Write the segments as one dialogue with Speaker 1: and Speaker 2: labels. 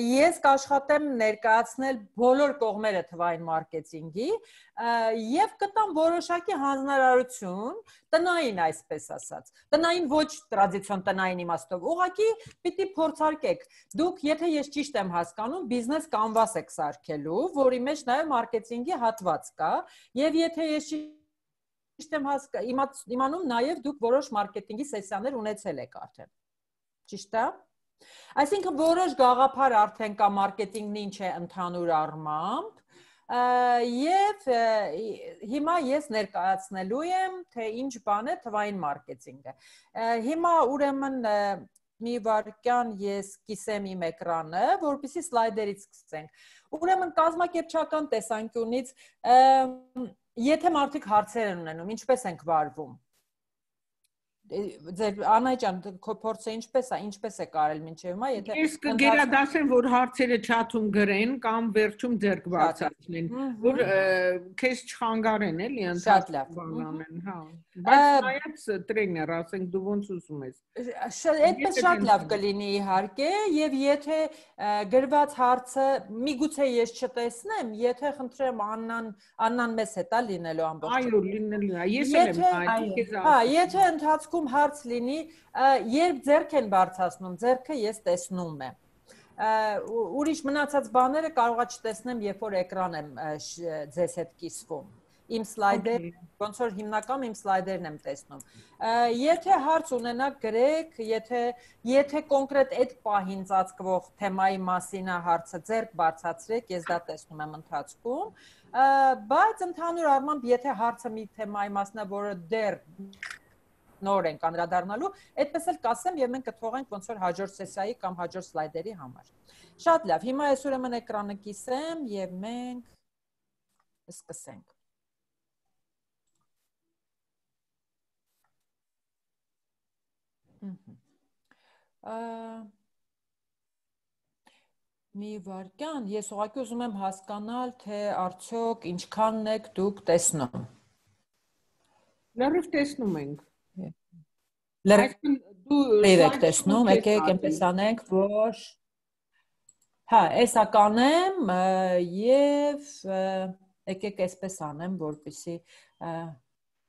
Speaker 1: Ես կաշխատեմ ներկայացնել բոլոր կողմերը թվային մարքեթինգի եւ կտամ որոշակի հանձնարարություն տնային այսպես ասած։ Տնային ոչ տրադիցիոն տնային իմաստով, ուղղակի պիտի փորձարկեք։ Դուք, եթե ես ճիշտ եմ հասկանում, բիզնես կանվաս եք սարքելու, որի մեջ նաեւ մարքեթինգի հատված կա, եւ եթե ես ճիշտ եմ հասկանում, իմանում նաեւ դուք որոշ մարքեթինգի սեսիաներ ունեցել եք արդեն։ Ճիշտ է։ Այսինքն որոշ գաղափար արդեն կա մարքեթինգն ինչ է ընդհանուր առմամբ եւ հիմա ես ներկայացնելու եմ թե ինչ բան է թվային մարքեթինգը։ Հիմա ուրեմն մի վարքյան ես կիսեմ իմ էկրանը, որպեսզի սլայդերից սկսենք։ Ուրեմն կազմակերպչական տեսանկյունից եթե մարդիկ հարցեր են ունենում, ինչպես ենք վարվում ձեր Անայ ջան, քո փորձը ինչպես է, ինչպես է կարել ոչ հիմա, եթե Ես կգերադասեմ,
Speaker 2: որ հարցերը չաթում գրեն կամ վերջում ձերք բացացնեն,
Speaker 1: որ քեզ
Speaker 2: չխանգարեն, էլի, ընդհանրապես բանանեն, հա։ Բայց նայած տրեյներ, ասենք դու ոնց ուզում ես։
Speaker 1: Այդպես շատ լավ կլինի իհարկե, եւ եթե գրված հարցը միգուցե ես չտեսնեմ, եթե խնդրեմ Աննան, Աննան մեզ հետ է լինելու ամբողջ։ Այո, լինելու է։ Ես էլ եմ այդ քեզ հա, ասում։ Հա, եթե ընթացքում հաջողում հարց լինի, երբ ձերք են բարձրացնում, ձերքը ես տեսնում եմ ուրիշ մնացած բաները կարողա չտեսնեմ, երբ որ էկրան եմ ձեզ հետ կիսվում։ Իմ սլայդեր, ոնց որ հիմնական իմ սլայդերն եմ տեսնում։ Եթե հարց ունենաք, գրեք, եթե եթե կոնկրետ այդ պահին ծածկվող թեմայի մասին է հարցը, ձերք բարձացրեք, ես դա տեսնում եմ ընթացքում։ Բայց ընդհանուր առմամբ, եթե հարցը մի թեմայի մասն է, որը դեռ նոր ենք անդրադառնալու, այդպես էլ կասեմ եւ մենք կթողենք ոնց որ հաջորդ սեսիայի կամ հաջորդ սլայդերի համար։ Շատ լավ, հիմա ես ուրեմն էկրանը կիսեմ եւ մենք սկսենք։ Մի վարքյան, ես ուղղակի ուզում եմ հասկանալ, թե արդյոք ինչքանն եք դուք տեսնում։ Լրիվ տեսնում ենք։ Այսինքն
Speaker 2: դու երեք տեսնում, եկեք այնպես
Speaker 1: անենք, որ հա, էսա կանեմ եւ եկեք այսպես անեմ, որպեսի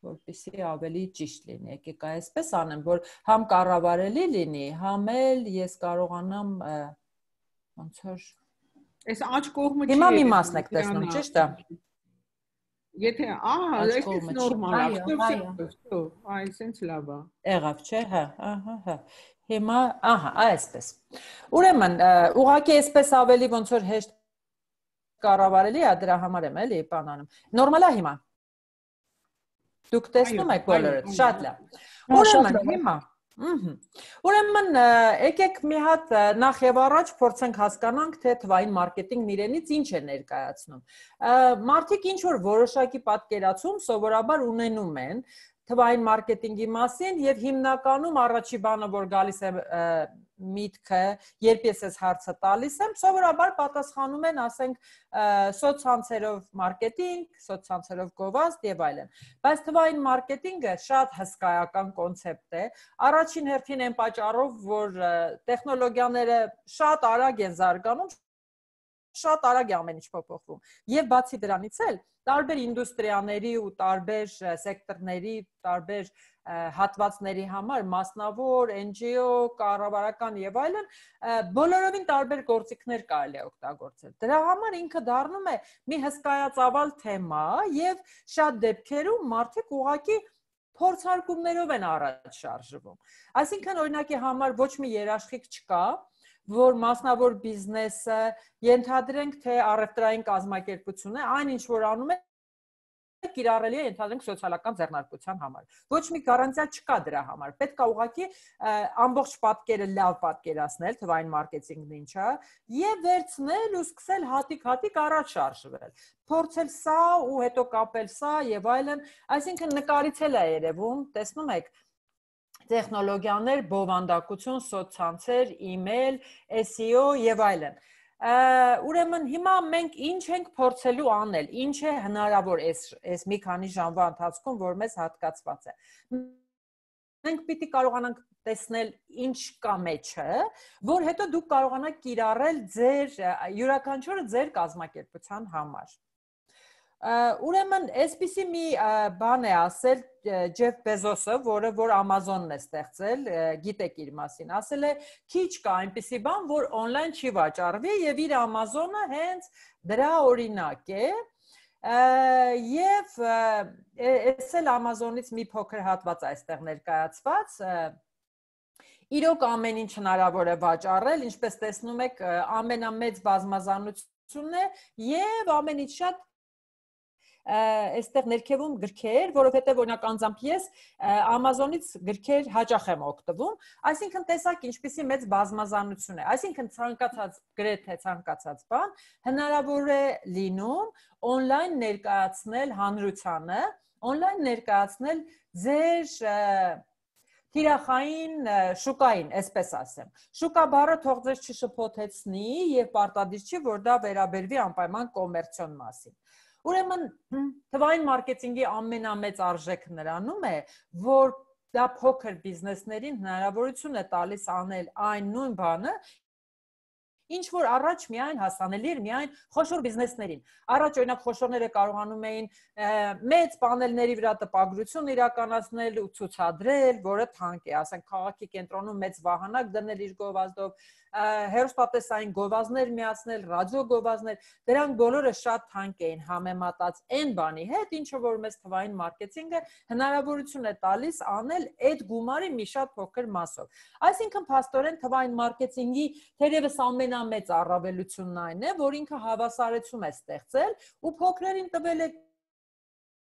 Speaker 1: որպեսի ավելի ճիշտ լինի։ Եկեք այսպես անեմ, որ համ կառավարելի լինի, համ էլ ես կարողանամ ոնց որ
Speaker 2: Այս աճ կողմը չի։ Հիմա մի մասն եք տեսնում, ճիշտ է։ Եթե ահա, այսպես նորմալ է, ստով, ստով, այ
Speaker 1: sense լավ է։ Եղավ, չէ, հա, ահա, հա։ Հիմա, ահա, այսպես։ Ուրեմն, ուղղակի այսպես ավելի ոնց որ հեշտ կառավարելի է, դրա համար եմ էլի բան անում։ Նորմալ է հիմա։ Դուք տեսնում եք բոլորը, շատ լավ։
Speaker 2: Ուրեմն, հիմա
Speaker 1: Ուրեմն եկեք մի հատ նախ եւ առաջ փորձենք հասկանանք թե թվային մարքեթինգն իրենից ինչ է ներկայացնում։ Մարդիկ ինչ որ որոշակի պատկերացում սովորաբար ունենում են թվային մարքեթինգի մասին եւ հիմնականում առաջի բանը որ գալիս է միտքը, երբ ես այս հարցը տալիս եմ, սովորաբար պատասխանում են, ասենք, սոցցանցերով մարքեթինգ, սոցցանցերով գովազդ եւ այլն։ Բայց թվային մարքեթինգը շատ հսկայական կոնցեպտ է։ Առաջին հերթին այն պատճառով, որ տեխնոլոգիաները շատ արագ են զարգանում, շատ արագ է ամեն ինչ փոփոխվում։ Եվ բացի դրանից էլ տարբեր ինդուստրիաների ու տարբեր սեկտորների, տարբեր հատվածների համար մասնավոր, NGO, կառավարական եւ այլն բոլորովին տարբեր գործիքներ կարելի է օգտագործել։ Դրա համար ինքը դառնում է մի հսկայածավալ թեմա եւ շատ դեպքերում մարդիկ ուղակի փորձարկումներով են առաջ շարժվում։ Այսինքն օրինակի համար ոչ մի երաշխիք չկա, որ մասնավոր բիզնեսը, ենթադրենք թե առևտրային կազմակերպությունը, այն ինչ որ անում է կիրառելի է ընդհանրենք սոցիալական ձեռնարկության համար։ Ոչ մի գարանտիա չկա դրա համար։ Պետք է ուղղակի ամբողջ պատկերը լավ պատկերացնել, թվային մարքեթինգն ինչ է, եւ վերցնել ու սկսել հատիկ-հատիկ առաջ շարժվել։ Փորձել սա ու հետո կապել սա եւ այլն, այսինքն նկարիցել է երևում, տեսնում եք, տեխնոլոգիաներ, բովանդակություն, սոցցանցեր, email, SEO եւ այլն։ Ուրեմն հիմա մենք ինչ ենք փորձելու անել, ինչ է հնարավոր այս այս մի քանի ժամվա ընթացքում, որ մեզ հատկացված է։ Մենք պիտի կարողանանք տեսնել ինչ կա մեջը, որ հետո դուք կարողանաք կիրառել ձեր յուրաքանչյուրը ձեր կազմակերպության համար։ Ուրեմն, այսպիսի մի բան է ասել Ջեֆ Բեզոսը, որը որ Amazon-ն է ստեղծել, գիտեք իր մասին, ասել է, քիչ կա այնպիսի բան, որ on-line չի վաճառվի եւ իր Amazon-ը հենց դրա օրինակ է եւ ես էլ Amazon-ից մի փոքր հատված այստեղ ներկայացված իրոք ամեն ինչ հնարավոր է վաճառել, ինչպես տեսնում եք, ամենամեծ բազմազանություն է եւ ամեն ինչ շատ այստեղ ներքևում գրքեր, որովհետեւ օրինակ անձամբ ես Amazon-ից գրքեր հաճախ եմ օգտվում, այսինքն տեսակ ինչպեսի մեծ բազմազանություն է։ Այսինքն ցանկացած գրեթե ցանկացած բան հնարավոր է լինում on-line ներկայացնել հանրությանը, on-line ներկայացնել ձեր Տիրախային շուկային, այսպես ասեմ։ Շուկա բառը թող ձեզ չշփոթեցնի եւ պարտադիր չի, որ դա վերաբերվի անպայման կոմերցիոն մասին։ Ուրեմն թվային մարքեթինգի ամենամեծ արժեքը նրանում է, որ դա փոքր բիզնեսներին հնարավորություն է տալիս անել այն նույն բանը, ինչ որ առաջ միայն հասանելի էր միայն խոշոր բիզնեսներին։ Առաջ օրինակ խոշորները կարողանում էին մեծ պանելների վրա տպագրություն իրականացնել ու ցուցադրել, որը թանկ է, ասենք քաղաքի կենտրոնում մեծ վահանակ դնել իր գովազդով, հերոստատեսային գովազներ միացնել, ռադիոգովազներ, դրանք բոլորը շատ թանկ էին համեմատած այն բանի հետ, ինչը որ մեզ թվային մարքեթինգը հնարավորություն է տալիս անել այդ գումարի մի շատ փոքր մասով։ Այսինքն փաստորեն թվային մարքեթինգի թերևս ամենամեծ առավելությունն այն է, որ ինքը հավասարեցում է ստեղծել ու փոքրերին տվել է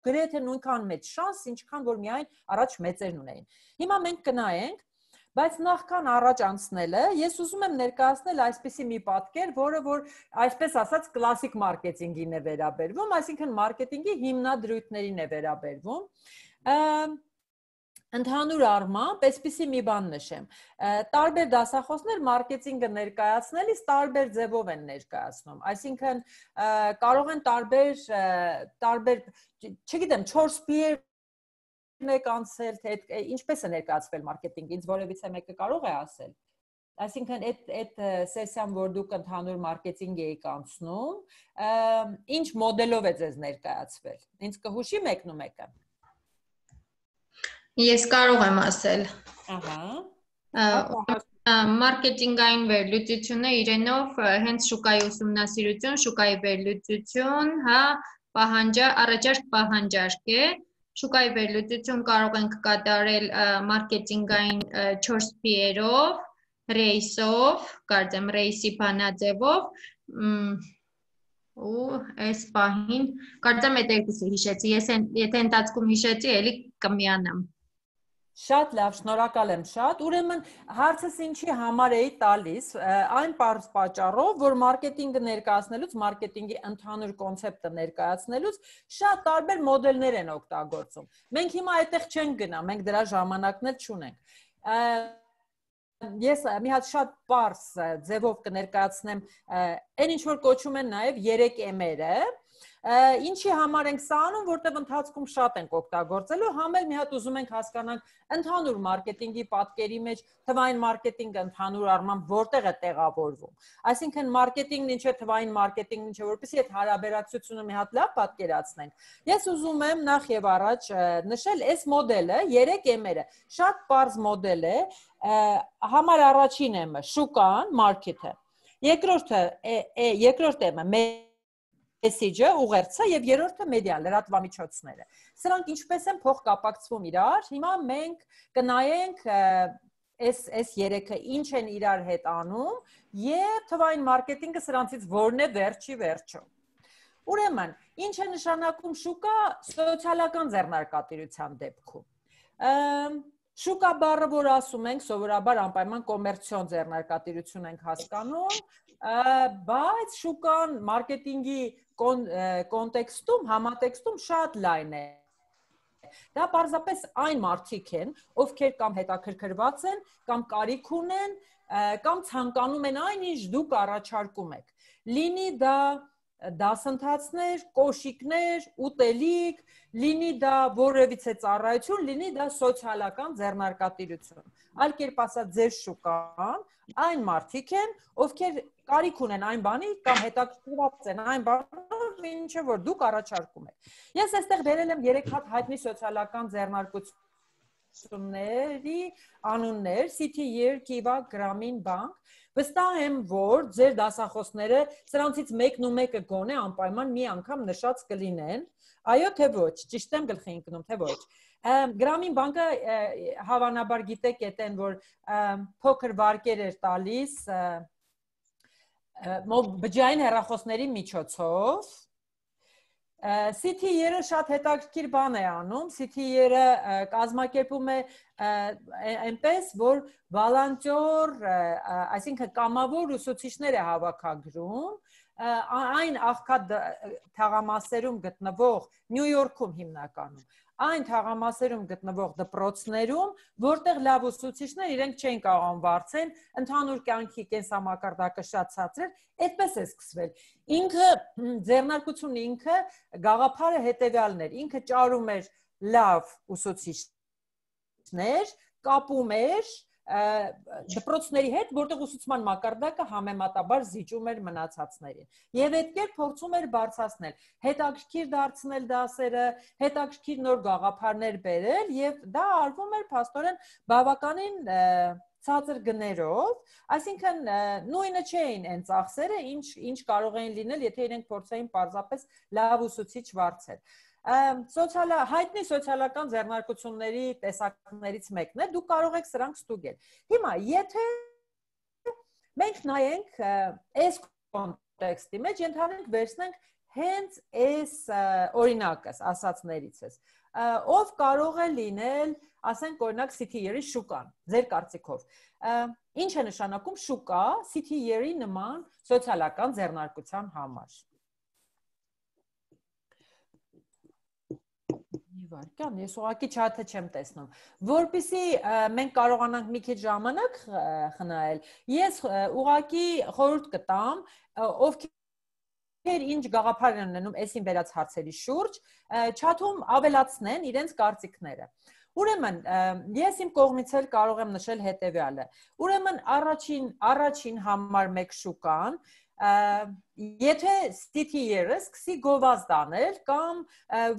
Speaker 1: գրեթե նույնքան մեծ շանս, ինչքան որ միայն առաջ մեծերն ունեին։ Հիմա մենք կնայենք բայց նախքան առաջ անցնելը ես ուզում եմ ներկայացնել այսպիսի մի պատկեր, որը որ այսպես ասած կլասիկ մարքեթինգին է վերաբերվում, այսինքն մարքեթինգի հիմնադրույթներին է վերաբերվում։ Ընդհանուր առմամբ, այսպեսի մի բան նշեմ։ Տարբեր դասախոսներ մարքեթինգը ներկայացնելիս տարբեր ձևով են ներկայացնում։ Այսինքն կարող են տարբեր տարբեր, չգիտեմ, 4 P-եր եք անցել, թե ինչպես է ներկայացվել մարքեթինգը, ինձ որևիցե մեկը կարող է ասել։ Այսինքն այդ այդ սեսիան, որ դուք ընդհանուր մարքեթինգ եք անցնում, ինչ մոդելով է ձեզ ներկայացվել։ Ինչ կհուշի մեկն ու մեկը։
Speaker 3: Ես կարող եմ ասել։ Ահա մարքեթինգային վերլուծությունը իրենով հենց շուկայի ուսումնասիրություն, շուկայի վերլուծություն, հա, պահանջա, առաջարկ պահանջարկ է, պահանջար, շուկայի վերլուծություն կարող ենք կատարել մարքեթինգային 4 P-երով, ռեյսով, կարծեմ ռեյսի բանաձևով ու այս պահին կարծեմ այդ երկուսը հիշեցի։ Ես եթե ընթացքում հիշեցի, ելի կմիանամ։
Speaker 1: Շատ լավ, շնորհակալ եմ շատ։ Ուրեմն հարցս ինչի համար էի տալիս, այն բարձ պատճառով, որ մարքեթինգը ներկայացնելուց, մարքեթինգի ընդհանուր կոնցեպտը ներկայացնելուց շատ տարբեր մոդելներ են օգտագործում։ Մենք հիմա այդտեղ չենք գնա, մենք դրա ժամանակն էլ չունենք։ Ես մի հատ շատ բարձ ձևով կներկայացնեմ այն ինչ որ կոչում են նաև 3M-երը, Ինչի համար ենք սա անում, որտեվ ընթացքում շատ ենք օգտագործելու, համ էլ մի հատ ուզում ենք հասկանանք ընդհանուր մարքեթինգի պատկերի մեջ թվային մարքեթինգը ընդհանուր առմամբ որտեղ է տեղավորվում։ Այսինքն մարքեթինգն ինչ է թվային մարքեթինգն ինչ է, որպեսզի այդ հարաբերակցությունը մի հատ լավ պատկերացնենք։ Ես ուզում եմ նախ եւ առաջ նշել, այս մոդելը 3 M-երը շատ པարզ մոդել է, համար առաջին M-ը շուկան, մարքեթը։ Երկրորդը, երկրորդ M-ը message-ը, ուղերձը եւ երրորդը մեդիա, լրատվամիջոցները։ Սրանք ինչպես են փոխկապակցվում իրար։ Հիմա մենք կնայենք այս այս երեքը ինչ են իրար հետ անում եւ թվային մարքեթինգը սրանցից որն է վերջի վերջը։ Ուրեմն, ինչ է նշանակում շուկա սոցիալական ձեռնարկատիրության դեպքում։ Շուկա բառը, որ ասում ենք, սովորաբար անպայման կոմերցիոն ձեռնարկատիրություն ենք հասկանում, բայց շուկան մարքեթինգի կոն, կոնտեքստում, համատեքստում շատ լայն է։ Դա պարզապես այն մարդիկ են, ովքեր կամ հետաքրքրված են, կամ կարիք ունեն, կամ ցանկանում են այն, ինչ դուք առաջարկում եք։ Լինի դա դասընթացներ, կոշիկներ, ուտելիք, լինի դա որևիցե ծառայություն, լինի դա սոցիալական ձեռնարկատիրություն։ Այլ կերպ ասած, ձեր շուկան այն մարդիկ են, ովքեր կարիք ունեն այն բանի կամ հետաքրքրված են այն բանով, ինչը որ դուք առաջարկում եք։ Ես այստեղ վերել եմ 3 հատ հայտնի սոցիալական ձեռնարկություն ծումների անուններ CTR, Kiva, Grameen Bank վստահ եմ որ ձեր դասախոսները սրանցից մեկն ու մեկը գոնե անպայման մի անգամ նշած կլինեն այո թե ոչ ճիշտ եմ գլխի ընկնում թե ոչ Գրամին բանկը հավանաբար գիտեք էտեն որ փոքր վարկեր էր տալիս բջային հեռախոսների միջոցով CT3-ը շատ հետաքրքիր բան է անում։ CT3-ը կազմակերպում է այնպես, որ վոլանտյոր, այսինքն կամավոր ուսուցիչներ է հավաքագրում, այն աղքատ թաղամասերում գտնվող Նյու Յորքում հիմնականում այն թաղամասերում գտնվող դպրոցներում, որտեղ լավ ուսուցիչներ իրենք չեն կարող անվարցեն, ընդհանուր կյանքի կենսամակարդակը շատ ցածր, այդպես է սկսվել։ Ինքը ձեռնարկությունն ինքը գաղափարը հետեւյալն էր, ինքը ճարում էր լավ ուսուցիչներ, կապում էր դպրոցների հետ, որտեղ ուսուցման մակարդակը համեմատաբար զիջում էր մնացածներին։ Եվ այդ կերպ փորձում էր բարձրացնել, հետաքրքիր դարձնել դասերը, հետաքրքիր նոր գաղափարներ բերել եւ դա արվում էր փաստորեն բավականին ցածր գներով, այսինքն նույնը չէին այն ծախսերը, ինչ ինչ կարող էին լինել, եթե իրենք փորձային parzapes լավ ուսուցիչ վարձել սոցիալ հայտնի սոցիալական ձեռնարկությունների տեսակներից մեկն է դու կարող ես սրանք ստուգել հիմա եթե մենք նայենք այս կոնտեքստի մեջ ընդհանրենք վերցնենք հենց այս օրինակս ասացներիցս ով կարող է լինել ասենք օրինակ CTR-ի շուկան ձեր կարծիքով ինչ է նշանակում շուկա CTR-ի նման սոցիալական ձեռնարկության համար Վարդան, ես ուղակի չաթը չեմ տեսնում։ Որպիսի մենք կարողանանք մի քիչ ժամանակ խնայել, ես ուղակի խորհուրդ կտամ, ովքեր Թեր ինչ գաղափար են ունենում այսին վերած հարցերի շուրջ, չաթում ավելացնեն իրենց կարծիքները։ Ուրեմն ես իմ կողմից էլ կարող եմ նշել հետեւյալը։ Ուրեմն առաջին առաջին համար մեկ շուկան, եթե CT-երը սկսի գովազ տանել կամ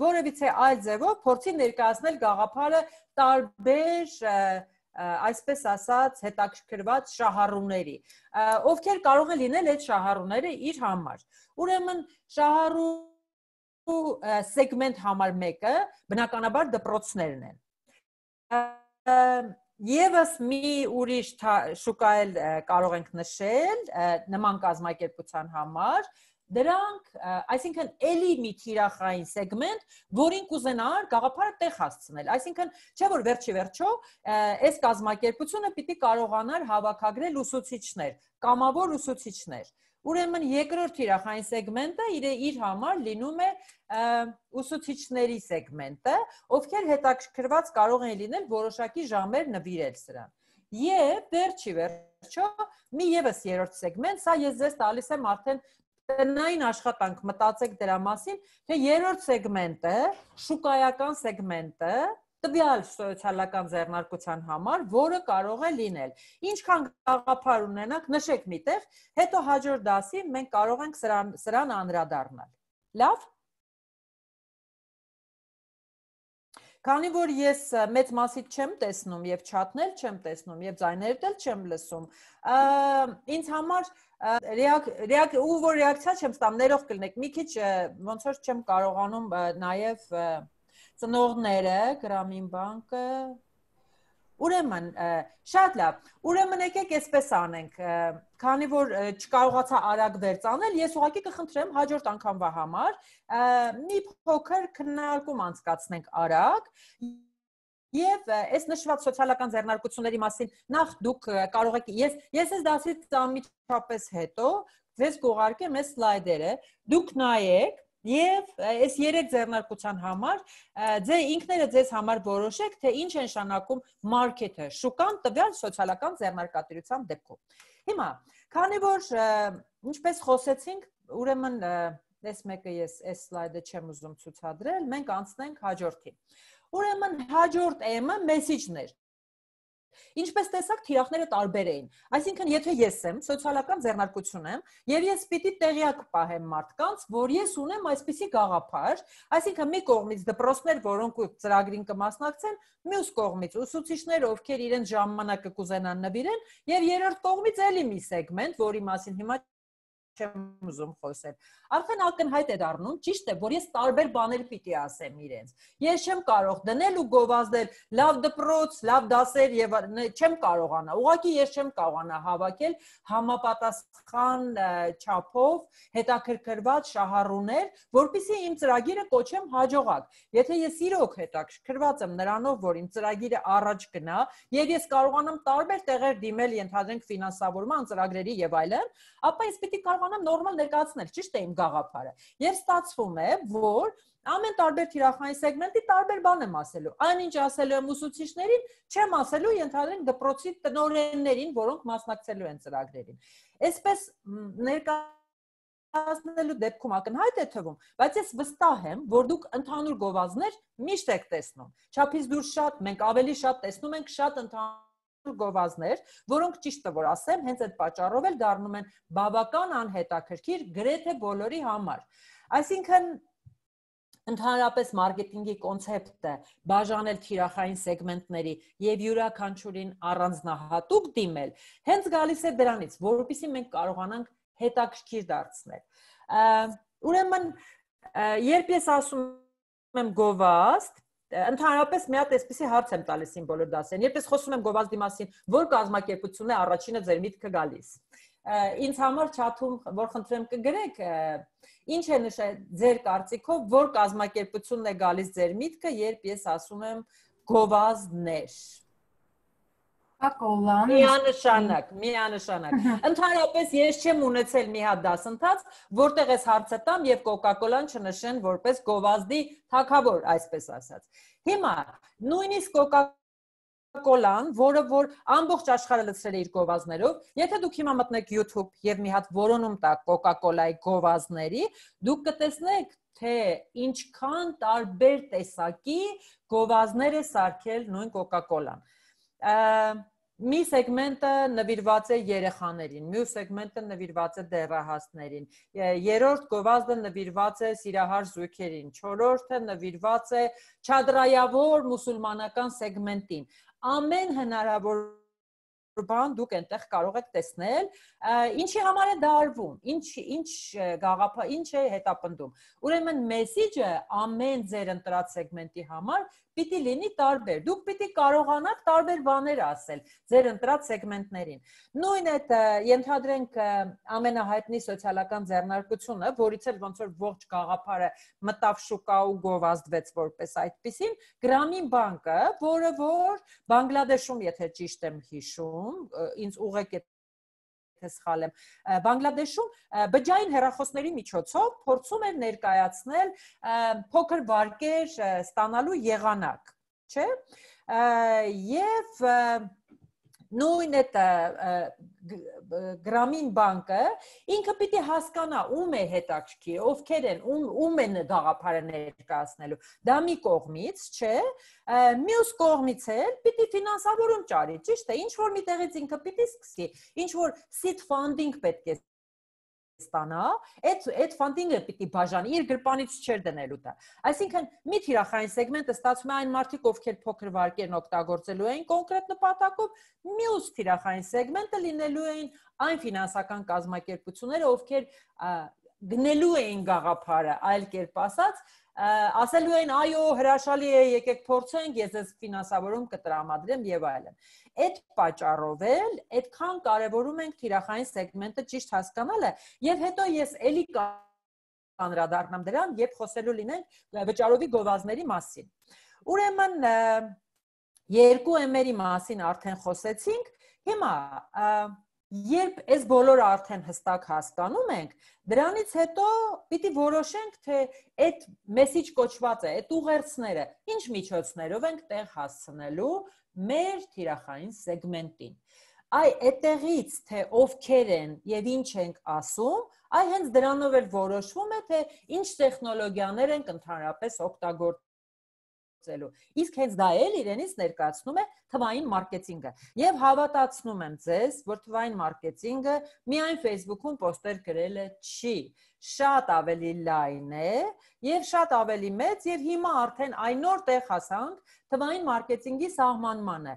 Speaker 1: որևիցե այլ ձևով փորձի ներկայացնել գաղափարը տարբեր այսպես ասած հետաքրքրված շահառուների ովքեր կարող են լինել այդ շահառուները իր համար ուրեմն շահառու սեգմենտ համար մեկը բնականաբար դպրոցներն են Եվս մի ուրիշ շուկա էլ կարող ենք նշել նման կազմակերպության համար, դրանք, այսինքն էլի մի թիրախային սեգմենտ, որին կուզենար գաղափարը տեղ հասցնել։ Այսինքն, չէ որ վերջի վերջո այս կազմակերպությունը պիտի կարողանար հավաքագրել ուսուցիչներ, կամավոր ուսուցիչներ։ Ուրեմն երկրորդ իրախային սեգմենտը իր իր համար լինում է ուսուցիչների սեգմենտը, ովքեր հետաքրքրված կարող են լինել որոշակի ժամեր նվիրել սրան։ Եվ վերջի վերջո մի եւս երրորդ սեգմենտ, սա ես ձեզ տալիս եմ արդեն տնային աշխատանք, մտածեք դրա մասին, թե երրորդ սեգմենտը, շուկայական սեգմենտը, տվյալ սոցիալական ձեռնարկության համար, որը կարող է լինել։ Ինչքան գաղափար ունենանք, նշեք միտեղ, հետո հաջորդ դասին մենք կարող ենք սրան սրան անդրադառնալ։ Լավ։ Քանի որ ես մեծ մասից չեմ տեսնում եւ չաթնել չեմ տեսնում եւ ձայներդ էլ չեմ լսում, ինձ համար ռեակ ռեակ ու որ ռեակցիա չեմ ստամ ներող կլնեք։ Մի քիչ ոնց որ չեմ կարողանում նաեւ և, ծնողները, գրամին բանկը։ Ուրեմն, շատ լավ։ Ուրեմն եկեք այսպես անենք։ Քանի որ չկարողացա արագ վերց անել, ես ուղղակի կխնդրեմ հաջորդ անգամվա համար մի փոքր քննարկում անցկացնենք արագ Եվ այս նշված սոցիալական ձեռնարկությունների մասին նախ դուք կարող եք ես ես այս դասից ամիջապես հետո ձեզ կուղարկեմ այս սլայդերը։ Դուք նայեք Եվ այս երեք ձեռնարկության համար ձեր ինքները ձեզ համար որոշեք, թե ինչ է նշանակում մարքեթը, շուկան տվյալ սոցիալական ձեռնարկատիրության դեպքում։ Հիմա, քանի որ ինչպես խոսեցինք, ուրեմն այս մեկը ես այս սլայդը չեմ ուզում ցուցադրել, մենք անցնենք հաջորդին։ Ուրեմն հաջորդ M-ը մեսիջներ։ Ինչպես տեսակ թիրախները տարբեր էին։ Այսինքն, եթե ես եմ, սոցիալական ձեռնարկություն եմ, եւ ես պիտի տեղյակ պահեմ մարդկանց, որ ես ունեմ այսպիսի գաղափար, այսինքն մի կողմից դպրոցներ, որոնք ծրագրին կմասնակցեն, մյուս կողմից ուսուցիչներ, ովքեր իրենց ժամանակը կուզենան նվիրեն, եւ երրորդ կողմից էլի մի սեգմենտ, որի մասին հիմա չեմ ուզում խոսել։ Արդեն ակնհայտ է դառնում, ճիշտ է, որ ես տարբեր բաներ պիտի ասեմ իրենց։ Ես չեմ կարող դնել ու գովազդել լավ դպրոց, լավ դասեր եւ չեմ կարողանա։ Ուղղակի ես չեմ կարողանա հավաքել համապատասխան չափով հետաքրքրված շահառուներ, որpիսի իմ ծրագիրը կոչեմ հաջողակ։ Եթե ես իրոք հետաքրքրված եմ նրանով, որ իմ ծրագիրը առաջ գնա եւ ես կարողանամ տարբեր տեղեր դիմել, ենթադրենք ֆինանսավորման ծրագրերի եւ այլն, ապա ես պիտի կարողանամ կարողանամ նորմալ ներկայացնել, ճիշտ է իմ գաղափարը։ Եվ ստացվում է, որ ամեն տարբեր թիրախային սեգմենտի տարբեր բան եմ ասելու։ Այնինչ ասելու եմ ուսուցիչներին, չեմ ասելու ընդհանրեն դպրոցի տնօրեններին, որոնք մասնակցելու են ծրագրերին։ Այսպես ներկա հասնելու դեպքում ակնհայտ է թվում, բայց ես վստահ եմ, որ դուք ընդհանուր գովազներ միշտ եք տեսնում։ Չափից դուրս շատ, մենք ավելի շատ տեսնում ենք շատ ընդհանուր գովազներ, որոնք ճիշտը որ ասեմ, հենց այդ պատճառով էլ դառնում են բավական անհետաքրքիր գրեթե բոլորի համար։ Այսինքն ընդհանրապես մարքեթինգի կոնցեպտը բաժանել թիրախային սեգմենտների եւ յուրաքանչյուրին առանձնահատուկ դիմել հենց գալիս է դրանից, որովհետեւ մենք կարողանանք հետաքրքիր դարձնել։ Ուրեմն երբ ես ասում եմ գովաստ, Ընդհանրապես մի հատ էսպիսի հարց եմ տալիս իմ բոլոր դասերին։ Երբ ես խոսում եմ գովազդի մասին, որ կազմակերպությունն է առաջինը ձեր միտքը գալիս։ Ինձ համար չաթում, որ խնդրեմ կգրեք, ինչ է նշը ձեր կարծիքով, որ կազմակերպությունն է գալիս ձեր միտքը, երբ ես ասում եմ գովազդներ։ Կոլան։ Միանշանակ, միանշանակ։ Ընդհանրապես ես չեմ ունեցել մի հատ դասընթաց, որտեղ ես հարցը տամ եւ Coca-Cola-ն չնշեն որպես գովազդի թակավոր, այսպես ասած։ Հիմա նույնիսկ Coca-Cola Coca-Cola-ն, որը որ ամբողջ աշխարհը լցրել է իր գովազներով, եթե դուք հիմա մտնեք YouTube եւ մի հատ որոնում տակ Coca-Cola-ի գովազների, դուք կտեսնեք, թե ինչքան տարբեր տեսակի գովազներ է սարքել նույն Coca-Cola-ն մի սեգմենտը նվիրված է երեխաներին, մյուս սեգմենտը նվիրված է դեռահասներին, երրորդ գովազդը նվիրված է սիրահար զույգերին, չորրորդը նվիրված է չադրայավոր մուսուլմանական սեգմենտին։ Ամեն հնարավոր բան դուք այնտեղ կարող եք տեսնել, ինչի համար է դա արվում, ինչ ինչ գաղափա, ինչ է հետապնդում։ Ուրեմն մեսիջը ամեն ձեր ընտրած սեգմենտի համար պիտի լինի տարբեր։ Դուք պիտի կարողանաք տարբեր բաներ ասել ձեր ընտրած սեգմենտներին։ Նույն այդ ենթադրենք ամենահայտնի սոցիալական ձեռնարկությունը, որից էլ ոնց որ ողջ գաղափարը մտավ շուկա ու գովազդվեց որպես այդպեսին, Գրամին բանկը, որը որ Բանգլադեշում, եթե ճիշտ եմ հիշում, ինձ ուղեք այդ թե սխալ եմ, Բանգլադեշում բջային հերախոսների միջոցով փորձում են ներկայացնել փոքր վարկեր ստանալու եղանակ, չէ՞։ Եվ և, և նույն այդ գրամին բանկը ինքը պիտի հասկանա ում է հետաքրքիր, ովքեր են, ում ում են գաղափարը ներկայացնելու։ Դա մի կողմից, չէ, մյուս կողմից էլ պիտի ֆինանսավորում ճարի, ճիշտ է, ինչ որ միտեղից ինքը պիտի սկսի, ինչ որ seed funding պետք է ստանա, այդ այդ ֆանդինգը պիտի բաժանի, իր գրպանից չեր դնելու դա։ Այսինքն, մի թիրախային սեգմենտը ստացվում է այն մարդիկ, ովքեր փոքր վարկերն օգտագործելու են կոնկրետ նպատակով, մյուս թիրախային սեգմենտը լինելու էին այն ֆինանսական կազմակերպությունները, ովքեր գնելու էին գաղափարը, այլ կերպ ասած, ասելու են այո հրաշալի է եկեք փորձենք ես ես ֆինանսավորում կտրամադրեմ եւ այլն այդ պատճառով էլ այդքան կարեւորում ենք թիրախային սեգմենտը ճիշտ հասկանալը եւ հետո ես ելի կանրադառնամ դրան երբ խոսելու լինենք վճարովի գովազների մասին ուրեմն երկու էմերի մասին արդեն խոսեցինք հիմա Երբ այս բոլորը արդեն հստակ հասկանում ենք, դրանից հետո պիտի որոշենք, թե այդ մեսիջ կոչված է, այդ ուղերձները ինչ միջոցներով ենք տեղ հասցնելու մեր թիրախային սեգմենտին։ Այ այդտեղից, թե ովքեր են եւ ինչ ենք ասում, այ հենց դրանով էլ որոշվում է, թե ինչ տեխնոլոգիաներ ենք ընդհանրապես օգտագործ գործելու։ Իսկ հենց դա էլ իրենից ներկայացնում է թվային մարքեթինգը։ Եվ հավատացնում եմ ձեզ, որ թվային մարքեթինգը միայն Facebook-ում պոստեր գրելը չի, շատ ավելի լայն է եւ շատ ավելի մեծ եւ հիմա արդեն այնոր տեղ հասանք թվային մարքեթինգի սահմանմանը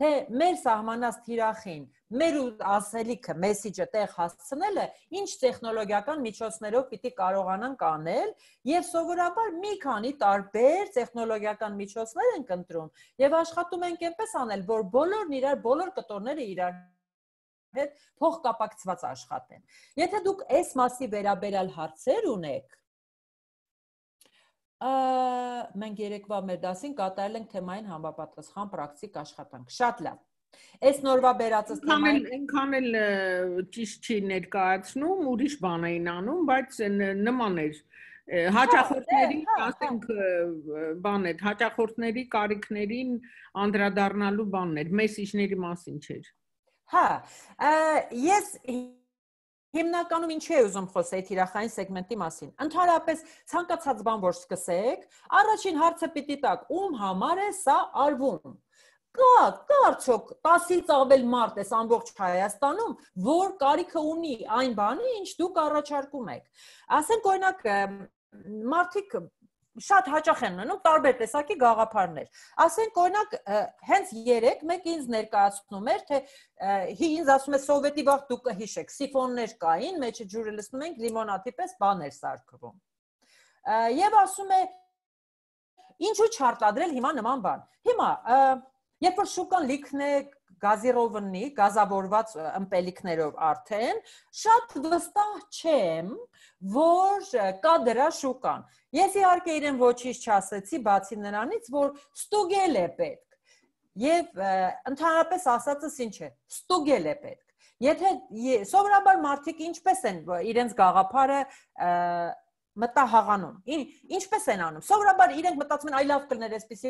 Speaker 1: թե մեր սահմանած թիրախին, մեր ասելիքը, մեսիջը տեղ հասցնելը ինչ տեխնոլոգիական միջոցներով պիտի կարողանանք անել եւ սովորաբար մի քանի տարբեր տեխնոլոգիական միջոցներ են կընտրում եւ աշխատում ենք այնպես անել, որ բոլորն իրար բոլոր կտորները իրար հետ փոխկապակցված աշխատեն։ Եթե դուք այս մասի վերաբերալ հարցեր ունեք, մենք երեկվա մեր դասին կատարել ենք թեմային համապատասխան պրակտիկ աշխատանք։ Շատ լավ։ Այս նորվա բերածս թեմային
Speaker 2: այնքան էլ ճիշտ չի ներկայացնում, ուրիշ բան էին անում, բայց նման էր հա, հաճախորդների, հա, հա, ասենք, բան էր, հաճախորդների կարիքներին անդրադառնալու բանն էր, մեսիջների մասին չէր։
Speaker 1: Հա, ես Հիմնականում ինչի է ուզում խոսել թիրախային սեգմենտի մասին։ Ընդհանրապես ցանկացած բան որ սկսեք, առաջին հարցը պիտի տակ՝ ում համար է սա արվում։ Կա, կա արդյոք 10-ից ավել մարդ էս ամբողջ Հայաստանում, որ կարիքը ունի այն բանի, ինչ դուք առաջարկում եք։ Ասենք օրինակ մարդիկ շատ հաճախ են մնում տարբեր տեսակի գաղափարներ։ Ասենք օրինակ հենց երեք մեկ ինձ ներկայացնում էր թե հի ինձ ասում է սովետի վաղ դուք կհիշեք սիֆոններ կային, մեջը ջուրը լցնում ենք լիմոնադի պես բաներ սարքվում։ Եվ ասում է ինչու չարտադրել հիմա նման բան։ Հիմա երբ որ շուկան լիքն է գազիրովնի, գազավորված ըմպելիքներով արդեն շատ վստահ չեմ, որ կա դրա շուկան։ Ես իհարկե իրեն ոչինչ չասեցի, բացի նրանից, որ ստուգել է պետք։ Եվ ընդհանրապես ասածս ինչ է, ստուգել է պետք։ Եթե սովորաբար մարդիկ ինչպես են իրենց գաղափարը մտահաղանում։ Ինչպես են անում։ Սովորաբար իրենք մտածում են այ լավ կլներ այսպես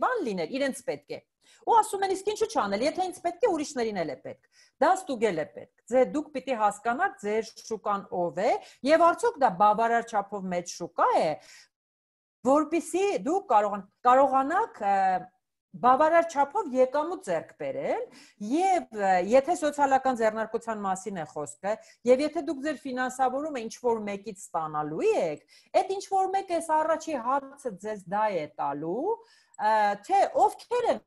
Speaker 1: բան լիներ, իրենց պետք է ու ասում են իսկ ինչու չանել, եթե ինձ պետք է ուրիշներին էլ է պետք։ Դա ստուգել է պետք։ Ձեր դուք պիտի հասկանաք ձեր շուկան ով է եւ արդյոք դա բավարար չափով մեծ շուկա է, որբիսի դուք կարողան կարողանաք բավարար չափով եկամուտ ձեռք բերել եւ եթե սոցիալական ձեռնարկության մասին է խոսքը եւ եթե դուք ձեր ֆինանսավորումը ինչ որ մեկից ստանալու եք, այդ ինչ որ մեկ էս առաջի հարցը ձեզ դա է տալու, թե ովքեր են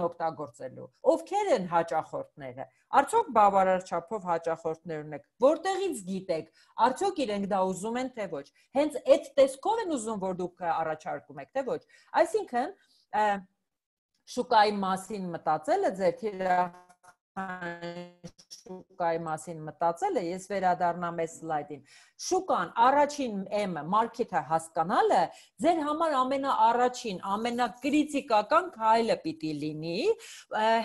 Speaker 1: օգտագործելու։ Ովքեր են հաճախորդները։ Արդյոք բավարար չափով հաճախորդներ ունեք։ Որտեղից գիտեք, արդյոք իրենք դա ուզում են թե ոչ։ Հենց այդ տեսքով են ուզում, որ դուք առաջարկում եք, թե ոչ։ Այսինքն շուկայի մասին մտածելը ձեր շուկայի մասին մտածել է, ես վերադառնամ այս սլայդին։ Շուկան առաջին M-ը մարքեթը հասկանալը ձեր համար ամենաառաջին, ամենակրիտիկական քայլը պիտի լինի,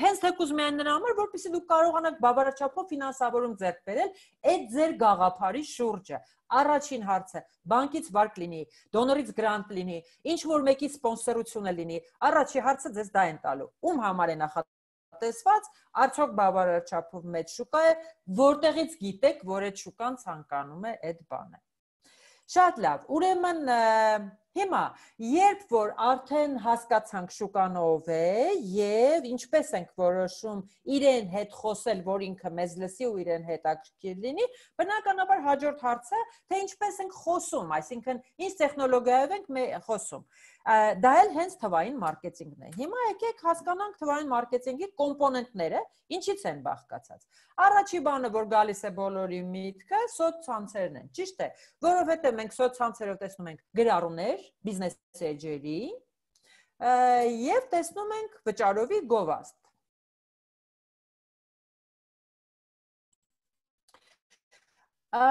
Speaker 1: հենց թեկուզ միայն նրա համար, որովհետեւ դուք կարողանաք բավարարչապով ֆինանսավորում ձեռք բերել այդ ձեր գաղափարի շուրջը առաջին հարցը բանկից վարկ լինի, դոնորից գրանտ լինի, ինչ որ մեկի սպոնսորությունը լինի, առաջի հարցը ձեզ դա են տալու։ Ում համար է նախադ տեսված, արդյոք բավարար չափով մեծ շուկա է, որտեղից գիտեք, որ այդ շուկան ցանկանում է այդ բանը։ Շատ լավ։ Ուրեմն Հիմա, երբ որ արդեն հասկացանք շուկան ով է եւ ինչպես ենք որոշում իրեն հետ խոսել, որ ինքը մեզ լսի ու իրեն հետաքրքիր լինի, բնականաբար հաջորդ հարցը, թե ինչպես ենք խոսում, այսինքն ինչ տեխնոլոգիայով ենք մե խոսում։ Դա էլ հենց թվային մարքեթինգն է։ Հիմա եկեք հասկանանք թվային մարքեթինգի կոմպոնենտները, ինչից են բաղկացած։ Առաջի բանը, որ գալիս է բոլորի միտքը, սոցցանցերն են։ Ճիշտ է, որովհետեւ մենք սոցցանցերով տեսնում ենք գրառումներ, business edge-երի եւ տեսնում ենք վճարովի գովաստ Ա,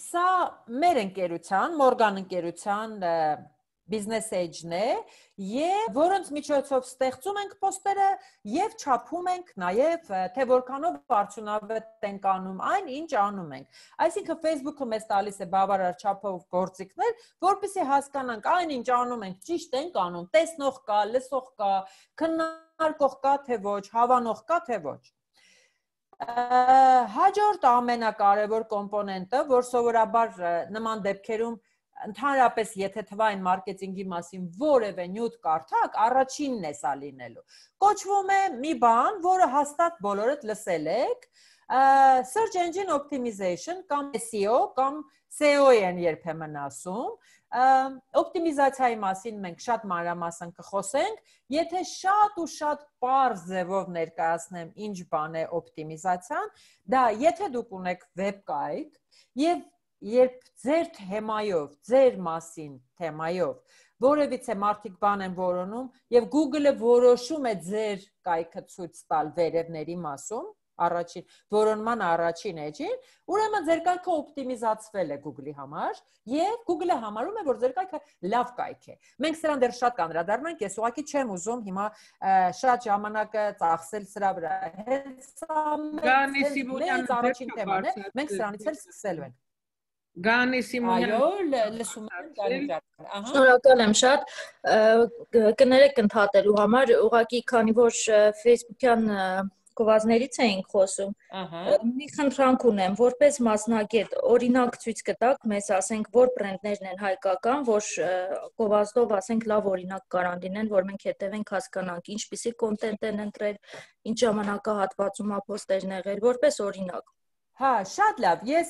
Speaker 1: սա մեր ընկերության, Morgan ընկերության business edge-ն է, եւ որոնց միջոցով ստեղծում ենք post-երը եւ չափում ենք նաեւ թե որքանով արդյունավետ ենք անում այն, ինչ անում ենք։ Այսինքն Facebook-ը մեզ տալիս է բավարար չափով գործիքներ, որովհետեւ հասկանանք այն, ինչ անում ենք, ճիշտ ենք անում, տեսնող կա, լսող կա, քննարկող կա թե ոչ, հավանող կա թե ոչ հաջորդ ամենակարևոր կոմպոնենտը, որ սովորաբար նման դեպքերում ընդհանրապես եթե թվային մարքեթինգի մասին որևէ նյութ կարդաք, առաջինն է սա լինելու։ Կոչվում է մի բան, որը հաստատ բոլորդ լսել եք, search engine optimization կամ SEO կամ SEO են երբեմն ասում, օպտիմիզացիայի մասին մենք շատ մանրամասն կխոսենք, եթե շատ ու շատ པարզ ձևով ներկայացնեմ ինչ բան է օպտիմիզացիան, դա եթե դուք ունեք վեբկայք եւ երբ ձեր թեմայով, ձեր մասին թեմայով որևիցե մարդիկ բան են որոնում եւ Google-ը որոշում է ձեր կայքը ցույց տալ վերևների մասում, առաջին որոնման առաջին էջին, ուրեմն ձեր կայքը օպտիմիզացվել է Google-ի համար եւ Google-ը համարում է, որ ձեր կայքը լավ կայք է։ Մենք սրան դեռ շատ կանրադառնանք, ես ուղղակի չեմ ուզում հիմա շատ ժամանակը ծախսել սրա վրա։ Հենց սա մեծ առաջին թեման է, մենք սրանից էլ սկսելու
Speaker 2: ենք։ Գանի Սիմոնյան։
Speaker 1: Այո, լսում եմ Գանի ջան։
Speaker 2: Ահա։
Speaker 3: Շնորհակալ եմ շատ։ Կներեք ընդհատելու համար, ուղղակի քանի որ Facebook-յան գովազներից էինք խոսում։ Ահա։ Մի խնդրանք ունեմ, որպես մասնակետ, օրինակ ցույց կտաք մեզ, ասենք, որ բրենդներն են հայկական, որ գովազդով, ասենք, լավ օրինակ կարան լինեն, որ մենք հետևենք հասկանանք, ինչպիսի կոնտենտ են ընտրել, ինչ
Speaker 1: ժամանակահատվածում է պոստերն եղել, որպես օրինակ։ Հա, շատ լավ։ Ես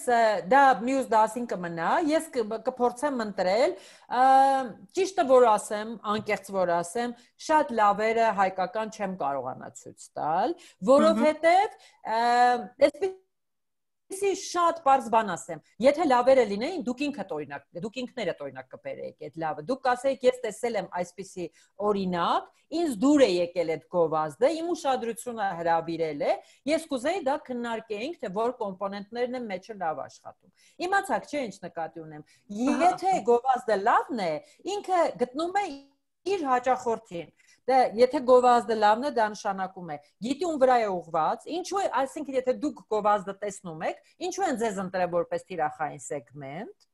Speaker 1: դա մյուս դասին կմնա։ Ես կփորձեմ ընտրել։ Ճիշտը որ ասեմ, անկեղծ որ ասեմ, շատ լավերը հայկական չեմ կարողանա ցույց տալ, որովհետև այսպես Այսի շատ པարզ բան ասեմ։ Եթե լավերը լինեին, դուք ինքդ օրինակ, դուք ինքներդ օրինակ կբերեիք այդ լավը։ Դուք կասեիք, ես տեսել եմ այսպիսի օրինակ, ինձ դուր է եկել այդ գովազդը, իմ ուշադրությունը հրավիրել է։ Ես կուզեի դա քննարկեինք, թե որ կոմպոնենտներն են մեջը լավ աշխատում։ Իմացաք, չէ՞ ինչ նկատի ունեմ։ Եթե գովազդը լավն է, ինքը գտնում է իր հաճախորդին Դե եթե գովազդը լավն է, դա նշանակում է գիտի ում վրա է ուղված, ինչու է, այսինքն եթե դուք գովազդը տեսնում եք, ինչու են ձեզ ընտրել որպես թիրախային սեգմենտ։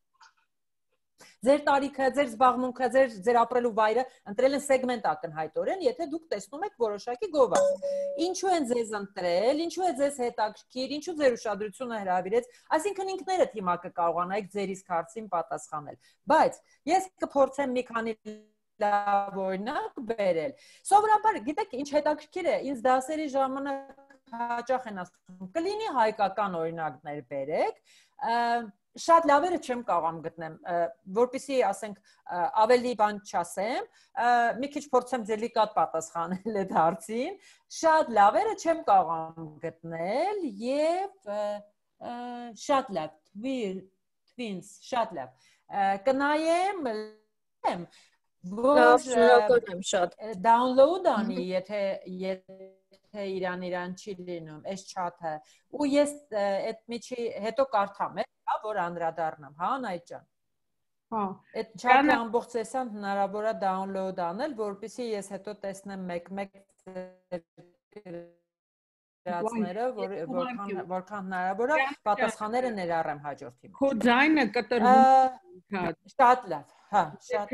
Speaker 1: Ձեր տարիքը, ձեր զբաղմունքը, ձեր ձեր ապրելու վայրը ընտրել են սեգմենտ ակնհայտորեն, եթե դուք տեսնում եք որոշակի գովազդ։ Ինչու են ձեզ ընտրել, ինչու է ձեզ հետաքրքիր, ինչու ձեր ուշադրությունը հրավիրեց, այսինքն ինքներդ հիմա կկարողանայիք ձեր իսկ հարցին պատասխանել։ Բայց ես կփորձեմ մի քանի լավ օրինակ բերել։ Սովորաբար գիտեք ինչ հետաքրքիր է, ինձ դասերի ժամանակ հաճախ են ասում, կլինի հայկական օրինակներ բերեք, շատ լավերը չեմ կարողam գտնեմ, որpիսի ասենք ավելի բան չասեմ, մի քիչ փորձեմ դելիկատ պատասխանել այդ հարցին, շատ լավերը չեմ կարողam գտնել եւ շատ լավ, twins, շատ լավ։ Կնայեմ, Լավ, շնորհակալ եմ շատ։ Download անի, եթե եթե իրան իրան չի լինում, այս chat-ը։ Ու ես այդ միջի հետո կարդամ, հա, որ անդրադառնամ, հա, Անայ ջան։ Հա, այդ chat-ը ամբողջ սեսիան հնարավոր է download անել, որպեսզի ես հետո տեսնեմ մեկ-մեկ գրածները, որ որքան որքան հնարավոր է պատասխանները ներառեմ հաջորդին։
Speaker 2: Քո ձայնը կտրվում է։ Շատ լավ։ Հա, շատ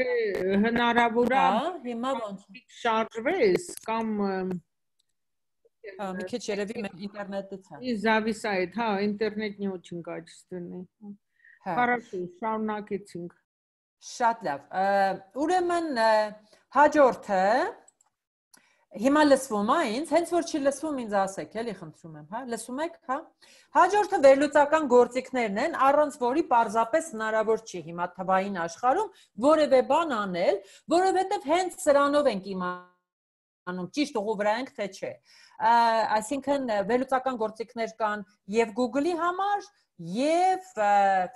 Speaker 2: հնարավոր է։ Հա, հիմա ոնց շարժվես կամ Հա, մի
Speaker 1: քիչ երևի մեր ինտերնետից է։ Ի
Speaker 2: зависает, հա, ինտերնետն очень качественный։
Speaker 1: Хорошо, շարունակեցինք։ Շատ լավ։ Ուրեմն հաջորդը Հիմա լսվում է ինձ, հենց որ չի լսվում ինձ ասեք, էլի խնդրում եմ, հա, լսում եք, հա։ Հաջորդը վերլուծական գործիքներն են, առանց որի պարզապես հնարավոր չի հիմա թվային աշխարհում որևէ բան անել, որովհետև հենց սրանով ենք իմանում ճիշտ ուղու վրա ենք թե չէ։ Այսինքն վերլուծական գործիքներ կան եւ Google-ի համար, եւ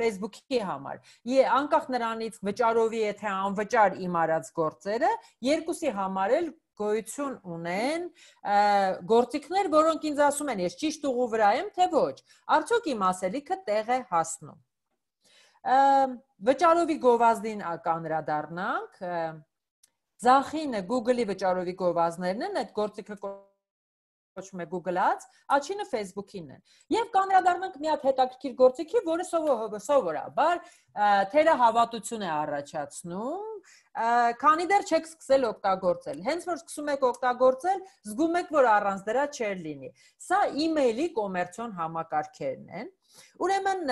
Speaker 1: Facebook-ի համար։ Եվ անկախ նրանից վճարովի է թե անվճար իմ արած գործերը, երկուսի համար էլ գոյություն ունեն գործիքներ, որոնք ինձ ասում են, ես ճիշտ ուղու վրա եմ, թե ոչ։ Արդյոք իմ ասելիքը տեղ է հասնում։ Վճարովի գովազդին կանրադառնանք։ Ձախինը Google-ի վճարովի գովազդներն են, այդ գործիքը կոչվում է Google-ած, աչինը Facebook-ին է։ Եվ կանրադառնանք մի հատ հետաքրքիր գործիքի, որը սովորաբար թերահավատություն է առաջացնում, քանի դեռ չեք սկսել օգտագործել։ Հենց որ սկսում եք օգտագործել, զգում եք, որ առանց դրա չեր լինի։ Սա email-ի կոմերցիոն համակարգերն են։ Ուրեմն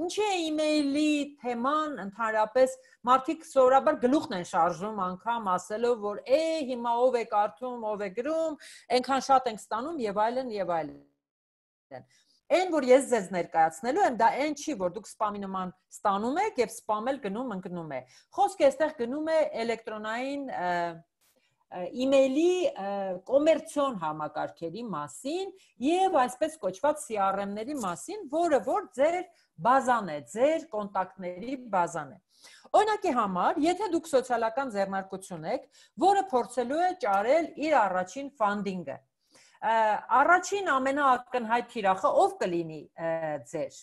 Speaker 1: ինչի է email-ի թեման ընդհանրապես մարդիկ սովորաբար գլուխն են շարժում անգամ ասելով որ է հիմա ով է կարդում, ով է գրում, այնքան շատ ենք ստանում եւ այլն եւ այլն։ Այն որ ես ձեզ ներկայացնելու եմ, դա այն չի, որ դուք սպամի նման ստանում եք եւ սպամել գնում ընկնում է։ Խոսքը այստեղ գնում է էլեկտրոնային և, email-ի կոմերցիոն համակարգերի մասին եւ այսպես կոչված CRM-ների մասին, որը որ ձեր բազան է, ձեր կոնտակտների բազան է։ Օրինակի համար, եթե դուք սոցիալական ձեռնարկություն եք, որը փորձելու է ճարել իր առաջին ֆանդինգը, առաջին ամենաակնհայտ թիրախը ով կլինի ձեր։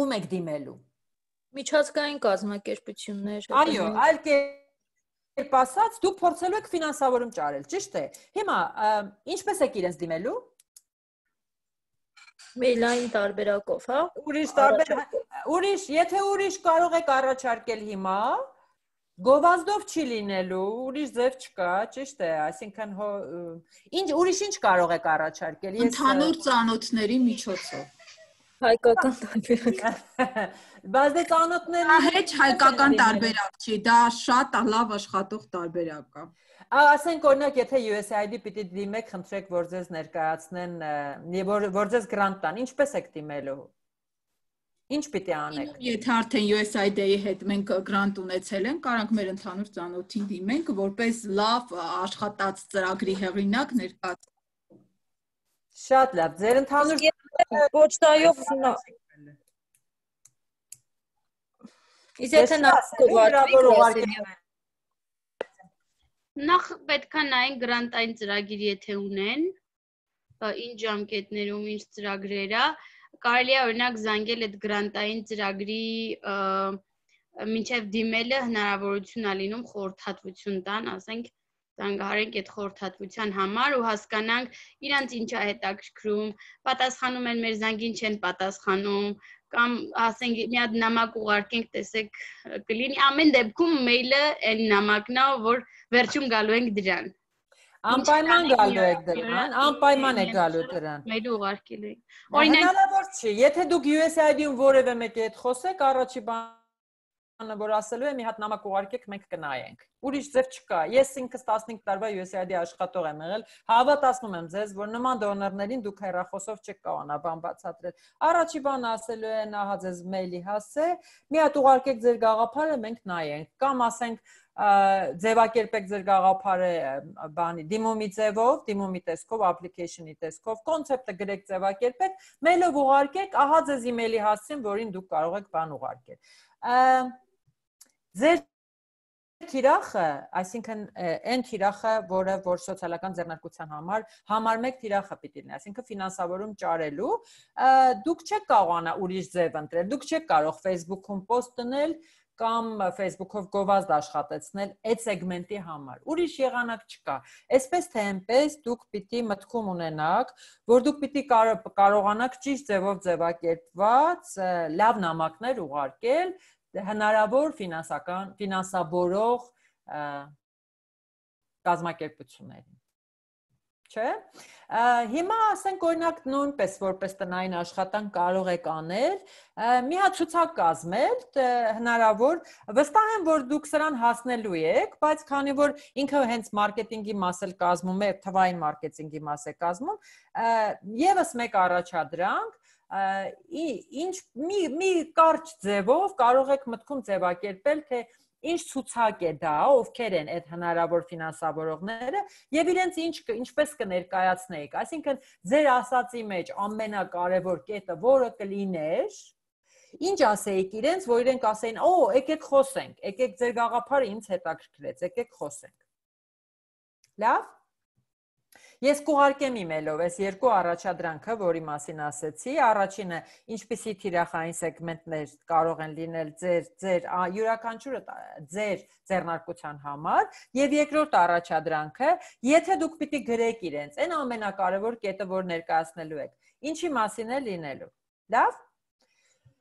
Speaker 1: Ում եք դիմելու։ Միջազգային կազմակերպություններ։ Այո, այլ կերպ Երբ ասած, դու փորձելու եք ֆինանսավորում ճարել, ճիշտ է։ Հիմա ինչպես եք իրենց դիմելու։ Մեյլային տարբերակով, հա։ Ուրիշ տարբեր, ուրիշ, եթե ուրիշ կարող եք առաջարկել հիմա, գովազդով չի լինելու, ուրիշ ձև չկա, ճիշտ է, այսինքն ինչ ուրիշ ինչ կարող եք առաջարկել։ Ընդհանուր ծանոթների միջոցով հայկական հա։ տարբերակ։ Բայց դե ծանոթներն հեչ հայկական տարբերակ չի, դա շատ լավ աշխատող տարբերակ է։ Ասենք օրինակ, եթե USAID պիտի դիմեք, խնդրեք, որ ձեզ ներկայացնեն, որ որ ձեզ գրանտ տան, ինչպես եք դիմելու։ Ինչ պիտի անեք։ Եթե արդեն
Speaker 3: USAID-ի հետ մենք գրանտ ունեցել ենք, կարանք մեր ընդհանուր ծանոթին դիմենք, որպես լավ աշխատած ծրագրի հեղինակ
Speaker 1: ներկայացնենք Շատ լավ։ Ձեր ընդհանուր Պոչտայով նա Իսկ եթե նախ կուղարկվի
Speaker 3: նախ պետքա նայեն գրանտային ծրագիր եթե ունեն ինչ ժամկետներում ինչ ծրագրեր է կարելի է օրինակ զանգել այդ գրանտային ծրագրի մինչև դիմելը հնարավորություն է լինում խորհրդատվություն տան ասենք զանգահարենք այդ խորհրդատվության համար ու հասկանանք իրանց ինչ է հետաքրքրում, պատասխանում են մեր զանգին չեն պատասխանում, կամ ասենք մի հատ նամակ ուղարկենք, տեսեք, կլինի ամեն դեպքում մեյլը այն նամակն է, որ վերջում գալու ենք դրան։ Անպայման գալու
Speaker 1: եք դրան, անպայման եք գալու դրան։ Մեր ուղարկելու ենք։ Օրինակ, հնարավոր չի, եթե դուք USAID-ում որևէ մեկի հետ խոսեք, առաջի բան Անը որ ասելու է մի հատ նամակ ուղարկեք, մենք կնայենք։ Ուրիշ ձև չկա։ Ես ինքս 15 տարվա USAID աշխատող եմ եղել, հավատացնում եմ ձեզ, որ նման դոնորներին դուք հեռախոսով չեք կարողանա բան բացատրել։ Առաջի բանը ասելու է նահա ձեզ մեյլի հասե, մի հատ ուղարկեք ձեր գաղափարը, մենք նայենք։ Կամ ասենք ձևակերպեք ձեր գաղափարը բանի դիմումի ձևով, դիմումի տեսքով, application-ի տեսքով, կոնցեպտը գրեք ձևակերպեք, մեյլով ուղարկեք, ահա ձեզ email-ի հասցին, որին դուք կարող եք բան ուղարկել։ Ձեր թիրախը, այսինքն այն թիրախը, որը որ սոցիալական ձեռնարկության համար համար մեկ թիրախը պիտի լինի, այսինքն ֆինանսավորում ճարելու, դուք չեք կարողանա ուրիշ ձև ընտրել, դուք չեք կարող Facebook-ում post տնել կամ Facebook-ով գովազդ աշխատեցնել այդ սեգմենտի համար։ Ուրիշ եղանակ չկա։ Այսպես թե այնպես դուք պիտի մտքում ունենաք, որ դուք պիտի կարողանաք ճիշտ ձևով ձևակերպված լավ նամակներ ուղարկել հնարավոր ֆինանսական ֆինանսավորող կազմակերպություններին չէ հիմա ասենք օրինակ նույնպես որպես տնային աշխատանք կարող եք անել մի հատ ցուցակ կազմել հնարավոր վստահ եմ որ դուք սրան հասնելու եք բայց քանի որ ինքը հենց մարքեթինգի մասը կազմում է թվային մարքեթինգի մասը կազմում եւս մեկ առաջադրանք ինչ մի մի կարճ ձևով կարող եք մտքում ձևակերպել թե ինչ ցուցակ է դա, ովքեր են այդ հնարավոր ֆինանսավորողները եւ իրենց ինչ ինչպես կներկայացնեիք։ Այսինքն ձեր ասացի մեջ ամենակարևոր կետը որը կլիներ, ինչ ասեիք իրենց, որ իրենք ասեին, «Օ, եկեք խոսենք, եկեք ձեր գաղափարը ինձ հետաքրքրեց, եկեք խոսենք»։ Լավ։ Ես կուղարկեմ email-ով այս երկու առաջադրանքը, որի մասին ասեցի։ Առաջինը, ինչպիսի թիրախային սեգմենտներ կարող են լինել ձեր ձեր յուրաքանչյուրը ձեր ձեռնարկության համար, եւ երկրորդ առաջադրանքը, եթե դուք պիտի գրեք իրենց, այն ամենակարևոր կետը, որ ներկայացնելու եք։ Ինչի մասին է լինելու։ Լավ։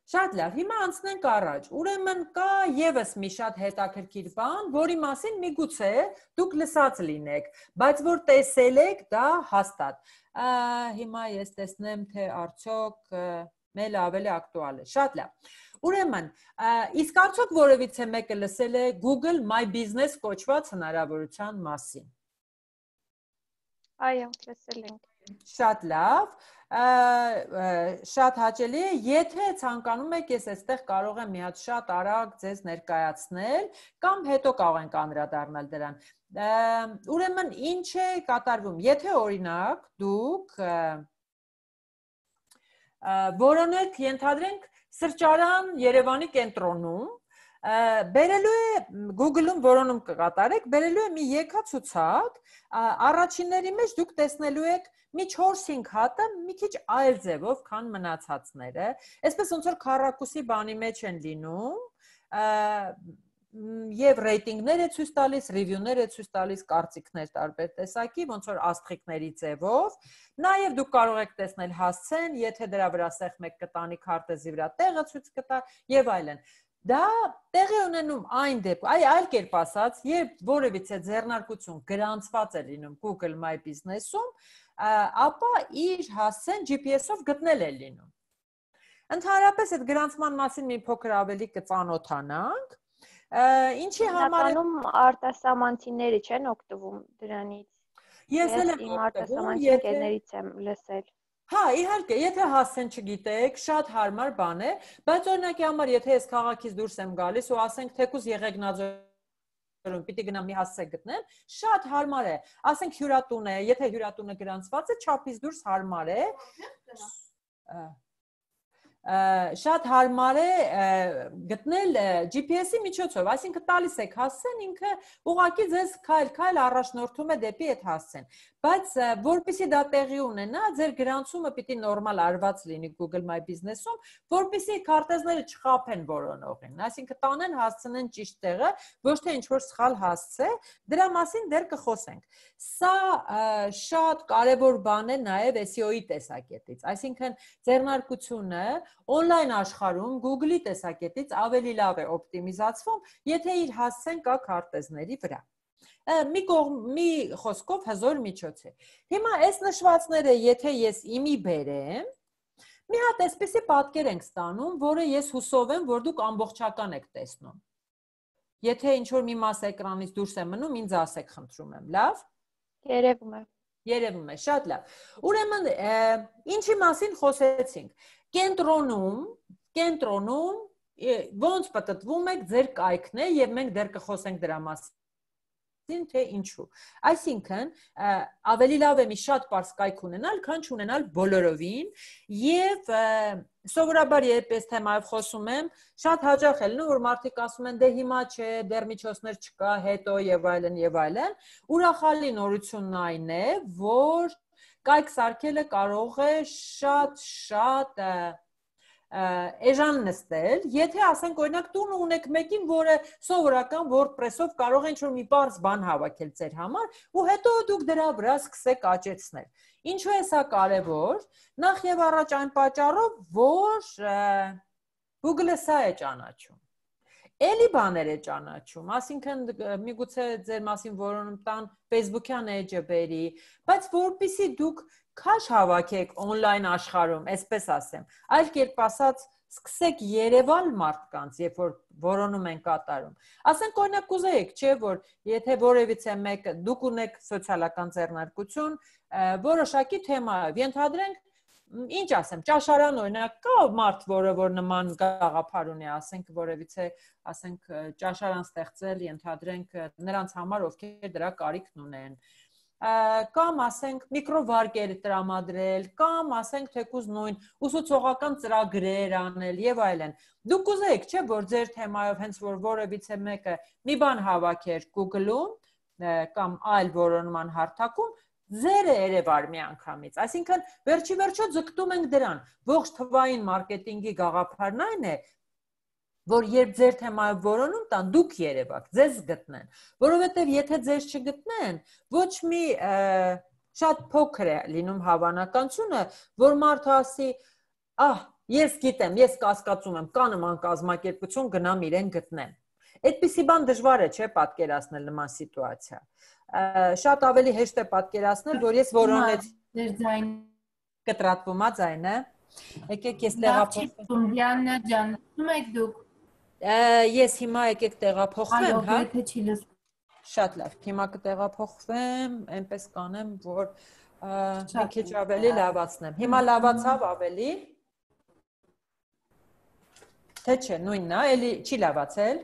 Speaker 1: Շատ լավ, հիմա անցնենք առաջ։ Ուրեմն կա եւս մի շատ հետաքրքիր բան, որի մասին միգուցե դուք լսած լինեք, բայց որ տեսել եք, դա հաստատ։ Ա, Հիմա ես տեսնեմ, թե արդյոք մելը ավելի ակտուալ է։ Շատ լավ։ Ուրեմն, իսկ արդյոք որևիցե մեկը լսել է Google My Business կոչված հնարավորության մասին։ Այո, լսել ենք։ Շատ լավ։ Շատ հաճելի է, եթե ցանկանում եք, ես այստեղ կարող եմ մի հատ շատ արագ ձեզ ներկայացնել կամ հետո կարող ենք անդրադառնալ դրան։ Ուրեմն ինչ է կատարվում։ Եթե օրինակ դուք որոնեք ենթադրենք սրճարան Երևանի կենտրոնում բերելու է Google-ում որոնում կկատարեք, բերելու է մի եկացուցակ, առաջինների մեջ դուք տեսնելու եք մի 4-5 հատը մի քիչ այլ ձևով, քան մնացածները, այսպես ոնց որ քարակուսի բանի մեջ են լինում, եւ ռեյտինգներ է ցույց տալիս, ռիվյուներ է ցույց տալիս, կարծիքներ տարբեր տեսակի, ոնց որ աստղիկների ձևով։ Նաեւ դուք կարող եք տեսնել հասցեն, եթե դրա վրա սեղմեք կտանի քարտեզի վրա տեղը ցույց կտա եւ այլն։ Դա տեղի ունենում այն դեպքում, այ այլ կերպ ասած, երբ որևիցե ձեռնարկություն գրանցված է լինում Google My Business-ում, ապա իր հասցեն GPS-ով գտնել է լինում։ Ընդհանրապես այդ գրանցման մասին մի փոքր ավելի կծանոթանանք։ Ինչի համար անում արտասահմանցիները չեն օգտվում դրանից։ Ես էլ եմ արտասահմանցի կերներից
Speaker 3: եմ լսել։
Speaker 1: Հա, իհարկե, եթե հասցեն, չգիտեք, շատ հարմար բան է, բայց օրինակի համար, եթե ես քաղաքից դուրս եմ գալիս ու ասենք թեկուզ Եղեգնաձորում պիտի գնամ մի հասցեկ գտնեմ, շատ հարմար է։ Ասենք հյուրատուն է, եթե հյուրատունը գրանցված է, չափից դուրս հարմար է շատ հարմար է գտնել GPS-ի միջոցով, այսինքն տալիս եք հասցեն, ինքը ուղակի ձեզ քայլ-քայլ առաջնորդում է դեպի այդ հասցեն։ Բայց որpիսի դա տեղի ունենա, ձեր գրանցումը պիտի նորմալ արված լինի Google My Business-ում, որpիսի քարտեզները չխափեն որոնողին, այսինքն տանեն հասցնեն ճիշտ տեղը, ոչ թե ինչ-որ սխալ հասցե, դրա մասին դեռ կխոսենք։ Սա շատ կարևոր բան է նաև SEO-ի տեսակետից, այսինքն ձեռնարկությունը Օնլայն աշխարհում Google-ի տեսակետից ավելի լավ է օպտիմիզացվում, եթե իր հասցեն կա քարտեզների վրա մի կողմ մի խոսքով հզոր միջոց է։ Հիմա այս նշվածները, եթե ես իմի բերեմ, մի հատ էսպիսի պատկեր ենք ստանում, որը ես հուսով եմ, որ դուք ամբողջական եք տեսնում։ Եթե ինչ որ մի մաս էկրանից դուրս է մնում, ինձ ասեք, խնդրում եմ, լավ։ Երևում է։ Երևում է, շատ լավ։ Ուրեմն, ինչի մասին խոսեցինք կենտրոնում, կենտրոնում ոնց պատտվում եք ձեր կայքն է եւ մենք դեռ կխոսենք դրա մասին թե ինչու։ Այսինքն, ավելի լավ է մի շատ པարս կայք ունենալ, քան չունենալ բոլորովին եւ սովորաբար երբ ես թեմայով խոսում եմ, շատ հաճախ ելնում որ մարդիկ ասում են դե հիմա չէ, դեռ միջոցներ չկա, հետո եւ այլն եւ այլն։ Ուրախալի նորությունն այն է, որ կայք սարքելը կարող է շատ շատ էժան նստել, եթե ասենք օրինակ տուն ունեք մեկին, որը սովորական WordPress-ով կարող է ինչ-որ մի բարձ բան հավաքել ձեր համար, ու հետո դուք դրա վրա սկսեք աճեցնել։ Ինչու է սա կարևոր։ Նախ եւ առաջ այն պատճառով, որ Google-ը սա է ճանաչում Էլի բաներ է ճանաչում, ասինքն միգուցե ձեր մասին որոնում տան Facebook-յան էջը բերի, բայց որpիսի դուք քաշ հավաքեք on-line աշխարհում, այսպես ասեմ, այլ կերպ ասած, սկսեք Երևան մարդկանց, երբ որ որոնում են կատարում։ Ասենք օրինակ կուզեիք, չէ, որ եթե որևիցե մեկը դուք ունեք սոցիալական ձեռնարկություն, որոշակի թեմա, ենթադրենք ինչ ասեմ, ճաշարան օրինակ կա մարդ, որը որ նման գաղափար ունի, ասենք որևիցե, ասենք ճաշարան ստեղծել, ենթադրենք նրանց համար, ովքեր դրա կարիքն ունեն կամ ասենք միկրովարկեր տրամադրել, կամ ասենք թեկուզ նույն ուսուցողական ծրագրեր անել եւ այլն։ Դուք կուզեիք, չէ՞, որ ձեր թեմայով հենց որ որևիցե մեկը մի բան հավաքեր Google-ում կամ այլ որոնման հարթակում Զերը Երևար մի անգամից։ Այսինքն վերջի վերջո ձգտում ենք դրան։ Ողջ թվային մարքեթինգի գաղափարն այն է, որ երբ ձեր թեմայը որոնում տան դուք Երևակ, ձեզ գտնեն, որովհետև եթե ձեզ չգտնեն, ոչ մի շատ փոքր է լինում հավանականությունը, որ մարդը ասի, «Ահ, ես գիտեմ, ես կասկածում եմ, կա նման կազմակերպություն, գնամ իրեն գտնեմ»։ Այդպիսի բան դժվար է, չէ՞, պատկերացնել նման սիտուացիա։ Շատ ավելի հեշտ է պատկերացնել, որ ես որոնեց ձեր ձայն կտրատվում է ձայնը։ Եկեք ես տեղափոխվեմ։ Տումբյաննա ջան, ո՞ւմ եք դուք։ Ես հիմա եկեք տեղափոխվեմ, հա։ Այո, եթե չի լսում։ Շատ լավ։ Հիմա կտեղափոխվեմ, այնպես կանեմ, որ մի քիչ ավելի լավացնեմ։ Հիմա լավացավ ավելի։ Թե չէ, նույնն է, էլի չի լավացել։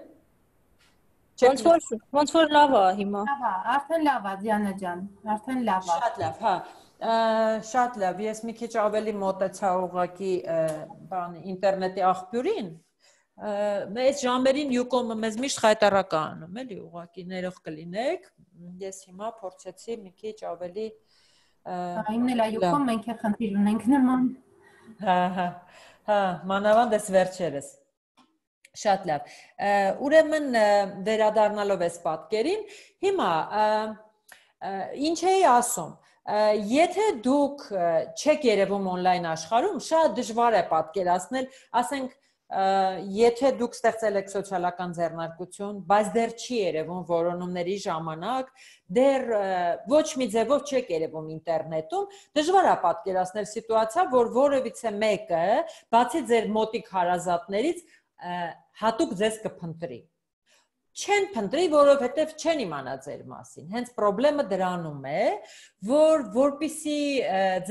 Speaker 1: Ոնց որ ոնց որ լավ է հիմա։ Լավ է, արդեն լավ է Դիանա ջան, արդեն լավ է։ Շատ լավ, հա։ Շատ լավ, ես մի քիչ ավելի մոտեցա ուղակի բան ինտերնետի աղբյուրին։ Մեզ ժամերին Յուկոմը մեզ միշտ խայտարակա անում էլի ուղակի ներող կլինեք։ Ես հիմա փորձեցի մի քիչ ավելի Այնն էլ Յուկոմ
Speaker 3: մենք է խնդիր ունենք նման։
Speaker 1: Հա, հա։ Հա, մանավանդ էս վերջերս։ Հա Շատ լավ։ Ուրեմն վերադառնալով էս պատկերին, հիմա ինչ էի ասում, Եթե դուք չեք երևում on-line աշխարհում, շատ դժվար է պատկերացնել, ասենք, եթե դուք ստեղծել եք սոցիալական ձեռնարկություն, բայց դեռ չի երևում որոնումների ժամանակ, դեռ ոչ մի ձևով չեք երևում ինտերնետում, դժվար է պատկերացնել սիտուացիա, որ որևիցե մեկը, բացի ձեր մոտիկ հարազատներից, հատուկ ձեզ կփնտրի չեն փնտրի, որովհետև չեն իմանա ձեր մասին։ Հենց խնդրեմը դրանում է, որ որpիսի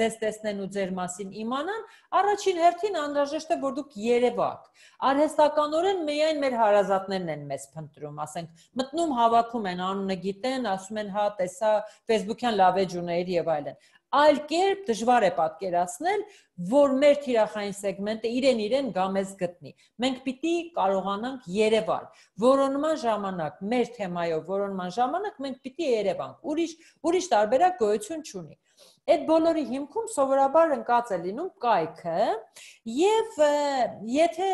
Speaker 1: ձեզ տեսնեն ու ձեր մասին իմանան, առաջին հերթին անհրաժեշտ է որ դուք երևաք։ Արհեստականորեն միայն մեր հարազատներն են մեզ փնտրում, ասենք, մտնում հավաքում են, անունը գիտեն, ասում են, հա, տեսա Facebook-յան լավ էջ ուներ եւ այլն։ Այլ կերպ դժվար է պատկերացնել, որ մեր թիրախային սեգմենտը իրեն իրեն գամես գտնի։ Մենք պիտի կարողանանք Երևան, որոնման ժամանակ, մեր թեմայով որոնման ժամանակ մենք պիտի Երևանք։ Ուրիշ ուրիշ տարբերակ գոյություն չունի։ Այդ բոլորի հիմքում սովորաբար ընկած է լինում կայքը, եւ եթե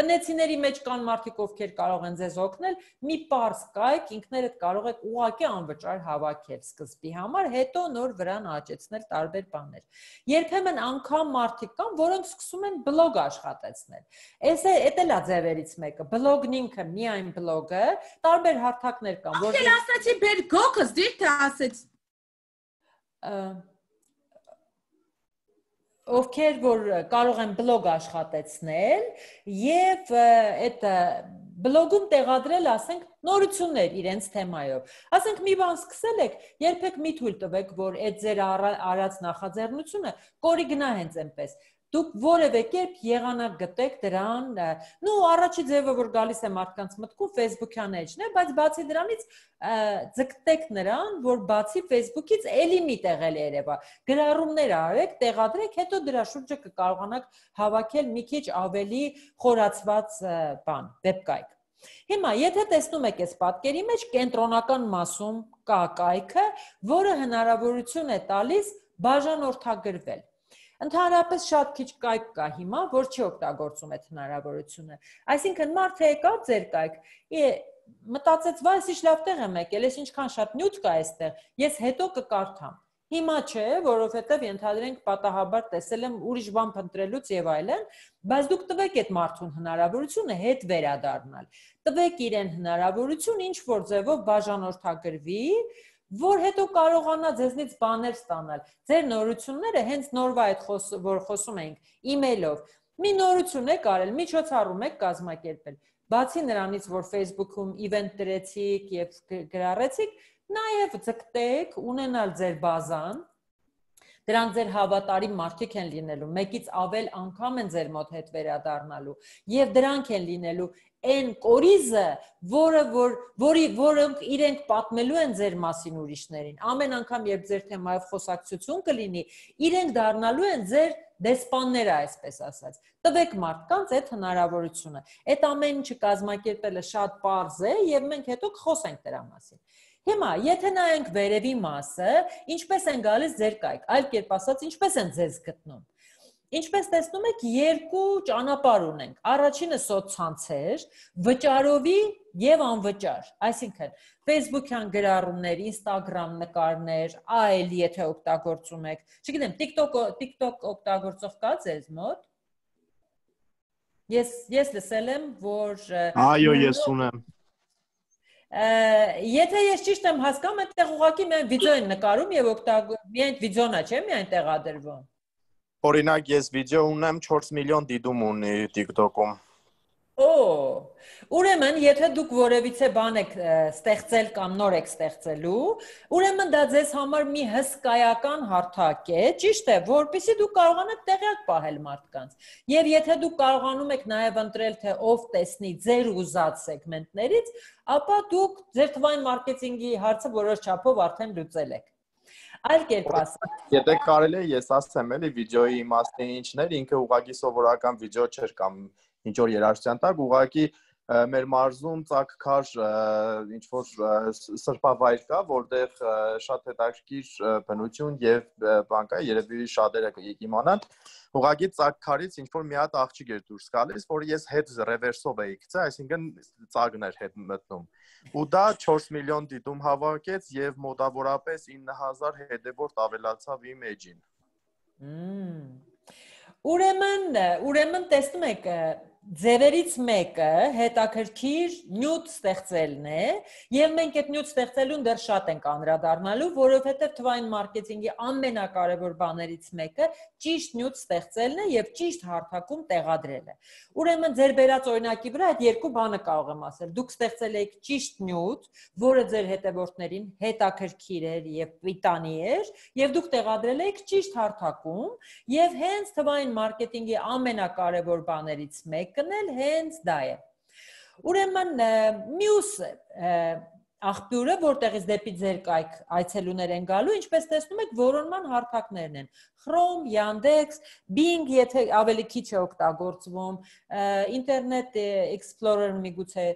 Speaker 1: Տնեցիների մեջ կան մարդիկ, ովքեր կարող են ձեզ օգնել, մի པարս կայք ինքներդ կարող եք ուղակի անվճար հավաքել սկզբի համար, հետո նոր վրան աճեցնել տարբեր բաներ։ Երբեմն անգամ մարդիկ կան, որոնք սկսում են բլոգ աշխատեցնել։ Էս է, դա լա ձևերից մեկը։ Բլոգն ինքը միայն բլոգը, տարբեր հարթակներ կան, որ Ախր ասացի բեր գոքս դիր թե ասեց ովքեր որ կարող են բլոգ աշխատեցնել եւ այդ բլոգում տեղադրել, ասենք, նորություններ իրենց թեմայով։ Ասենք մի բան սկսել եք, երբեք մի թույլ տվեք, որ այդ ձեր առած նախաձեռնությունը կորիգնա հենց այնպես դուք որևէ կերպ եղանակ գտեք դրան։ Նու առաջի ձևը որ գալիս է մարդկանց մտքում Facebook-յան էջն է, բայց բացի դրանից ձգտեք նրան, որ բացի Facebook-ից էլի մի տեղ էլ Երևա։ Գրառումներ արեք, տեղադրեք, հետո դրա շուրջը կկարողանաք հավաքել մի քիչ ավելի խորացված բան, վեբկայք։ Հիմա, եթե տեսնում եք այս պատկերի մեջ կենտրոնական մասում կա կայքը, որը հնարավորություն է տալիս բաժանորդագրվել Ընդհանրապես շատ քիչ կայք կա հիմա, որ չի օգտագործում այդ հնարավորությունը։ Այսինքն մարդը եկավ ձեր կայք, մտածեց, վայ, ես ինչ լավ տեղ եմ եկել, ես ինչքան շատ նյութ կա այստեղ, ես հետո կկարդամ։ Հիմա չէ, որովհետև ենթադրենք պատահաբար տեսել եմ ուրիշ բան փնտրելուց եւ այլն, բայց դուք տվեք այդ մարդուն հնարավորությունը հետ վերադառնալ։ Տվեք իրեն հնարավորություն ինչ որ ձևով բաժանորդագրվի, որ հետո կարողանա ձեզնից բաներ ստանալ։ Ձեր նորությունները հենց նորվա այդ խոս, որ խոսում ենք, email-ով։ Մի նորություն եք արել, միջոցառում եք կազմակերպել։ Բացի նրանից, որ Facebook-ում event դրեցիք եւ գրառեցիք, նաեւ ձգտեք ունենալ ձեր բազան, դրանք ձեր հավատարի մարդիկ են լինելու, մեկից ավել անգամ են ձեր մոտ հետ վերադառնալու եւ դրանք են լինելու այն կորիզը, որը որ որի որոնք իրենք պատմելու են ձեր մասին ուրիշներին։ Ամեն անգամ երբ ձեր թեմայով խոսակցություն կլինի, իրենք դառնալու են ձեր դեսպանները, այսպես ասած։ Տվեք մարդկանց այդ հնարավորությունը։ Այդ ամեն ինչը կազմակերպելը շատ པարզ է եւ մենք հետո կխոսենք դրա մասին։ Հիմա, եթե նայենք վերևի մասը, ինչպես են գալիս ձեր կայք, այլ կերպ ասած, ինչպես են ձեզ գտնում։ Ինչպես տեսնում եք, երկու ճանապարհ ունենք։ Առաջինը սոցցանցեր, վճարովի եւ անվճար։ Այսինքն, Facebook-յան գրառումներ, Instagram նկարներ, այլ եթե օգտագործում եք, չգիտեմ, TikTok-ը, TikTok օգտագործող կա ձեզ մոտ։ Ես ես լսել եմ, որ Այո, ես ունեմ։ Եթե ես ճիշտ եմ հասկանում, այդտեղ ուղղակի միայն վիդեո են նկարում եւ օգտագործում, միայն վիդեոն է, չէ՞, միայն տեղադրվում։ Օրինակ ես վիդեո ունեմ 4 միլիոն դիտում ունի TikTok-ում։ Օ՜, ուրեմն եթե դուք որևիցե բան եք ստեղծել կամ նոր եք ստեղծելու, ուրեմն դա ձեզ համար մի հսկայական հարթակ է, ճիշտ է, որpիսի դուք կարողանաք տեղյակ պահել մարդկանց։ Եվ եթե դուք կարողանում եք նաև ընտրել թե ով տեսնի ձեր ուզած սեգմենտներից, ապա դուք ձեր թվային մարքեթինգի հարցը որոշ չափով արդեն լուծել եք։ Այլ կերպ ասած, եթե կարելի է, ես ասեմ, էլի վիդեոյի իմաստը ինչն էր, ինքը ուղակի սովորական վիդեո չէր կամ ինչ որ երաժշտության տակ, ուղակի մեր մարզում ցակքար ինչ որ սրբավայր կա, որտեղ շատ հետաքրքիր բնություն եւ բան կա, երևի շատերը կիմանան։ Ուղղակի ցակքարից ինչ որ մի հատ աղջիկ էր դուրս գալիս, որ ես հետ ռևերսով էի գցա, այսինքն ծագներ հետ մտնում։ Ու դա 4 միլիոն դիտում հավաքեց եւ մոտավորապես 9000 հետևորդ ավելացավ իմ էջին։ Ուրեմն, ուրեմն տեսնում եք, ձևերից մեկը հետաքրքիր նյութ ստեղծելն է եւ մենք այդ նյութ ստեղծելուն դեռ շատ ենք անդրադառնալու որովհետեւ թվային մարքեթինգի ամենակարևոր բաներից մեկը ճիշտ նյութ ստեղծելն է եւ ճիշտ հարթակում տեղադրելը ուրեմն ձեր վերած օրինակի վրա այդ երկու բանը կարող եմ ասել դուք ստեղծել եք ճիշտ նյութ որը ձեր հետևորդներին հետաքրքիր էր եւ պիտանի էր եւ դուք տեղադրել եք ճիշտ հարթակում եւ հենց թվային մարքեթինգի ամենակարևոր բաներից մեկը կնել հենց դա է։ Ուրեմն մյուս աղբյուրը, որտեղից դեպի ձեր կայք այցելուներ են գալու, ինչպես տեսնում եք, որոնման հարթակներն են։ Chrome, Yandex, Bing, եթե ավելի քիչ է օգտագործվում, Internet Explorer-ը միգուցե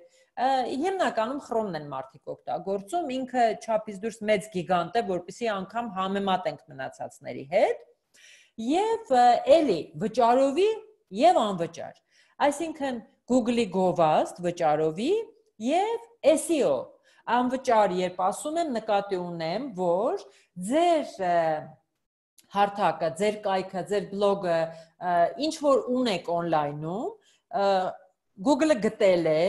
Speaker 1: հիմնականում Chrome-ն են մարդիկ օգտագործում, ինքը չափից դուրս մեծ գիգանտ է, որովհետեւ անգամ համեմատ ենք մնացածների հետ։ Եվ էլի վճարովի եւ անվճար։ Այսինքն Google-ի գովազդ վճարովի եւ SEO անվճար երբ ասում եմ նկատի ունեմ որ ձեր հարթակը, ձեր կայքը, ձեր բլոգը, ինչ որ ունեք on-line-ում, Google-ը գտել է,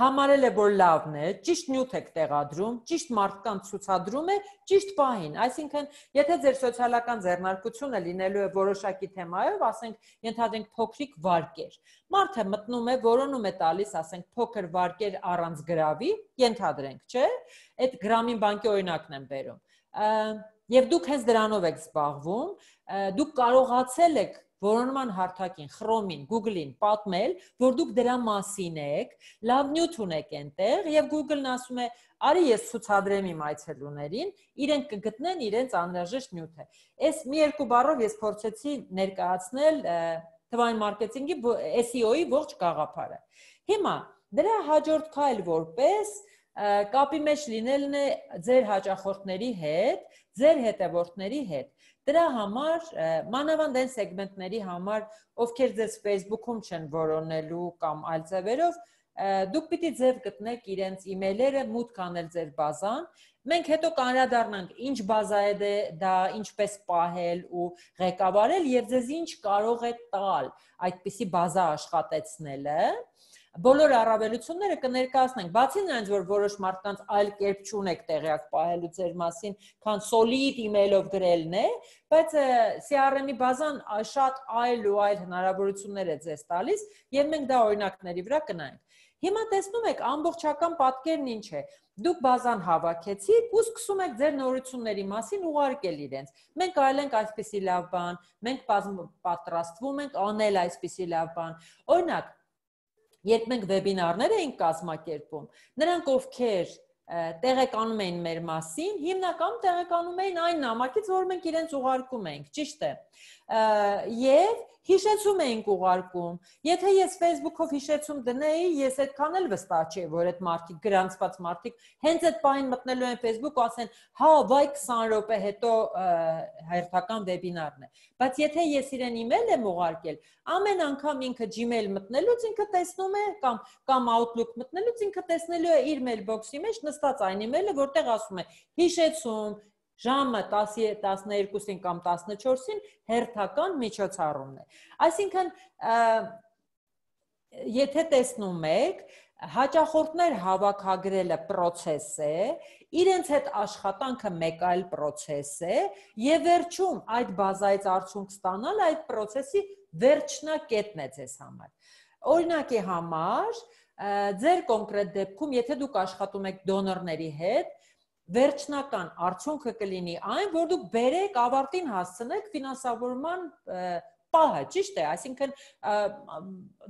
Speaker 1: համարել է, որ լավն է, ճիշտ նյութ եք տեղադրում, ճիշտ մարդկանց ցուցադրում է ճիշտ պահին։ Այսինքն, եթե ձեր սոցիալական ձեռնարկությունը լինելու է որոշակի թեմայով, ասենք, ենթադրենք փոքրիկ վարկեր։ Մարդը մտնում է, որոնում է տալիս, ասենք, փոքր վարկեր առանց գրավի, ենթադրենք, չէ՞։ Այդ գրամին բանկի օրինակն եմ բերում։ Եվ դուք հենց դրանով եք զբաղվում, դուք կարողացել եք որոնման հարթակին, Chrome-ին, Google-ին պատմել, որ դուք դրա մասին եք, լավ նյութ ունեք այնտեղ եւ Google-ն ասում է, արի ես ցուցադրեմ իմ այցելուներին, իրենք կգտնեն իրենց անհրաժեշտ նյութը։ Այս մի երկու բառով ես փորձեցի ներկայացնել թվային մարքեթինգի SEO-ի ողջ գաղափարը։ Հիմա դրա հաջորդ քայլ որպես կապի մեջ լինելն է ձեր հաճախորդների հետ, ձեր հետևորդների հետ։ Դրա համար մանավանդ այն սեգմենտների համար, ովքեր ձեզ Facebook-ում չեն որոնելու կամ այլ ձևերով, դուք պիտի ձև գտնեք իրենց email-երը, մուտք անել ձեր բազան։ Մենք հետո կանրադառնանք ինչ բազա է դե, դա, ինչպես պահել ու ղեկավարել եւ ձեզ ինչ կարող է տալ այդպիսի բազա աշխատեցնելը բոլոր առավելությունները կներկայացնենք, բացի նրանից, որ որոշ մարդկանց այլ կերպ չունեք տեղյակ պահելու ձեր մասին, քան solid email-ով գրելն է, բայց CRM-ի բազան շատ այլ ու այլ հնարավորություններ է ձեզ տալիս, եւ մենք դա օրինակների վրա կնայենք։ Հիմա տեսնում եք ամբողջական պատկերն ինչ է։ Դուք բազան հավաքեցիք ու սկսում եք ձեր նորությունների մասին ուղարկել իրենց։ Մենք արել այսպիսի լավ բան, մենք պատրաստվում ենք անել այսպիսի լավ բան։ Օրինակ, երբ մենք վեբինարներ էինք կազմակերպում, նրանք ովքեր տեղեկանում էին մեր մասին, հիմնականում տեղեկանում էին այն նամակից, որ մենք իրենց ուղարկում ենք, ճիշտ է եւ հիշեցում էինք ուղարկում։ Եթե ես Facebook-ով հիշեցում դնեի, ես այդքան էլ վստահ չէի, որ այդ մարդիկ գրանցված մարդիկ հենց այդ պայն մտնելու են Facebook-ու ասեն, «Հա, վայ 20 րոպե հետո հերթական վեբինարն է»։ Բայց եթե ես իրեն email եմ ուղարկել, ամեն անգամ ինքը Gmail մտնելուց ինքը տեսնում է կամ կամ Outlook մտնելուց ինքը տեսնելու է իր mail box-ի մեջ նստած այն email-ը, որտեղ ասում է՝ «Հիշեցում, ժամը 10-12-ին կամ 14-ին հերթական միջոցառումն է։ Այսինքն եթե տեսնում եք, հաճախորդներ հավաքագրելը process է, իրենց հետ աշխատանքը մեկ այլ process է, եւ վերջում այդ բազայից արդյունք ստանալ այդ process-ի վերջնակետն է ձեզ համար։ Օրինակի համար, ձեր կոնկրետ դեպքում, եթե դուք աշխատում եք դոնորների հետ, վերջնական արդյունքը կլինի այն, որ դուք բերեք ավարտին հասցնեք ֆինանսավորման պահը, ճիշտ է, այսինքն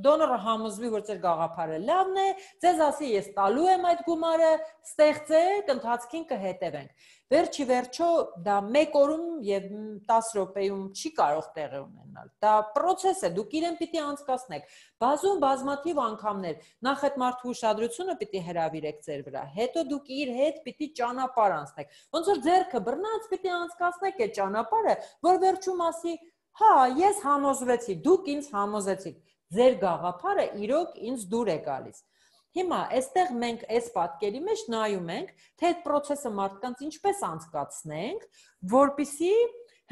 Speaker 1: դոնորը համոզվի, որ ձեր գաղափարը լավն է, ձեզ ասի ես տալու եմ այդ գումարը, ստեղծեք, ընթացքին կհետևենք։ Վերջի վերջո դա 1 օրում եւ 10 րոպեում չի կարող տեղի ունենալ։ Դա process է, դուք իրեն պիտի անցկացնեք։ Բազում բազմաթիվ անգամներ նախ այդ մարդու ուշադրությունը պիտի հրավիրեք ձեր վրա, հետո դուք իր հետ պիտի ճանապարհ անցնեք։ Ոնց որ ձեռքը բռնած պիտի անցկացնեք այդ ճանապարհը, որ վերջում ասի հա, ես համոզվեցի, դուք ինձ համոզեցիք։ Ձեր գաղափարը իրոք ինձ դուր է գալիս։ Հիմա այստեղ մենք այս պատկերի մեջ նայում ենք, թե այդ process-ը մարդկանց ինչպես անցկացնենք, որpիսի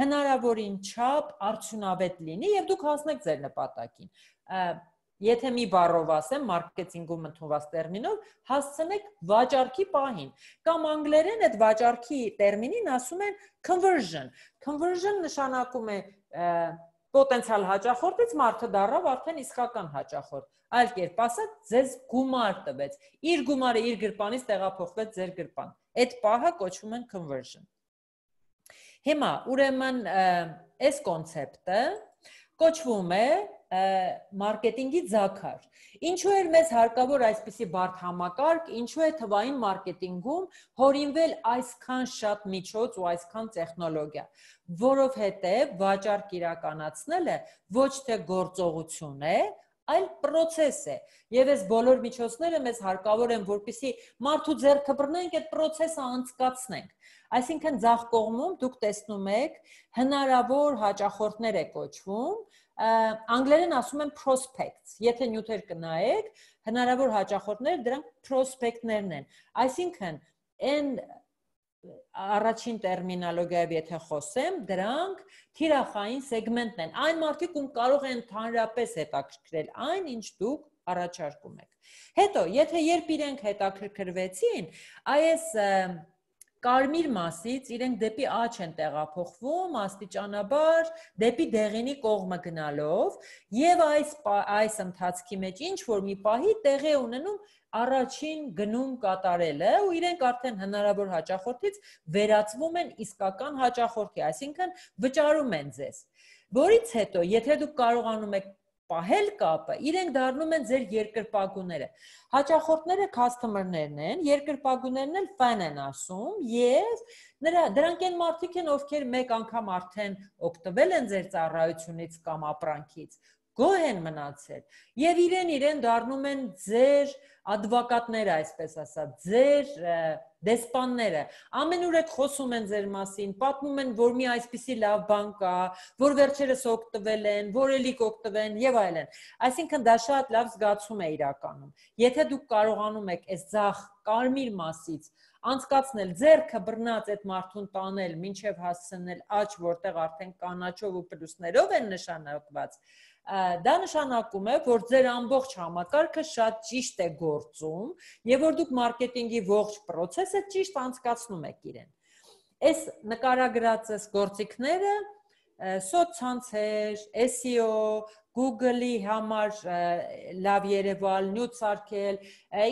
Speaker 1: հնարավորին չափ արդյունավետ լինի եւ դուք հասնեք ձեր նպատակին։ Եթե մի բառով ասեմ մարքեթինգում ընդունված տերմինով, հասցնեք վաճառքի պահին։ Կամ անգլերեն այդ վաճառքի տերմինին ասում են conversion։ Conversion նշանակում է պոտենցիալ հաճախորդից մարդը դառավ արդեն իսկական հաճախորդ։ Այլ կերպ ասած, ձեզ գումար տվեց։ Իր գումարը իր գրպանից տեղափոխվեց ձեր գրպան։ Այդ պահը կոչվում են conversion։ Հիմա, ուրեմն, այս կոնցեպտը կոչվում է մարքեթինգի ցակար։ Ինչու էր մեզ հարկավոր այսպիսի բարդ համակարգ, ինչու է թվային մարքեթինգում հորինվել այսքան շատ միջոց ու այսքան տեխնոլոգիա, որովհետև վաճառք իրականացնելը ոչ թե գործողություն է, այլ process է։ Եվ այս բոլոր միջոցները մեզ հարկավոր են, որպիսի մարդու ձեռքը բռնենք, այդ process-ը անցկացնենք։ Այսինքն ցախ կողմում դուք տեսնում եք հնարավոր հաճախորդներ է կոչվում, անգլերեն ասում են prospects։ Եթե նյութեր կնայեք, հնարավոր հաճախորդներ դրանք prospect-ներն են։ Այսինքն, այն առաջին տերմինոլոգիայով եթե խոսեմ, դրանք թիրախային սեգմենտն են։ Այն մարդիկ, ում կարող են ընդհանրապես հետաքրքրել այն, ինչ դուք առաջարկում եք։ Հետո, եթե երբ իրենք հետաքրքրվեցին, այս և, կարմիր մասից իրենք դեպի աճ են տեղափոխվում աստիճանաբար դեպի դեղինի կողմը գնալով եւ այս այս ընթացքի մեջ ինչ որ մի պահի տեղի ունենում առաջին գնում կատարելը ու իրենք արդեն հնարավոր հաճախորդից վերածվում են իսկական հաճախորդի, այսինքն վճարում են ձեզ։ Որից հետո, եթե դուք կարողանում եք պահել կապը, իրենք դառնում են ձեր երկրպագուները։ Հաճախորդները customer-ներն են, երկրպագուներն էլ fan են ասում, եւ նրա դրանք են մարդիկ են, ովքեր մեկ անգամ արդեն օգտվել են ձեր ծառայությունից կամ ապրանքից, գոհ են մնացել եւ իրեն իրեն դառնում են ձեր адвокатները, այսպես ասած, ձեր դեսպանները ամենուրեք խոսում են ձեր մասին, պատմում են, որ մի այսպիսի լավ բան կա, որ վերջերս օգտվել են, որ էլի կօգտվեն եւ այլն։ Այսինքն դա շատ լավ զգացում է իրականում։ Եթե դուք կարողանում եք այս ցախ կարմիր մասից անցկացնել зерքը բռնած այդ մարդուն տանել, ինչև հասցնել աճ, որտեղ արդեն կանաչով ու պլյուսներով են նշանակված, դա նշանակում է, որ ձեր ամբողջ համակարգը շատ ճիշտ է գործում եւ որ դուք մարքեթինգի ողջ process-ը ճիշտ անցկացնում եք իրեն։ Այս նկարագրածս գործիքները սոցցանցեր, SEO, Google-ի համար լավ Երևան, նյութ սարքել,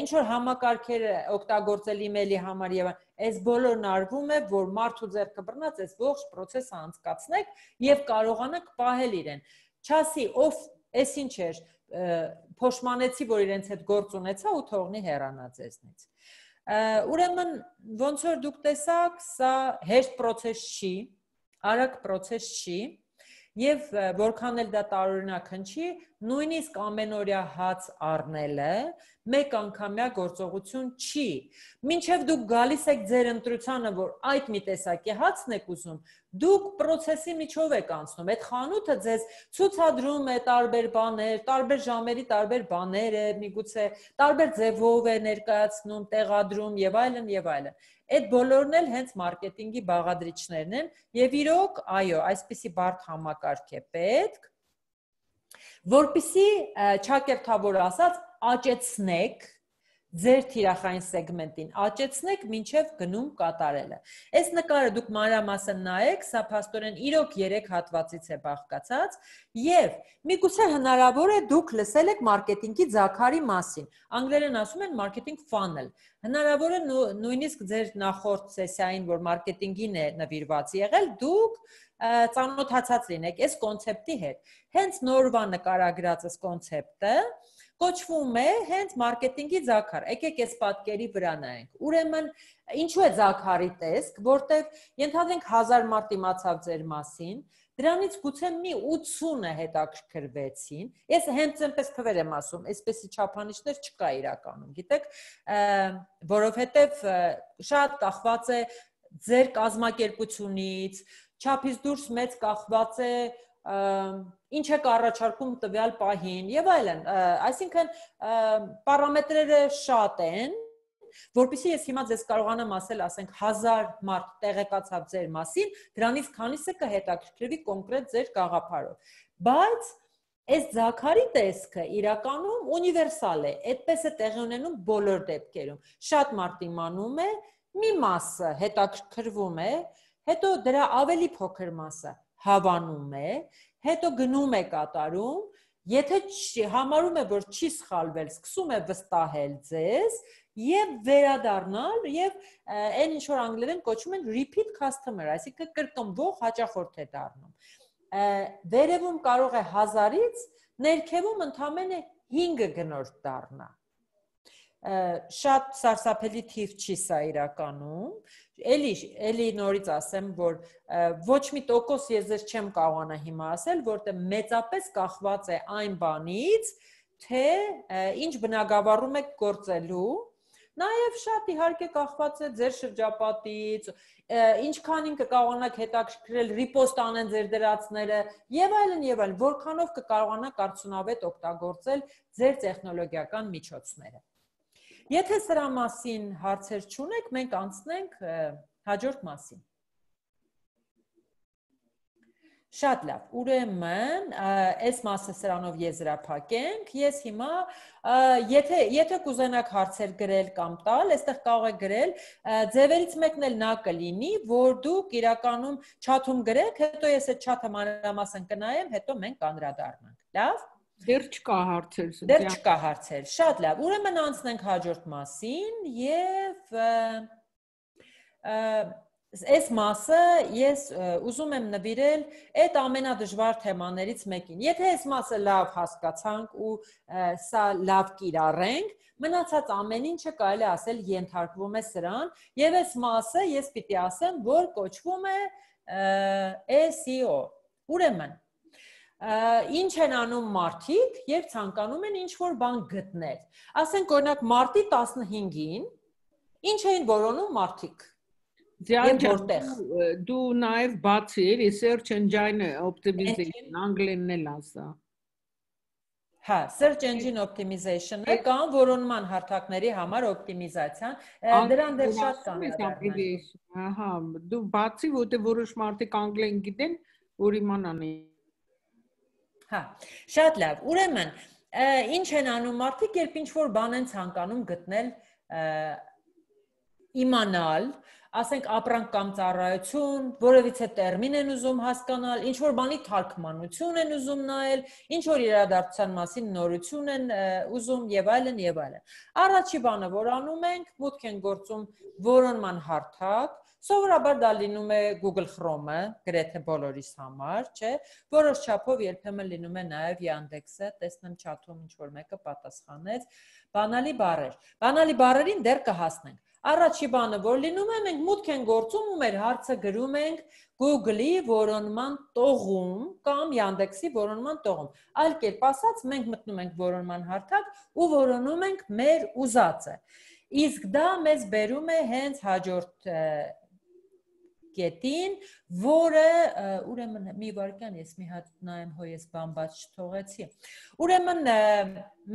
Speaker 1: ինչ որ համակարգեր օգտագործել email-ի համար եւ այս բոլորն արվում է, որ մարդու ձեռքը բռնած այս ողջ process-ը անցկացնեք եւ կարողանաք պահել իրեն չասի ով այսինչ էր փոշմանեցի որ իրենց հետ գործ ունեցա ու թողնի հեռանա ձեզնից ուրեմն ոնց որ դուք տեսաք սա հեշտ process չի արագ process չի եւ որքան էլ դա տարօրինակ հնչի, նույնիսկ ամենօրյա հաց առնելը մեկ անգամյա գործողություն չի։ Մինչև դուք գալիս եք ձեր ընտրությանը, որ այդ մի տեսակի հացն եք ուզում, դուք process-ի միջով եք անցնում։ Այդ խանութը ձեզ ցուցադրում է տարբեր բաներ, տարբեր ժամերի տարբեր բաներ է, միգուցե տարբեր ձևով է ներկայացնում, տեղադրում եւ այլն եւ այլն։ այլ, Այդ բոլորն էլ հենց մարքեթինգի բաղադրիչներն են եւ իրոք, այո, այսպիսի բարդ համակարգ է պետք, որբիսի ճակերտավոր ասած աճեցնեք ձեր թիրախային սեգմենտին աճեցնեք մինչև գնում կատարելը։ Այս նկարը դուք մանրամասն նայեք, սա փաստորեն իրոք 3 հատվածից է բաղկացած եւ միգուցե հնարավոր է դուք լսել եք մարքեթինգի ձակարի մասին։ Անգլերեն ասում են marketing funnel։ Հնարավոր է նույնիսկ ձեր նախորդ սեսիային, որ մարքեթինգին է նվիրված եղել, դուք ծանոթացած լինեք այս կոնցեպտի հետ։ Հենց նորվա նկարագրած այս կոնցեպտը, կոչվում է հենց մարքեթինգի զաքար։ Եկեք այս պատկերի վրա նայենք։ Ուրեմն ինչու է զաքարի տեսք, որտեղ ենթադրենք 1000 մարդ իմացավ ձեր մասին, դրանից գուցե մի 80-ը հետաքրքրվեցին։ Ես հենց այնպես թվեր եմ ասում, այսպեսի չափանիշներ չկա իրականում, գիտեք, որովհետև շատ կախված է ձեր կազմակերպությունից, չափից դուրս մեծ կախված է ինչ է կառաջարկում տվյալ պահին եւ այլն այսինքն պարամետրերը շատ են որpիսի ես հիմա ձեզ կարողանամ ասել, ասենք 1000 մարդ տեղեկացավ ձեր մասին, դրանից քանիսը կհետաքրքրվի կոնկրետ ձեր գաղափարով։ Բայց այս Զաքարի տեսքը իրականում ունիվերսալ է, այդպես է տեղի ունենում բոլոր դեպքերում։ Շատ մարդ իմանում է, մի մասը հետաքրքրվում է, հետո դրա ավելի փոքր մասը հավանում է, հետո գնում է կատարում, եթե համարում է, որ չի սխալվել, սկսում է վստահել ձեզ եւ վերադառնալ եւ այն ինչ որ անգլերեն կոչում են repeat customer, այսինքն կրկնվող հաճախորդ է դառնում։ Վերևում կարող է 1000-ից ներքևում ընդամենը 5-ը գնորդ դառնա շատ սարսափելի թիվ չի սա իրականում Էլի, էլի նորից ասեմ, որ ոչ մի տոկոս ես ձեզ չեմ կարողանա հիմա ասել, որտեղ մեծապես կախված է այն բանից, թե ինչ բնագավառում եք գործելու, Նաև շատ իհարկե կախված է ձեր շրջապատից, ինչքան ինքը կարողանաք հետաքրքրել, ռիպոստ անեն ձեր դրածները եւ այլն եւ այլն, որքանով կկարողանաք արդյունավետ օգտագործել ձեր տեխնոլոգիական միջոցները։ Եթե սրա մասին հարցեր չունեք, մենք անցնենք հաջորդ մասին։ Շատ լավ։ Ուրեմն, այս մասը սրանով եզրափակենք։ Ես հիմա, եթե եթե կուզենաք հարցեր գրել կամ տալ, այստեղ կարող եք գրել, ձևերից մեկն էլ նա կլինի, որ դուք իրականում չաթում գրեք, հետո ես այդ չաթը մանրամասն կնայեմ, հետո մենք անդրադառնանք։ Լավ։ Դեռ չկա հարցեր։ Դեռ չկա հարցեր։ Շատ լավ։ Ուրեմն անցնենք հաջորդ մասին եւ այս մասը ես ուզում եմ նվիրել այդ ամենադժվար թեմաներից մեկին։ Եթե այս մասը լավ հասկացանք ու սա լավ կիրառենք, մնացած ամեն ինչը կարելի ասել ենթարկվում է սրան, եւ այս մասը ես պիտի ասեմ, որ կոչվում է SEO։ Ուրեմն ինչ են անում մարդիկ, երբ ցանկանում են ինչ որ բան գտնել։ Ասենք օրինակ մարտի 15-ին ինչ էին որոնում մարդիկ։ Ձյան որտեղ։
Speaker 2: Դու նաև բացի էլի search engine optimization անգլերենն էլ ասա։
Speaker 1: Հա, search engine optimization-ը կամ որոնման հարթակների համար օպտիմիզացիան դրան դեռ շատ կան։ Ահա, դու բացի որտեղ որոշ մարդիկ անգլերեն գիտեն, որ իմանան Հա, շատ լավ։ Ուրեմն, ինչ են անում մարդիկ, երբ ինչ որ բան են ցանկանում գտնել, իմանալ, ասենք ապրանք կամ ծառայություն, որևիցե տերմին են ուզում հասկանալ, ինչ որ բանի թարգմանություն են ուզում նայել, ինչ որ իրադարձության մասին նորություն են ուզում եւ այլն եւ այլն։ Առաջի բանը, որ անում ենք, մուտք են գործում որոնման հարթակ, Սովորաբար դա լինում է Google Chrome-ը, գրեթե բոլորիս համար, չէ՞։ Որոշ չափով երբեմն լինում է նաև Yandex-ը, տեսնեմ chat-ում ինչ որ մեկը պատասխանեց, բանալի բառեր։ Բանալի բառերին դեռ կհասնենք։ Առաջի բանը, որ լինում է, մենք մուտք են գործում ու մեր հարցը գրում ենք Google-ի որոնման տողում կամ Yandex-ի որոնման տողում։ Այլ կերպ ասած, մենք մտնում ենք որոնման հարթակ ու որոնում ենք մեր ուզածը։ Իսկ դա մեզ բերում է հենց հաջորդ կետին, որը ուրեմն մի վարքան ես մի հատ նայեմ հո ես բամբած չթողեցի։ Ուրեմն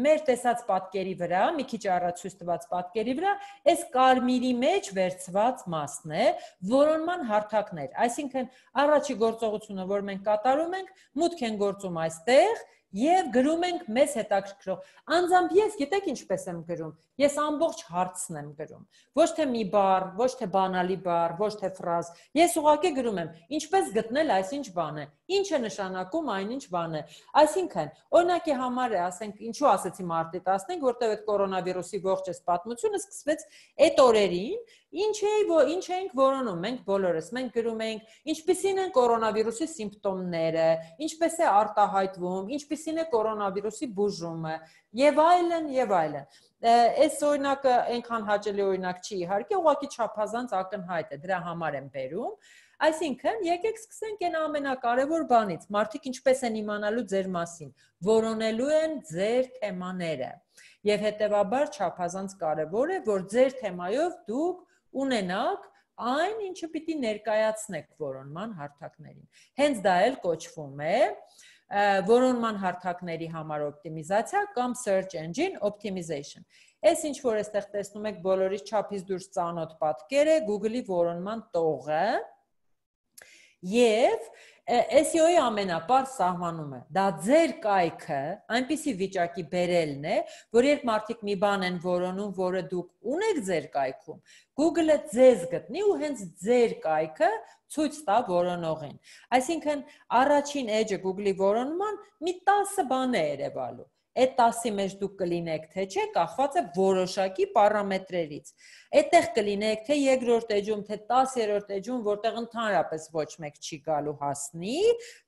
Speaker 1: մեր տեսած պատկերի վրա, մի քիչ առաջ ցույց տված պատկերի վրա, այս կարմիրի մեջ վերծված մասն է որոնման հարթակներ։ Այսինքն առաջի գործողությունը, որ մենք կատարում ենք, մուտք են գործում այստեղ եւ գրում ենք մեզ հետաքրքրող։ Անձամբ ես գիտեք ինչպես եմ գրում։ Ես ամբողջ հարցն եմ գրում։ Ոչ թե մի բառ, ոչ թե բանալի բառ, ոչ թե ֆրազ։ Ես ուղղակի գրում եմ, ինչպես գտնել այսինչ բանը։ Ինչ է նշանակում այնինչ բանը։ Այսինքն, օրինակի համար է, ասենք, ինչու ասացի մարտի 15, որտեղ այդ կորոնավիրուսի ողջ էս պատմությունը սկսվեց այդ օրերին, Ինչ էի, որ ինչ ենք որոնում մենք բոլորս։ Մենք գրում ենք, ինչպիսին են կորոնավիրուսի սիմպտոմները, ինչպես է արտահայտվում, ինչպես հյուսիսին է կորոնավիրուսի բուժումը եւ այլն եւ այլն այս օրինակը այնքան հաճելի օրինակ չի իհարկե, ուղղակի չափազանց ակնհայտ է, դրա համար եմ բերում։ Այսինքն, եկեք սկսենք այն ամենակարևոր բանից, մարդիկ ինչպես են իմանալու ձեր մասին, որոնելու են ձեր թեմաները։ Եվ հետեւաբար չափազանց կարևոր է, որ ձեր թեմայով դուք ունենաք այն, ինչը պիտի ներկայացնեք որոնման հարթակներին։ Հենց դա էլ կոչվում է, է որոնման հարթակների համար օպտիմիզացիա կամ search engine optimization։ Այս ինչ որ էստեղ տեսնում եք բոլորից չափից դուրս ծանոթ պատկեր է Google-ի որոնման տողը եւ SEO-ի ամենապար սահմանում է։ Դա ձեր կայքը այնպիսի վիճակի բերելն է, որ երբ մարդիկ մի բան են որոնում, որը դուք ունեք ձեր կայքում, Google-ը ձեզ գտնի ու հենց ձեր կայքը ցույց տա որոնողին։ Այսինքն առաջին edge-ը Google-ի որոնման մի 10 բան է երևալու։ Այդ 10-ի մեջ դուք կլինեք թե չէ, կախված է որոշակի պարամետրերից։ Այդտեղ կլինեք թե երկրորդ edge-ում, թե 10-րդ edge-ում, որտեղ ընդհանրապես ոչ մեկ չի գալու հասնի,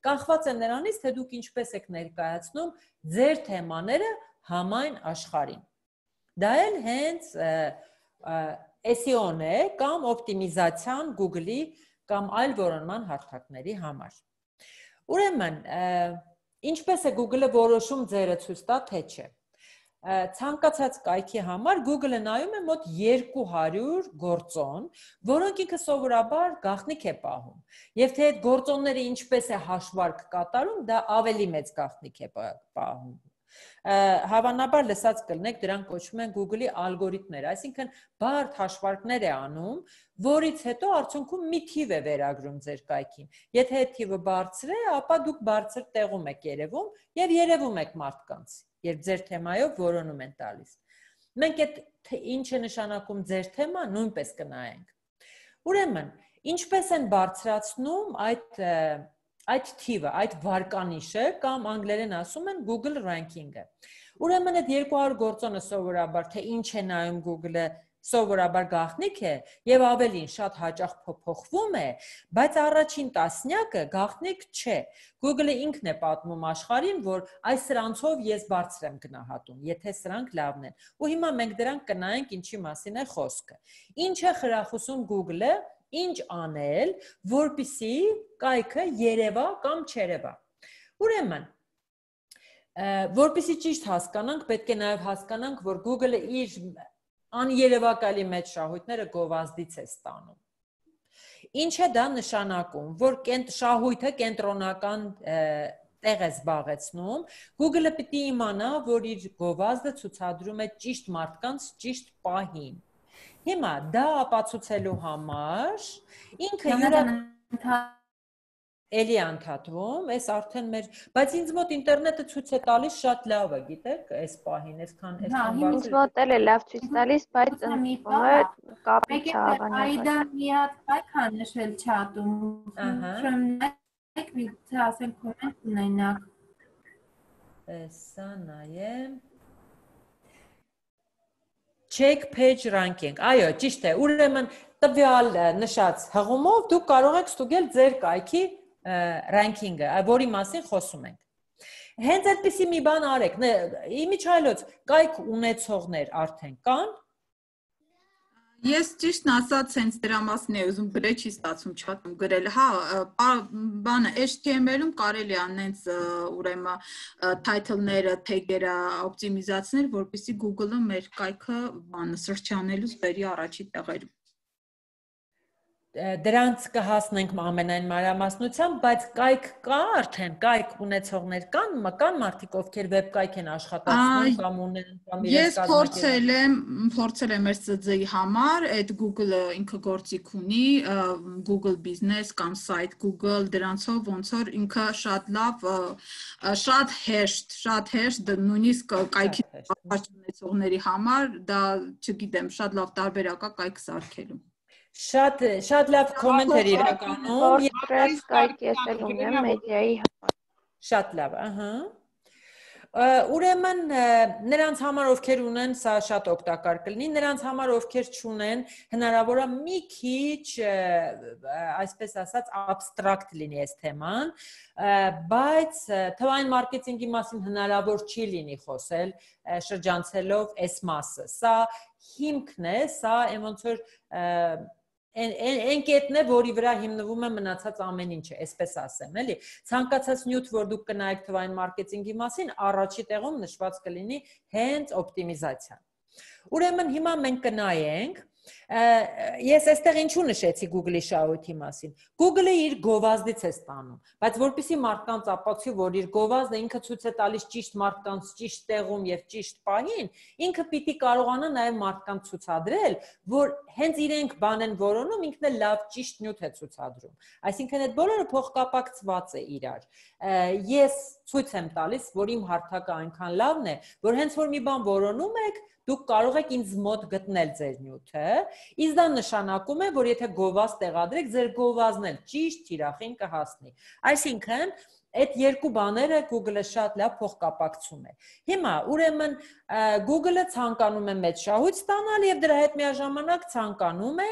Speaker 1: կախված է նրանից, թե դուք ինչպես եք ներկայացնում ձեր թեմաները համայն աշխարհին։ Դա էլ հենց SEO-ն է կամ օպտիմիզացիան Google-ի կամ այլ որոնման հարթակների համար։ Ուրեմն, ինչպես է Google-ը որոշում ձերը ցույց տա թե չէ։ Ցանկացած կայքի համար Google-ը նայում է մոտ 200 գործոն, որոնք ինքը սովորաբար գաղտնիք է պահում։ Եվ թե այդ գործոնները ինչպես է հաշվարկ կատարում, դա ավելի մեծ գաղտնիք է պահում Հավանաբար լսած կլնեք, դրանք կոչվում են Google-ի ալգորիթմներ, այսինքն բարդ հաշվարկներ է անում, որից հետո արդյունքում մի թիվ է վերագրում ձեր կայքին։ Եթե այդ թիվը բարձր է, ապա դուք բարձր տեղում եք երևում եւ երևում եք մարդկանց, երբ ձեր թեմայով որոնում են տալիս։ Մենք այդ ինչ է նշանակում ձեր թեման նույնպես կնայենք։ Ուրեմն, ինչպես են բարձրացնում այդ այդ թիվը, այդ վարկանիշը կամ անգլերեն ասում են Google ranking-ը։ Ուրեմն այդ 200 գործոնը սովորաբար թե ինչ է նայում Google-ը, սովորաբար գաղտնիք է եւ ավելին շատ հաճախ փոփոխվում է, բայց առաջին տասնյակը գաղտնիք չէ։ Google-ը ինքն է պատմում աշխարհին, որ այս սրանցով ես բարձր եմ գնահատում, եթե սրանք լավն են։ Ու հիմա մենք դրանք կնայենք ինչի մասին է խոսքը։ Ինչ է խրախուսում Google-ը ինչ անել, որpիսի կայքը երևա կամ չերևա։ Ուրեմն, որpիսի ճիշտ հասկանանք, պետք է նաև հասկանանք, որ Google-ը իր աներևակալի մեջ շահույթները գովազդից է ստանում։ Ինչ է դա նշանակում, որ կենտ շահույթը կենտրոնական տեղ է զբաղեցնում, Google-ը պիտի իմանա, որ իր գովազդը ցուցադրում է ճիշտ մարդկանց ճիշտ պահին։ Հիմա դա ապացուցելու համար
Speaker 3: ինքը յուրաքանչյուր
Speaker 1: էլի անդադվում, այս արդեն մեր, բայց ինձ մոտ ինտերնետը ցույց է տալիս շատ լավ է, գիտեք, այս պահին, այսքան այսքան բան։ Հա, ինձ մոտ էլ է լավ
Speaker 3: ցույց տալիս, բայց ընդ կապի չավանա։ Այդա մի հատ կայք հանել չաթում։ Ահա։ Ուրեմն, մենք հա, ասենք
Speaker 1: կոմենտ ունենանք։ Էսա նայեմ check page ranking։ Այո, ճիշտ է։ Ուրեմն տվյալ նշած հղումով դուք կարող եք ստուգել ձեր կայքի ranking-ը, որի մասին խոսում ենք։ Հենց այդպիսի մի բան արեք։ Իմիջայլոց կայք ունեցողներ արդեն կան, Ես ճիշտն ասած հենց դրա
Speaker 3: մասին եի ուզում գրել, չի ստացում չաթում գրել։ Հա, բանը HTML-ում կարելի է անենց ուրեմն title-ները, tag-երը օպտիմիզացնել, որպեսզի Google-ը մեր կայքը բանը սրճանելուց բերի առաջի տեղերում
Speaker 1: դրանց կհասնենք ամենայն մանրամասնությամբ, բայց կայք կա արդեն, կայք ունեցողներ կան, կան մարդիկ, ովքեր վեբկայք են աշխատացնում կամ ունեն կամ իրենց Ես փորձել
Speaker 3: եմ, փորձել եմ SZ-ի համար, այդ Google-ը ինքը գործիք ունի, Google Business կամ Site Google, դրանցով ոնց որ ինքը շատ լավ, շատ հեշտ, շատ հեշտ նույնիսկ կայքի ունեցողների համար, դա չգիտեմ, շատ լավ տարբերակա կայք սարքելու։ Շատ
Speaker 1: շատ լավ կոմենտ էր իրականում։ Որպես կայք եսել ունեմ մեդիայի համար։ Շատ լավ, ահա։ Ուրեմն նրանց համար ովքեր ունեն սա շատ օգտակար կլինի, նրանց համար ովքեր չունեն, հնարավոր է մի քիչ այսպես ասած abstract լինի այս թեման, բայց թվային մարքեթինգի մասին հնարավոր չի լինի խոսել շրջանցելով այս մասը։ Սա հիմքն է, սա ոնց որ այն այն այն կետն է, որի վրա հիմնվում է մնացած ամեն ինչը, այսպես ասեմ, էլի։ Ցանկացած նյութ, որ դուք կնայեք թվային մարքեթինգի մասին, առաջի տեղում նշված կլինի հենց օպտիմիզացիան։ Ուրեմն հիմա մենք կնայենք Ես այստեղ ինչու նշեցի Google-ի շահույթի մասին։ Google-ը իր գովազդից է ստանում, բայց որpիսի մարդկանց ապացուցի, որ իր գովազդը ինքը ցույց է տալիս ճիշտ մարդկանց ճիշտ տեղում եւ ճիշտ պահին, ինքը պիտի կարողանա նաեւ մարդկանց ցուցադրել, որ հենց իրենք բան են որոնում, ինքն էլ լավ ճիշտ նյութ է ցուցադրում։ Այսինքն այդ բոլորը փոխկապակցված է իրար։ Ես ցույց եմ տալիս, որ իմ հարթակը այնքան լավն է, որ հենց որ մի բան որոնում եք, դուք կարող եք ինձ մոտ գտնել ձեր նյութը։ Իսկ դա նշանակում է, որ եթե գովազ տեղադրեք, ձեր գովազն էլ ճիշտ թիրախին կհասնի։ Այսինքն, այդ երկու բաները Google-ը շատ լավ փոխկապակցում է։ Հիմա, ուրեմն Google-ը ցանկանում է մեծ շահույթ ստանալ եւ դրա հետ միաժամանակ ցանկանում է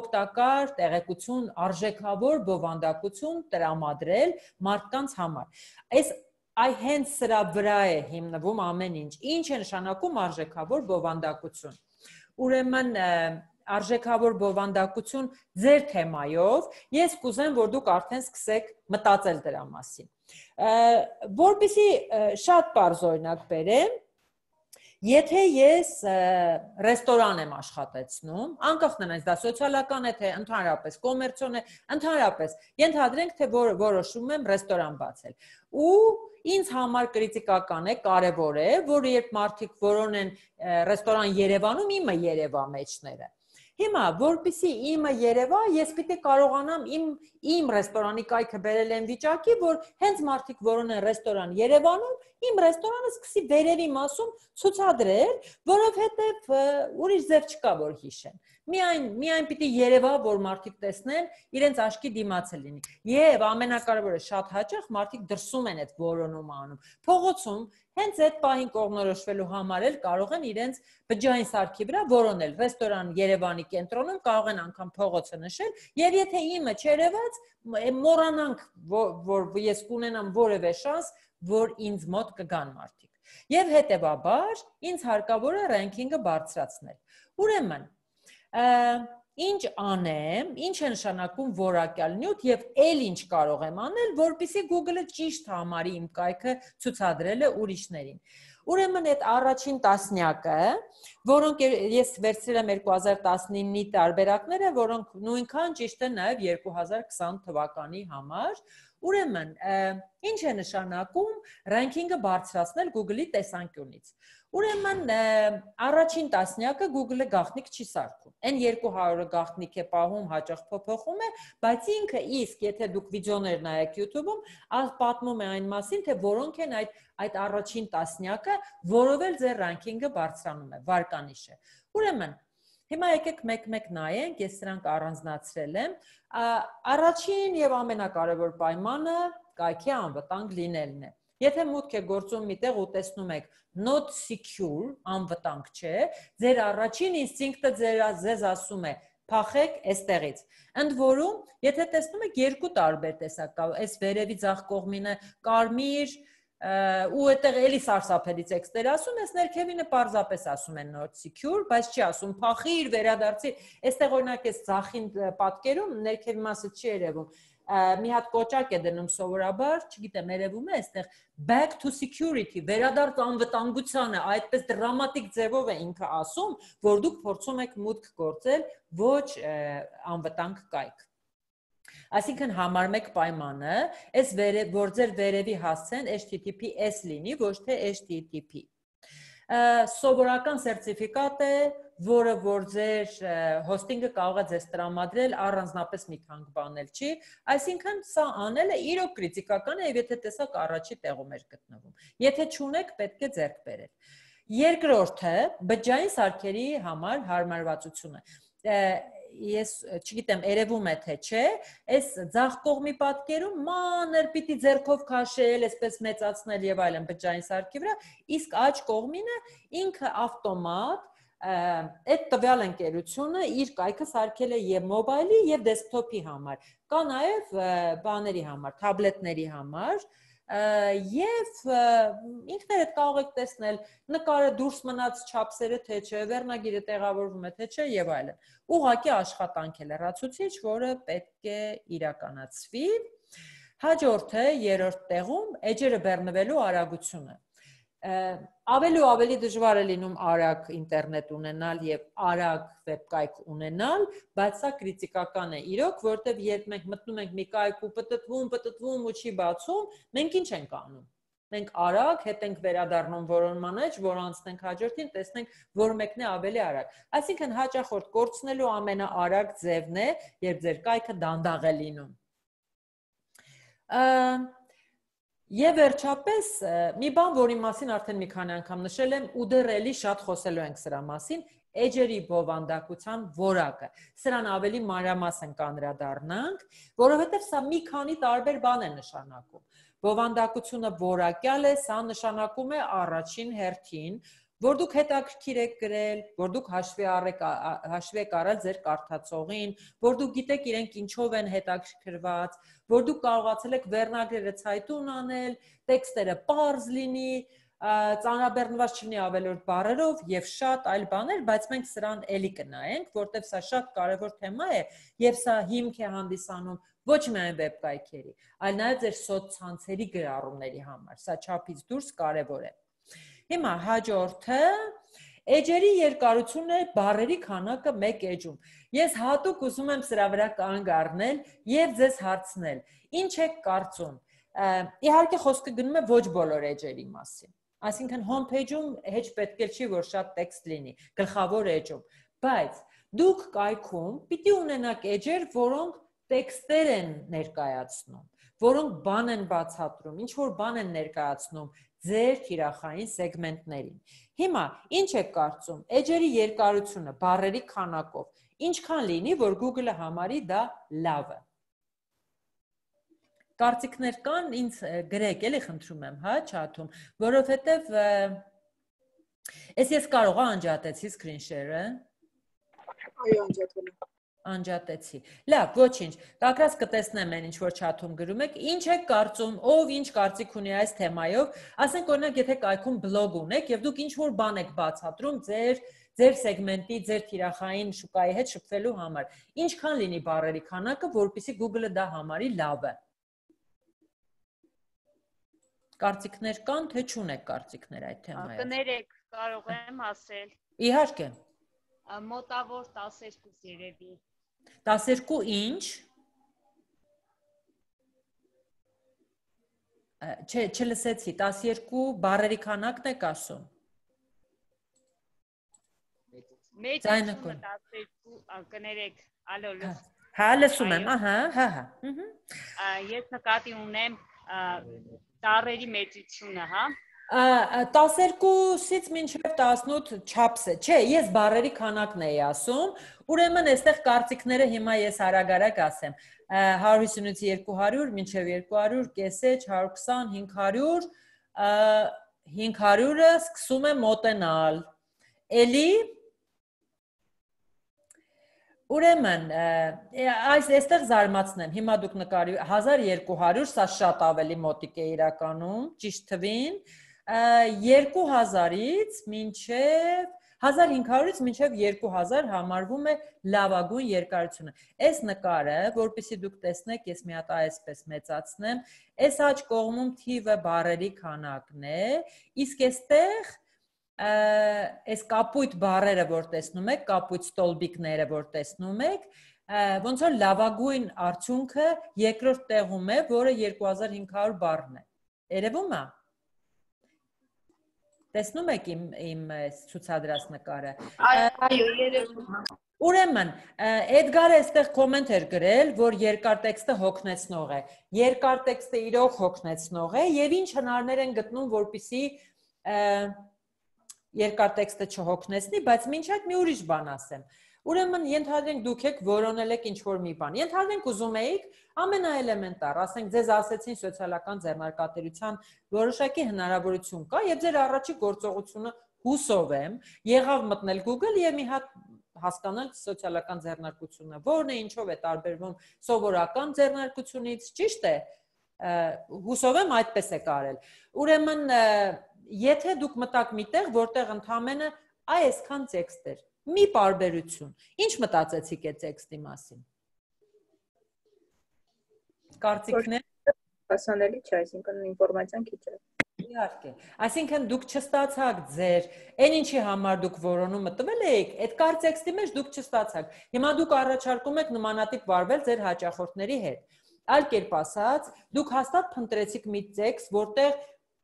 Speaker 1: օգտակար տեղեկություն, արժեքավոր բովանդակություն տրամադրել մարդկանց համար։ Այս այ հենց սրա վրա է հիմնվում ամեն ինչ։ Ինչ է նշանակում արժեքավոր բովանդակություն։ Ուրեմն արժեքավոր բովանդակություն ձեր թեմայով, ես կուզեմ, որ դուք արդեն սկսեք մտածել դրա մասին։ Որբիսի շատ բարձր օրինակ բերեմ, Եթե ես ռեստորան եմ աշխատեցնում, անկախ նրանից դա սոցիալական է թե ընդհանրապես կոմերցիոն է, ընդհանրապես ենթադրենք թե որ որոշում եմ ռեստորան բացել։ Ու ինձ համար քրիտիկական է, կարևոր է, որ երբ մարդիկ որոնեն ռեստորան Երևանում, իմը Երևա մեջները, Հիմա, որpիսի իմը Երևա, ես պիտի կարողանամ իմ իմ ռեստորանի կայքը բերել եմ վիճակի, որ հենց մարդիկ, որոնք են ռեստորան Երևանում, իմ ռեստորանը սկսի վերևի մասում ցուցադրել, որովհետև ուրիշ ձև չկա, որ հիշեն միայն միայն պիտի երևա, որ մարդիկ տեսնեն, իրենց աչքի դիմացը լինի։ Եվ ամենակարևորը շատ հաճախ մարդիկ դրսում են այդ որոնումը անում։ Փողոցում հենց այդ պահին կողնորոշվելու համար էլ կարող են իրենց բջային սարքի վրա որոնել։ Ռեստորան Երևանի կենտրոնում կարող են անգամ փողոցը նշել, եւ եթե իմը չերևած, մոռանանք, որ ես կունենամ որևէ շանս, որ ինձ մոտ կգան մարդիկ։ Եվ հետեւաբար ինձ հարկավոր է ռանկինգը բարձրացնել։ Ուրեմն, ինչ անեմ, ինչ է նշանակում որակյալ նյութ եւ ել ինչ կարող եմ անել, որpիսի Google-ը ճիշտ համարի իմ կայքը ցուցադրելը ուրիշներին։ Ուրեմն այդ առաջին տասնյակը, որոնք ես վերցրել եմ 2019-ի տարբերակները, որոնք նույնքան ճիշտ են նաև 2020 թվականի համար, ուրեմն ինչ է նշանակում ռանկինգը բարձրացնել Google-ի տեսանկյունից։ Ուրեմն առաջին տասնյակը Google-ը գաղտնիք չի սարքում։ Այն 200-ը գաղտնիք է պահում, հաճախ փոփոխում է, բայց ինքը իսկ եթե դուք վիդեոներ նայեք YouTube-ում, պատմում է այն մասին, թե որոնք են այդ այդ առաջին տասնյակը, որով էլ ձեր ռանկինգը բարձրանում է, վարկանիշ է։ Ուրեմն Հիմա եկեք մեկ-մեկ նայենք, ես սրանք առանձնացրել եմ։ Առաջին եւ ամենակարևոր պայմանը կայքի անվտանգ լինելն է։ Եթե մուտք է գործում միտեղ ու տեսնում եք not secure, անվտանգ չէ, ձեր առաջին ինստինկտը ձեր ձեզ ասում է փախեք այստեղից։ Ընդ որում, եթե տեսնում եք երկու տարբեր տեսակ կա, այս վերևի ցախ կողմինը կարմիր, ու այդտեղ էլի սարսափելի տեքստեր ասում, ես ներքևինը պարզապես ասում են not secure, բայց չի ասում փախիր, վերադարձի։ Այստեղ օրինակ էս ցախին պատկերում ներքևի մասը չի երևում մի հատ կոճակ է դնում սովորաբար, չգիտեմ, երևում է այստեղ back to security, վերադարձ անվտանգությանը, այդպես դրամատիկ ձևով է ինքը ասում, որ դուք փորձում եք մուտք գործել ոչ անվտանգ կայք։ Այսինքն համար 1 պայմանը, այս վերը որ ձեր վերևի հասցեն https լինի, ոչ թե http։ Սովորական սերտիֆիկատ է, որը որ ձեր հոստինգը կարող է ձեզ տրամադրել առանձնապես մի քանք բանել չի, այսինքն սա անելը իրոք քրիտիկական է եւ եթե տեսակ առաջի տեղում էր գտնվում։ Եթե չունեք, պետք է ձեռք բերել։ Երկրորդը բջջային սարքերի համար հարմարվածությունը ես չգիտեմ երևում է թե չէ, այս ցախ կողմի պատկերում մանր պիտի зерքով քաշել, այսպես մեծացնել եւ այլն բջջային սարքի վրա, իսկ աջ կողմինը ինքը ավտոմատ այդ տվյալ ընկերությունը իր կայքը սարքել է եւ մոբայլի եւ դեսքթոփի համար, կա նաեւ բաների համար, թաբլետների համար, եւ ինքներդ կարող եք տեսնել նկարը դուրս մնաց չափսերը թե չէ, վերնագիրը տեղավորվում է թե չէ եւ այլն։ Ուղղակի աշխատանք է լրացուցիչ, որը պետք է իրականացվի։ Հաջորդը երրորդ տեղում էջերը բեռնվելու արագությունը ավելի ու ավելի դժվար է լինում արագ ինտերնետ ունենալ եւ արագ վեբկայք ունենալ, բայց սա քրիտիկական է իրոք, որտեվ երբ մենք մտնում ենք մի կայք ու պտտվում, պտտվում ու չի բացում, մենք ինչ ենք անում։ Մենք արագ հետ ենք վերադառնում որոնման մեջ, որ անցնենք հաջորդին, տեսնենք, որ մեկն է ավելի արագ։ Այսինքն հաճախորդ կորցնելու ամենաարագ ձևն է, երբ ձեր կայքը դանդաղ է լինում։ Ա Եվ վերջապես մի բան, որի մասին արդեն մի քանի անգամ նշել եմ, ու դեռ էլի շատ խոսելու ենք սրա մասին, edge-երի բովանդակության որակը։ Սրան ավելի մանրամասն կանրադառնանք, որովհետև սա մի քանի տարբեր բան է նշանակում։ Բովանդակությունը որակյալ է, սա նշանակում է առաջին հերթին որ դուք հետաքրքիր եք գրել, որ դուք հաշվի առեք հաշվի եք առել ձեր կարդացողին, որ դուք գիտեք իրենք ինչով են հետաքրքրված, որ դուք կարողացել եք վերնագրերը ցայտուն անել, տեքստերը པարզ լինի, ծանրաբեռնված չլինի ավելորդ բառերով եւ շատ այլ բաներ, բայց մենք սրան էլի կնայենք, որտեվ սա շատ կարեւոր թեմա է եւ սա հիմք է հանդիսանում ոչ միայն վեբ կայքերի, այլ նաեւ ձեր սոցցանցերի գրառումների համար։ Սա չափից դուրս կարեւոր է։ Ա, Հիմա հաջորդը Էջերի երկարությունն է բարերի քանակը 1 էջում։ Ես հատուկ ուզում եմ սրա վրա կանգ առնել եւ ձեզ հարցնել. ինչ եք կարծում։ Իհարկե խոսքը գնում է ոչ բոլոր էջերի մասին։ Այսինքն home page-ում հեչ պետք է չի որ շատ տեքստ լինի, գլխավոր էջում, բայց դուք կայքում պիտի ունենաք էջեր, որոնք տեքստեր են ներկայացնում որոնք բան են բացատրում, ինչ որ բան են ներկայացնում, ձեր թիրախային սեգմենտներին։ Հիմա ինչ եք կարծում, edge-երի երկարությունը բարերի քանակով ինչքան լինի, որ Google-ը համարի դա լավը։ Կարծիքներ կան, ինձ գրեք, էլի խնդրում եմ, հա, chat-ում, որովհետև ես ես կարողա անջատեցի screen share-ը։
Speaker 2: Այո, անջատել եմ
Speaker 1: անջատեցի։ Լավ, ոչինչ։ Կակրած կտեսնեմ այն ինչ որ չաթում գրում եք, ինչ եք կարծում, ով ինչ կարծիք ունի այս թեմայով։ Ասենք օրինակ, եթե կայքում բլոգ ունեք եւ դուք ինչ որ բան եք բացատրում ձեր ձեր սեգմենտի, ձեր թիրախային շուկայի հետ շփվելու համար, ինչքան լինի բարերի քանակը, որpիսի Google-ը դա համարի լավ է։ Կարծիքներ կան, թե չունեք կարծիքներ այդ թեմայով։
Speaker 2: Կներեք, կարող եմ ասել։ Իհարկե մոտավոր 12-ից երևի
Speaker 1: 12 ինչ Չէ, չլսեցի, 12 բարերի քանակն եք ասում։ Մեծ 12
Speaker 2: կներեք, ալո լուս։ հա,
Speaker 1: հա, լսում եմ, ահա, հա, հա։
Speaker 2: Ես նկատի ունեմ տարերի մեծությունը, հա։
Speaker 1: 12-ից մինչև 18 չափսը։ Չէ, ես բարերի քանակն էի ասում։ Ուրեմն այստեղ կարծիքները հիմա ես արագ-արագ ասեմ։ 150-ից 200 մինչև 200, կեսեջ 120, 500, 500-ը սկսում է մոտենալ։ Էլի Ուրեմն, այս այստեղ զարմացնեմ։ Հիմա դուք նկարի 1200, սա շատ ավելի մոտիկ է իրականում, ճիշտ թվին։ Ա 2000-ից մինչև 1500-ից մինչև 2000 համարվում է լավագույն երկարությունը։ Այս նկարը, որpիսի դուք տեսնեք, ես մի հատ այսպես մեծացնեմ, այս աջ կողմում թիվը բարերի քանակն է, իսկ այստեղ այս կապույտ բարերը, որ տեսնում եք, կապույտ ստոլբիկները, որ տեսնում եք, ոնց որ լավագույն արդյունքը երկրորդ տեղում է, որը 2500 բարն է։ Երևում է։ Տեսնում եք իմ իմ ցուցադրած նկարը։ Այո, երևում է։ Ուրեմն, Էդգարը այստեղ կոմենտ էր գրել, որ երկար տեքստը հոգնեցնող է։ Երկար տեքստը իրոք հոգնեցնող է եւ ինչ հնարներ են գտնում, որpիսի երկար տեքստը չհոգնեցնի, բայց ոչ այդ մի ուրիշ բան ասեմ։ Ա, Ուրեմն ենթադրենք դուք եք որոնել եք ինչ որ մի բան։ Ենթադրենք ուզում եք ամենաէլեմենտար, ասենք ձեզ ասացին սոցիալական ձեռնարկատերության որոշակի հնարավորություն կա եւ ձեր առաջի գործողությունը հուսով եմ եղավ մտնել Google եւ մի հատ հասկանալ սոցիալական ձեռնարկությունը որն է ինչով է տարբերվում սովորական ձեռնարկությունից ճիշտ է հուսով եմ այդպես է կարել ուրեմն եթե դուք մտաք միտեղ որտեղ ընդհանրը այսքան տեքստեր Մի parbերություն։ Ինչ մտածեցիք այդ տեքստի մասին։
Speaker 2: Կարծիքներ հասանելի չէ, այսինքն ինֆորմացիան քիչ է։
Speaker 1: Իհարկե։ Այսինքն դուք չստացաք ձեր այն ինչի համար դուք որոնումը տվել էիք, այդ կար տեքստի մեջ դուք չստացաք։ Հիմա դուք առաջարկում եք նմանատիպ վարվել ձեր հաճախորդների հետ։ Այլ կերպ ասած, դուք հաստատ փնտրեցիք մի տեքստ, որտեղ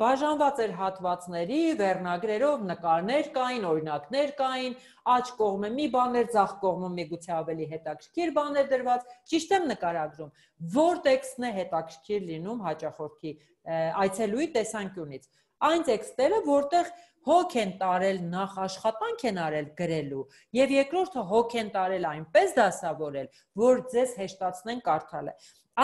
Speaker 1: բաժանված էր հատվածների, վերնագրերով նկարներ կային, օրինակներ կային, աջ կողմը մի բաներ, ցախ կողմը միգուցե ավելի հետաքրքիր բաներ դրված, ճիշտ եմ նկարագրում։ Որ տեքստն է հետաքրքիր լինում հաճախորդի այցելուի տեսանկյունից։ Այն տեքստերը, որտեղ հոգ են տարել նախ աշխատանք են արել գրելու եւ երկրորդը հոգ են տարել այնպես դասավորել, որ ձեզ հեշտացնեն կարդալը։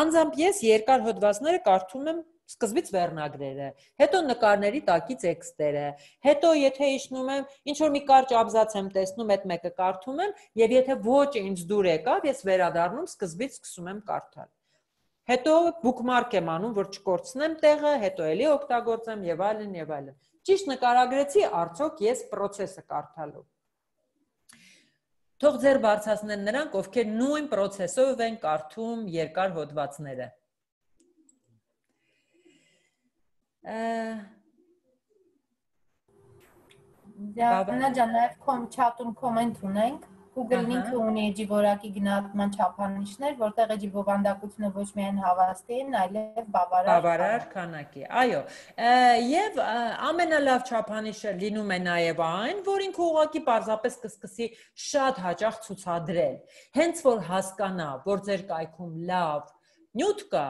Speaker 1: Անձամբ ես երկար հոդվածները կարդում եմ սկզբից վերնագրերը, հետո նկարների տակից էքստերը, հետո եթե իշնում եմ, ինչ որ մի կարճ աբզաց եմ տեսնում, այդ մեկը կարդում եմ, եւ եթե ոչ ինձ դուր եկավ, ես վերադառնում սկզբից սկսում եմ կարդալ։ Հետո bookmark եմ անում, որ չկորցնեմ տեղը, հետո էլի օգտագործեմ եւ այլն եւ այլն։ Ճիշտ նկարագրեցի, արդյոք ես process-ը կարդալու։ Թող ձեր բարձրացնեն նրանք, ովքեր նույն process-ով են կարդում երկար հոդվածները Դավանա ջան, նաև
Speaker 3: կոմ չաթում կոմենտ ունենք։ Google-ն ինքը ունի էջի որակի գնահատման չափանիշներ, որտեղ էջի բովանդակությունը ոչ միայն հավաստին, այլև բավարար բավարար
Speaker 1: քանակի։ Այո, եւ ամենալավ չափանիշը լինում է նաեւ այն, որ ինքը ուղակի պարզապես կսկսի շատ հաճախ ցուցադրել։ Հենց որ հասկանա, որ ձեր կայքում լավ նյութ կա,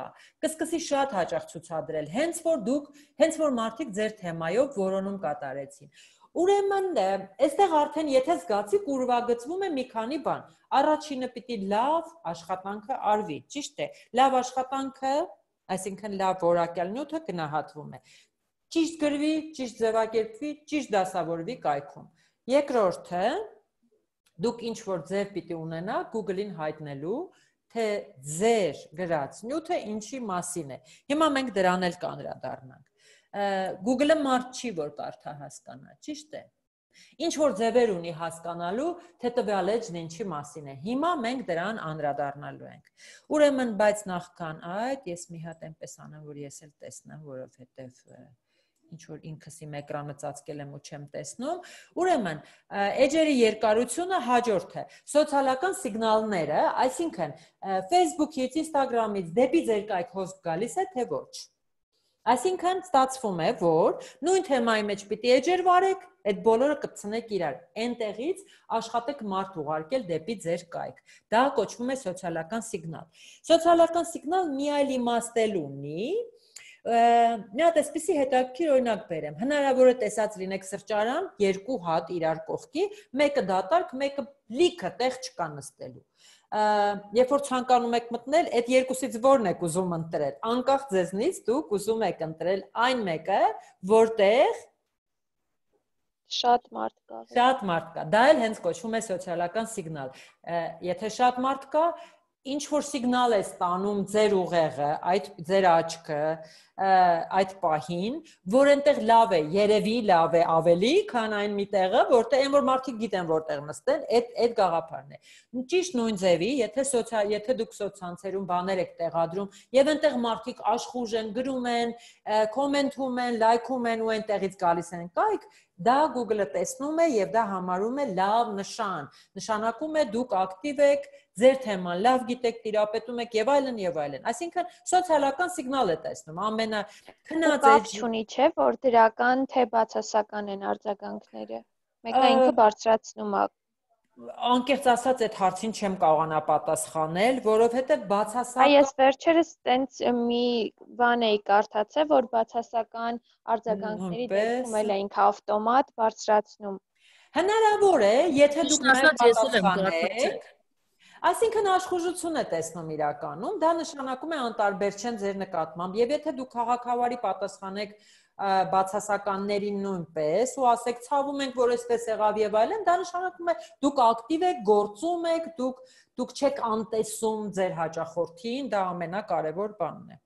Speaker 1: կսկսի շատ հաճախ ցուցադրել, հենց որ դուք, հենց որ մարդիկ ձեր թեմայով որոնում կատարեցին։ Ուրեմն այստեղ արդեն եթե զգացի կուրվագծվում է մի քանի բան։ Առաջինը պիտի լավ աշխատանքը արվի, ճիշտ է։ Լավ աշխատանքը, այսինքն լավ որակյալ նյութը գնահատվում է։ Ճիշտ գրվի, ճիշտ ձևակերպվի, ճիշտ դասավորվի կայքում։ Երկրորդը դուք ինչ որ ձև պիտի ունենա Google-ին հայտնելու, թե ձեր գրած նյութը ինչի մասին է։ Հիմա մենք դրան էլ կանրադառնանք։ Google-ը մարդ չի, որ կարդա հասկանա, ճիշտ է։ Ինչ որ ձևեր ունի հասկանալու, թե տվյալ էջն ինչի մասին է։ Հիմա մենք դրան անդրադառնալու ենք։ Ուրեմն, բայց նախքան այդ, ես մի հատ այնպես անեմ, որ ես էլ տեսնեմ, որովհետև ինչ որ ինքս իմ էկրանը ծածկել եմ ու չեմ տեսնում։ Ուրեմն, edge-երի երկարությունը հաջորդ է։ Սոցիալական սիգնալները, այսինքն Facebook-ից, Instagram-ից դեպի ձեր կայք հոսք գալիս է, թե ոչ։ Այսինքն ստացվում է, որ նույն թեմայի մեջ պիտի edge-եր վարեք, այդ բոլորը կպցնեք իրար։ Էնտեղից աշխատեք մարդ ուղարկել դեպի ձեր կայք։ Դա կոչվում է սոցիալական սիգնալ։ Սոցիալական սիգնալ մի այլ իմաստ էլ ունի, ու մի հատ էսպիսի հետաքրքիր օրինակ բերեմ։ Հնարավոր է տեսած լինեք սրճարան, երկու հատ իրար կողքի, մեկը դատարկ, մեկը լիքը տեղ չկա նստելու։ Երբ որ ցանկանում եք մտնել, այդ երկուսից ո՞րն եք ուզում ընտրել։ Անկախ ձեզնից դուք ուզում եք ընտրել այն մեկը, որտեղ շատ մարդ կա։ Շատ մարդ կա։ Դա էլ հենց կոչվում է սոցիալական սիգնալ։ Եթե շատ մարդ կա, ինչ որ սիգնալ է ստանում ձեր ուղեղը, այդ ձեր աչքը, այդ պահին, որ այնտեղ լավ է, երևի լավ է ավելի, քան այն մի տեղը, որտեղ այն որ մարդիկ գիտեն որտեղ նստեն, այդ այդ գաղափարն է։ Ճիշտ նույն ձևի, եթե սոցիա, եթե դուք սոցցանցերում բաներ եք տեղադրում, եւ այնտեղ մարդիկ աշխուժ են, գրում են, կոմենտում են, լայքում են ու այնտեղից գալիս են, կայք, Դա Google-ը տեսնում է եւ դա համարում է լավ նշան։ Նշանակում է դուք ակտիվ եք, ձեր թեման լավ գիտեք, տիրապետում եք եւ այլն եւ այլն։ Այսինքն սոցիալական սիգնալ է տեսնում։ Ամենա քնած է ճունի,
Speaker 3: չէ, որ դրական թե բացասական են արձագանքները։
Speaker 1: Մեկը ինքը բարձրացնում է անկեղծ ասած այդ հարցին չեմ կարողանա պատասխանել, որովհետև բացասական Այ ես
Speaker 3: վերջերս տենց մի բան էի կարդացել, որ բացասական
Speaker 1: արձագանքների դեպքում էլ էին քա ավտոմատ բարձրացնում։ Հնարավոր է, եթե դուք նաև պատասխանեք։ Այսինքն աշխուժություն է տեսնում իրականում, դա նշանակում է անտարբեր չեն ձեր նկատմամբ։ Եվ եթե դուք քաղաքավարի պատասխանեք բացասականներին նույնպես ու ասեք ցավում ենք որ այսպես եղավ եւ այլն դա նշանակում է դուք ակտիվ եք գործում եք դուք դուք չեք անտեսում ձեր հաճախորդին դա ամենակարևոր բանն է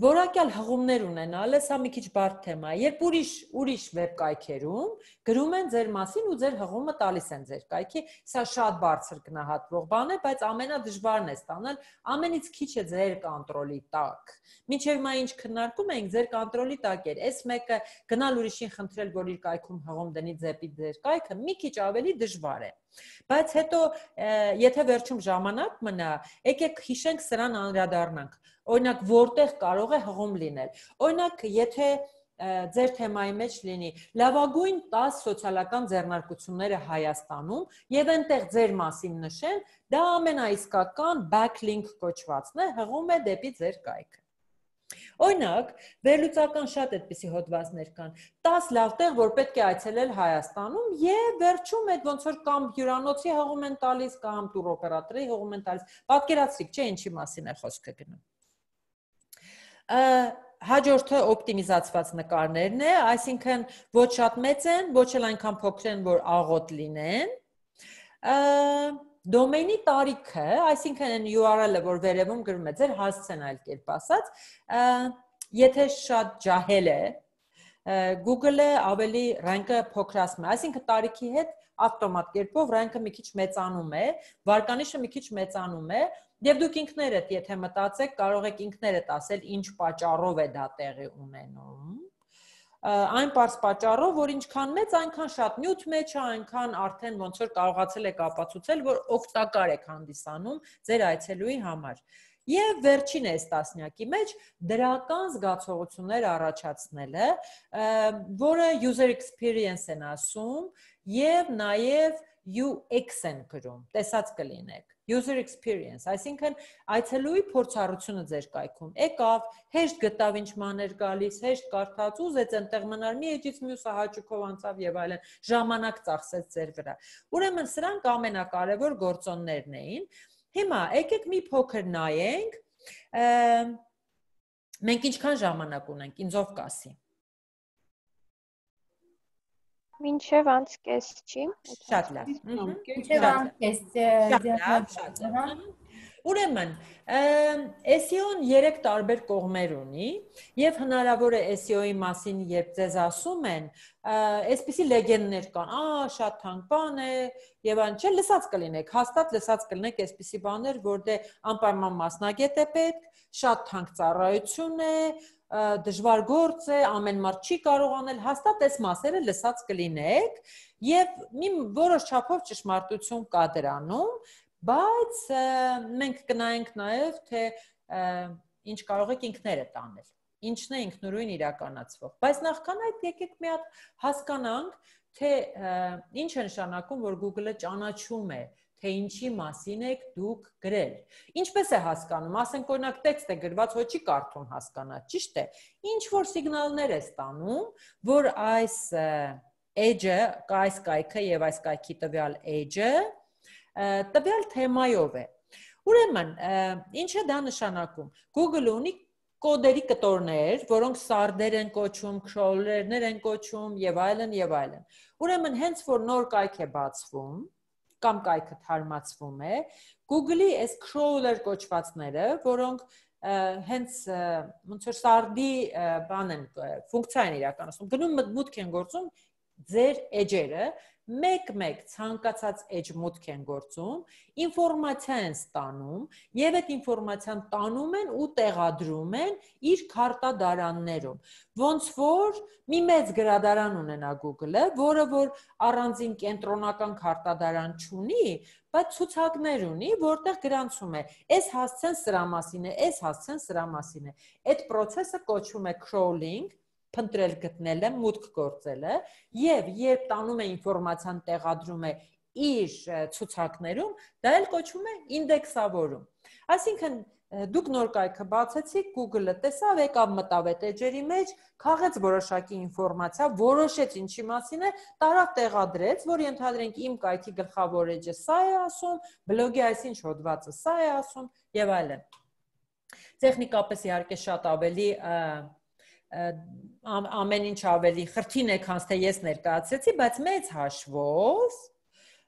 Speaker 1: որակյալ հղումներ ունենալ, սա մի քիչ բարդ թեմա է։ Երբ ուրիշ ուրիշ վեբկայքերում գրում են ձեր մասին ու ձեր հղումը տալիս են ձեր կայքի, սա շատ բարձր գնահատվող բան է, բայց ամենադժվարն է ստանալ, ամենից քիչ է ձեր կոնտրոլի տակ։ Մինչև մա ինչ քննարկում ենք, ձեր կոնտրոլի տակ էր։ Այս մեկը գնալ ուրիշին խնդրել, որ իր կայքում հղում դնի ձեպի ձեր կայքը, մի քիչ ավելի դժվար է։ Բայց հետո եթե վերջում ժամանակ մնա, եկեք հիշենք սրան անդրադառնանք օրինակ որտեղ կարող է հղում լինել օրինակ եթե ձեր թեմայի մեջ լինի լավագույն 10 սոցիալական ձեռնարկությունները Հայաստանում եւ այնտեղ ձեր մասին նշեն, դա ամենաիսկական backlink կոչվածն է, հղում է դեպի ձեր կայքը։ Օրինակ, վերլուծական շատ այդպիսի հոդվածներ կան։ 10 լավ տեղ, որ պետք է այցելել Հայաստանում եւ վերջում այդ ոնց որ կամ հյուրանոցի հողում են տալիս, կամ տուր օպերատորի հողում են տալիս։ Պատկերացրիք, չէ՞ ինչի մասին է խոսքը գնում հաջորդը օպտիմիզացված նկարներն է, այսինքն ոչ շատ մեծ են, ոչ էլ այնքան փոքր են, որ աղոտ լինեն։ Դոմեյնի տարիքը, այսինքն այն URL-ը, որ վերևում գրում է ձեր հասցեն այլ կերպ ասած, եթե շատ ջահել է, Google-ը ավելի ռանկը փոքրացնում է, այսինքն տարիքի հետ ավտոմատ կերպով ռանկը մի քիչ մեծանում է, վարկանիշը մի քիչ մեծանում է, եւ դուք ինքներդ եթե մտածեք, կարող եք ինքներդ ասել ինչ պատճառով է դա տեղի ունենում այն པարս պատճառով, որ ինչքան մեծ, այնքան շատ նյութ մեջ է, այնքան արդեն ոնց որ կարողացել եք ապացուցել, որ օգտակար եք հանդիսանում ձեր այցելուի համար։ Եվ վերջին այս տասնյակի մեջ դրական զգացողություններ առաջացնելը, որը user experience են ասում, եւ նաեւ UX են գրում։ Տեսած կլինեք։ User experience, այսինքն այցելուի փորձառությունը ձեր կայքում։ Եկավ, հեշտ գտավ ինչ մաներ գալիս, հեշտ կարդաց, ուզեց այնտեղ մնալ, մի էջից մյուսը հաճույքով անցավ եւ այլն, ժամանակ ծախսեց ձեր վրա։ Ուրեմն սրանք ամենակարևոր գործոններն էին։ Հիմա եկեք մի փոքր նայենք։ Մենք ինչքան ժամանակ ունենք, ինձով կասի մինչև անցկես, չի։ Շատ լավ։ Մինչև անցկես։ Շատ լավ։ Ուրեմն, SEO-ն 3 տարբեր կողմեր ունի եւ հնարավոր է SEO-ի մասին երբ ձեզ ասում են, այսպիսի լեգենդներ կան, «Ա, շատ թանկ բան է» եւ այն չէ, լսած կլինեք, հաստատ լսած կլինեք այսպիսի բաներ, որ դե անպայման մասնագետ է պետք, շատ թանկ ծառայություն է, դժվար գործ է, ամեն մարդ չի կարողանել, հաստատ այս մասերը լսած կլինեք եւ մի որոշ չափով ճշմարտություն կա դրանում, բայց մենք կնայենք նաեւ թե ինչ կարող եք ինքները տանել ինչն է ինքնուրույն իրականացվող բայց նախքան այդ եկեք մի հատ հասկանանք թե ինչ է նշանակում որ Google-ը ճանաչում է թե ինչի մասին եք դուք գրել։ Ինչպես է հասկանում, ասենք օրինակ տեքստ է գրված, ոչ չի կարդում հասկանա, ճիշտ է։ Ինչ որ սիգնալներ է ստանում, որ այս edge-ը, այս կայքը եւ այս կայքի տվյալ edge-ը տվյալ թեմայով է։ Ուրեմն, ինչ է դա նշանակում։ Google-ը ունի կոդերի կտորներ, որոնք սարդեր են կոչում, crawler-ներ են կոչում եւ այլն եւ այլն։ Ուրեմն հենց որ նոր կայք է բացվում, կամ կայքը թարմացվում է, Google-ի այս crawler կոչվածները, որոնք հենց ոնց որ սարդի բան են ֆունկցիան իրականացնում, գնում մուտք են գործում ձեր edge-երը մեկ-մեկ ցանկացած edge մուտք են գործում, ինֆորմացիա են ստանում եւ այդ ինֆորմացիան տանում են ու տեղադրում են իր քարտադարաններում։ Ոնց որ մի մեծ գրադարան ունենա Google-ը, որը որ առանձին կենտրոնական քարտադարան չունի, բայց ցուցակներ ունի, որտեղ գրանցում է, այս հասցեն սրա մասին է, այս հասցեն սրա մասին է։ Այդ process-ը կոչվում է crawling փնտրել գտնելը, մուտք գործելը եւ երբ տանում է ինֆորմացիան տեղադրում է իր ցուցակներում, դա էլ կոչվում է ինդեքսավորում։ Այսինքն դուք նոր կայքը բացեցիք, Google-ը տեսավ, եկավ մտավետ էջերի մեջ, քաղեց որոշակի ինֆորմացիա, որոշեց ինչի մասին է, տարավ տեղադրեց, որ ենթադրենք իմ կայքի գլխավոր էջը սա է ասում, բլոգի այս ինչ հոդվածը սա է ասում եւ այլն։ Տեխնիկապես իհարկե շատ ավելի և, ամեն ինչ ավելի խրթին է, քան թե ես ներկայացրեցի, բայց մեծ հաշվով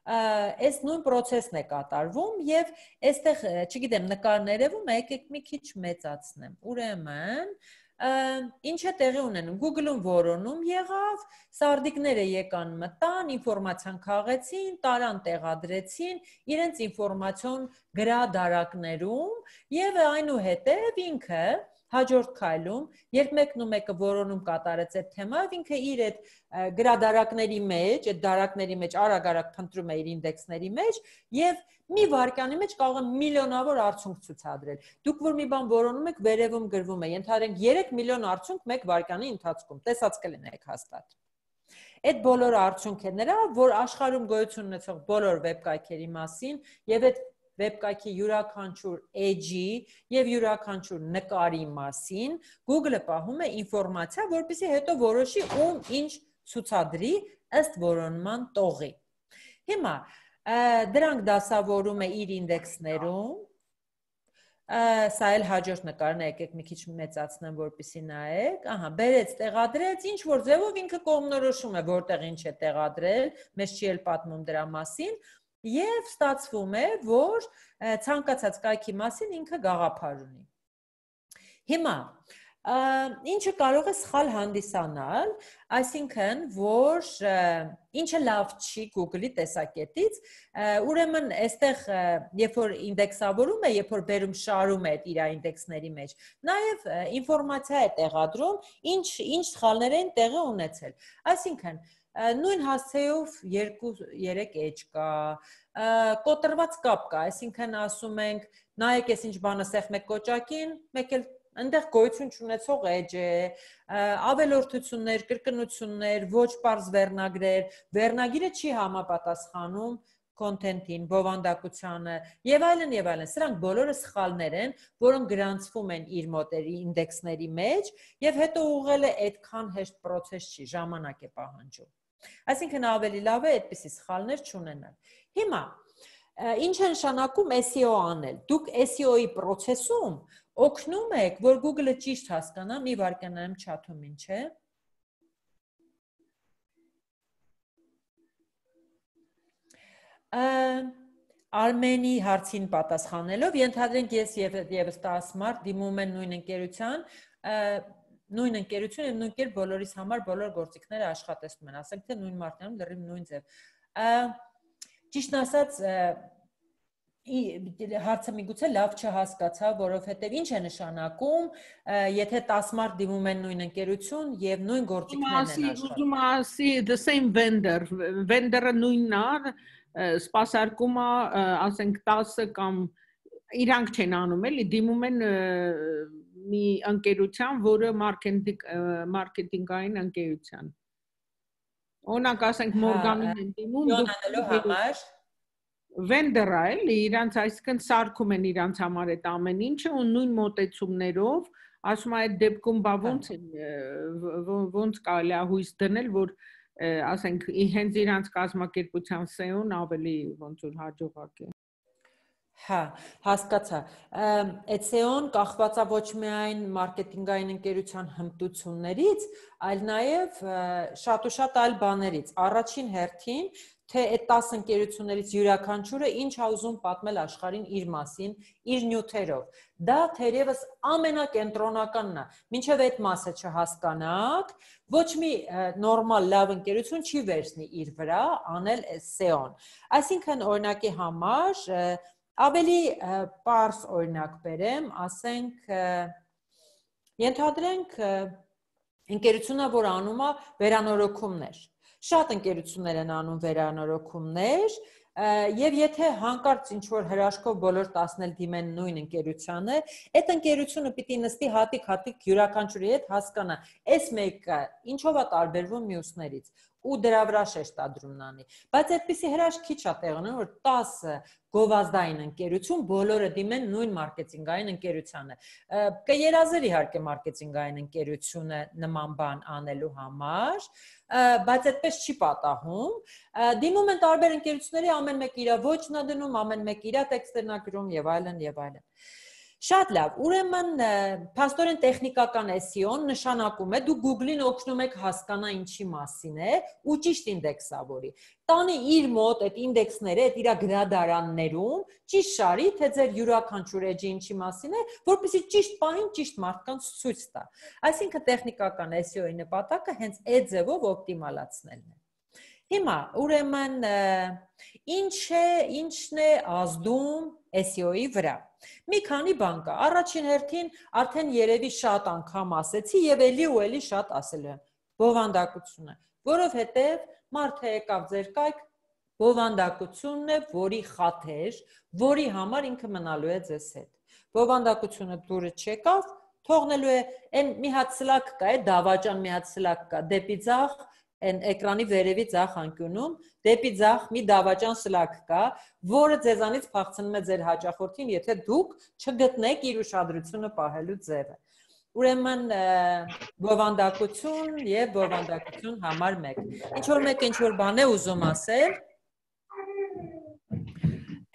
Speaker 1: այս նույն process-ն է կատարվում եւ այստեղ, չգիտեմ, նկարներևում եկեք մի քիչ մեծացնեմ։ Ուրեմն, ինչ է տեղի ունենում Google-ում որոնում եղավ, սարդիկները եկան մտան, ինֆորմացիան քաղեցին, տարան տեղադրեցին իրենց ինֆորմացիոն գրադարակներում եւ այնուհետեւ ինքը հաջորդ քայլում, երբ մեկն ու մեկը որոնում կատարեց այդ թեմայով, ինքը իր այդ գրադարակների մեջ, այդ դարակների մեջ արագ-արագ փնտրում է իր ինդեքսների մեջ եւ մի վարկյանի մեջ կարող է միլիոնավոր արդյունք ցուցադրել։ Դուք որ մի բան որոնում եք, վերևում գրվում է, ենթադրենք 3 միլիոն արդյունք 1 վարկյանի ընթացքում, տեսած կլինեք հաստատ։ Այդ բոլոր արդյունքները, որ աշխարհում գոյություն ունեցող բոլոր վեբկայքերի մասին եւ այդ վեբկայքի յուրաքանչյուր edge-ի եւ յուրաքանչյուր նկարի մասին Google-ը պահում է ինֆորմացիա, որովհետեւ հետո որոշի ում ինչ ցուցադրի ըստ որոնման տողի։ Հիմա դրանք դասավորում է իր ինդեքսներում սա էլ հաջորդ նկարն է, եկեք մի քիչ մեծացնեմ, որպեսզի նայեք։ Ահա, բերեց, տեղադրեց, ինչ որ ձևով ինքը կողմնորոշում է, որտեղ ինչ է տեղադրել, մեզ չի էլ պատմում դրա մասին, եւ ստացվում է, որ ցանկացած կայքի մասին ինքը գաղափար ունի։ Հիմա ինչը կարող է սխալ հանդիսանալ, այսինքն, որ ինչը լավ չի Google-ի տեսակետից, ուրեմն այստեղ երբ որ ինդեքսավորում է, երբ որ բերում շարում է իր ինդեքսների մեջ, նաև ինֆորմացիա է տեղադրում, ինչ ինչ սխալներ են տեղի ունեցել։ Այսինքն, նույն հասցեով 2-3 էջ կա, կոտրված կապ կա, այսինքն ասում ենք, նայեք ես ինչ բանը սեղ մեկ կոճակին, մեկ էլ այնտեղ գոյություն ունեցող էջ է ավելորդություններ, կրկնություններ, ոչ པարզ վերնագրեր, վերնագիրը չի համապատասխանում կոնտենտին, բովանդակությանը եւ այլն եւ այլն։ Սրանք բոլորը սխալներ են, որոնք գրանցվում են իր մոտերի ինդեքսների մեջ եւ հետո ուղղելը այդքան հեշտ process չի, ժամանակ է պահանջում։ Այսինքն ավելի լավ է այդպիսի սխալներ չունենալ։ Հիմա ինչ է նշանակում SEO անել։ Դուք SEO-ի process-ում օգնում եք, որ Google-ը ճիշտ հասկանա, մի վարկանամ chat-ում ինչ է։ Արմենի հարցին պատասխանելով ենթադրենք ես եւ եւս 10 մարդ դիմում են նույն ընկերության նույն ընկերությունը եւ նույն կերպ բոլորիս համար բոլոր գործիքները աշխատեցնում են, ասենք թե նույն մարտանում լրիվ նույն ձև։ Ճիշտն ասած, հարցը միգուցե լավ չհասկացա, որովհետև ինչ է նշանակում, եթե 10 մարդ դիմում են նույն ընկերություն եւ նույն գործիքներն են աշխատում։ Ուզում ասի the same vendor,
Speaker 2: vendor-ը նույնն է, սպասարկումը, ասենք 10 կամ իրանք չեն անում, էլի դիմում են մի ընկերության, որը մարքեթինգ մարքեթինգային ընկերության։ Օրինակ ասենք հա, Morgan-ին են դիմում դու համար վենդերա էլի իրանց այսինքն սարքում են իրանց համար այդ ամեն ինչը ու նույն մոտեցումներով ասում այդ դեպքում բա հա։ ոնց ոնց կարելի է հույս դնել որ ասենք հենց
Speaker 1: իրանց կազմակերպության սեոն ավելի ոնց որ հաջողակ է Հա, հասկացա։ Էցեոն կախված է ոչ միայն մարքեթինգային ընկերության հմտություններից, այլ նաև շատ ու շատ այլ բաներից։ Առաջին հերթին, թե այդ 10 ընկերություններից յուրաքանչյուրը ինչ ա ուզում պատմել աշխարհին իր մասին, իր նյութերով։ Դա թերևս ամենակենտրոնականն է։ Մինչև այդ մասը չհասկանաք, ոչ մի նորմալ լավ ընկերություն չի վերցնի իր վրա անել SEO-ն։ Այսինքն օրինակի համար Ավելի པարս օրինակ բերեմ, ասենք ենթադրենք ընկերությունը, որ անում է վերանորոգումներ։ Շատ ընկերություններ են անում վերանորոգումներ, եւ եթե հանկարծ ինչ որ հրաշքով բոլոր 10-ն դիմեն նույն ընկերությանը, այդ ընկերությունը պիտի նստի հատիկ-հատիկ յուրաքանչյուրի հետ հասկանա, այս մեկը ինչով է տարբերվում մյուսներից ու դրա վրա շեշտադրումն անի։ Բայց այդպիսի հրաշք քիչ է տեղն որ 10 գովազդային ընկերություն բոլորը դիմեն նույն մարքեթինգային ընկերությանը։ Կերազեր իհարկե մարքեթինգային ընկերությունը նման բան անելու համար, բայց այդպես չի պատահում։ Դիմում են տարբեր ընկերությունների, ամեն մեկ իրա ոչնա դնում, ամեն մեկ իրա տեքստերնա գրում եւ այլն եւ այլն։ և այլ Շատ լավ։ Ուրեմն пастоրեն տեխնիկական SEO-ն նշանակում է դու Google-ին օգնում եք հասկանա ինչի մասին է ու ճիշտ ինդեքսավորի։ Տանի իր մոտ այդ ինդեքսները, այդ իր գրադարաններում ճիշտ շարի, թե ձեր յուրաքանչյուր էջի ինչի մասին է, որպեսզի ճիշտ պահին ճիշտ մարդկանց ցույց տա։ Այսինքն տեխնիկական SEO-ի նպատակը հենց այդ ձևով օպտիմալացնելն է։ Հիմա, ուրեմն, ինչ է, ինչն է ազդում SEO-ի վրա։ Մի քանի բան կա։ Առաջին հերթին արդեն երևի շատ անգամ ասեցի եւ ելի ու ելի շատ ասել եմ բովանդակությունը, որովհետեւ մարդը եկավ ձեր կայք բովանդակությունն է, որի խաթեր, որի համար ինքը մնալու է ձեզ հետ։ Բովանդակությունը դուրը չեկավ, թողնելու է այն մի հատ սլակ կա, է դավաճան մի հատ սլակ կա, դեպի ցախ այն էկրանի վերևի ցախ անկյունում դեպի ցախ մի դավաճան սլակ կա, որը ձեզանից փախցնում է ձեր հաճախորդին, եթե դուք չգտնեք իր ուշադրությունը պահելու ձևը։ Ուրեմն բովանդակություն եւ բովանդակություն համար 1։ Ինչ որ մեկ ինչ որ բան է ուզում ասել։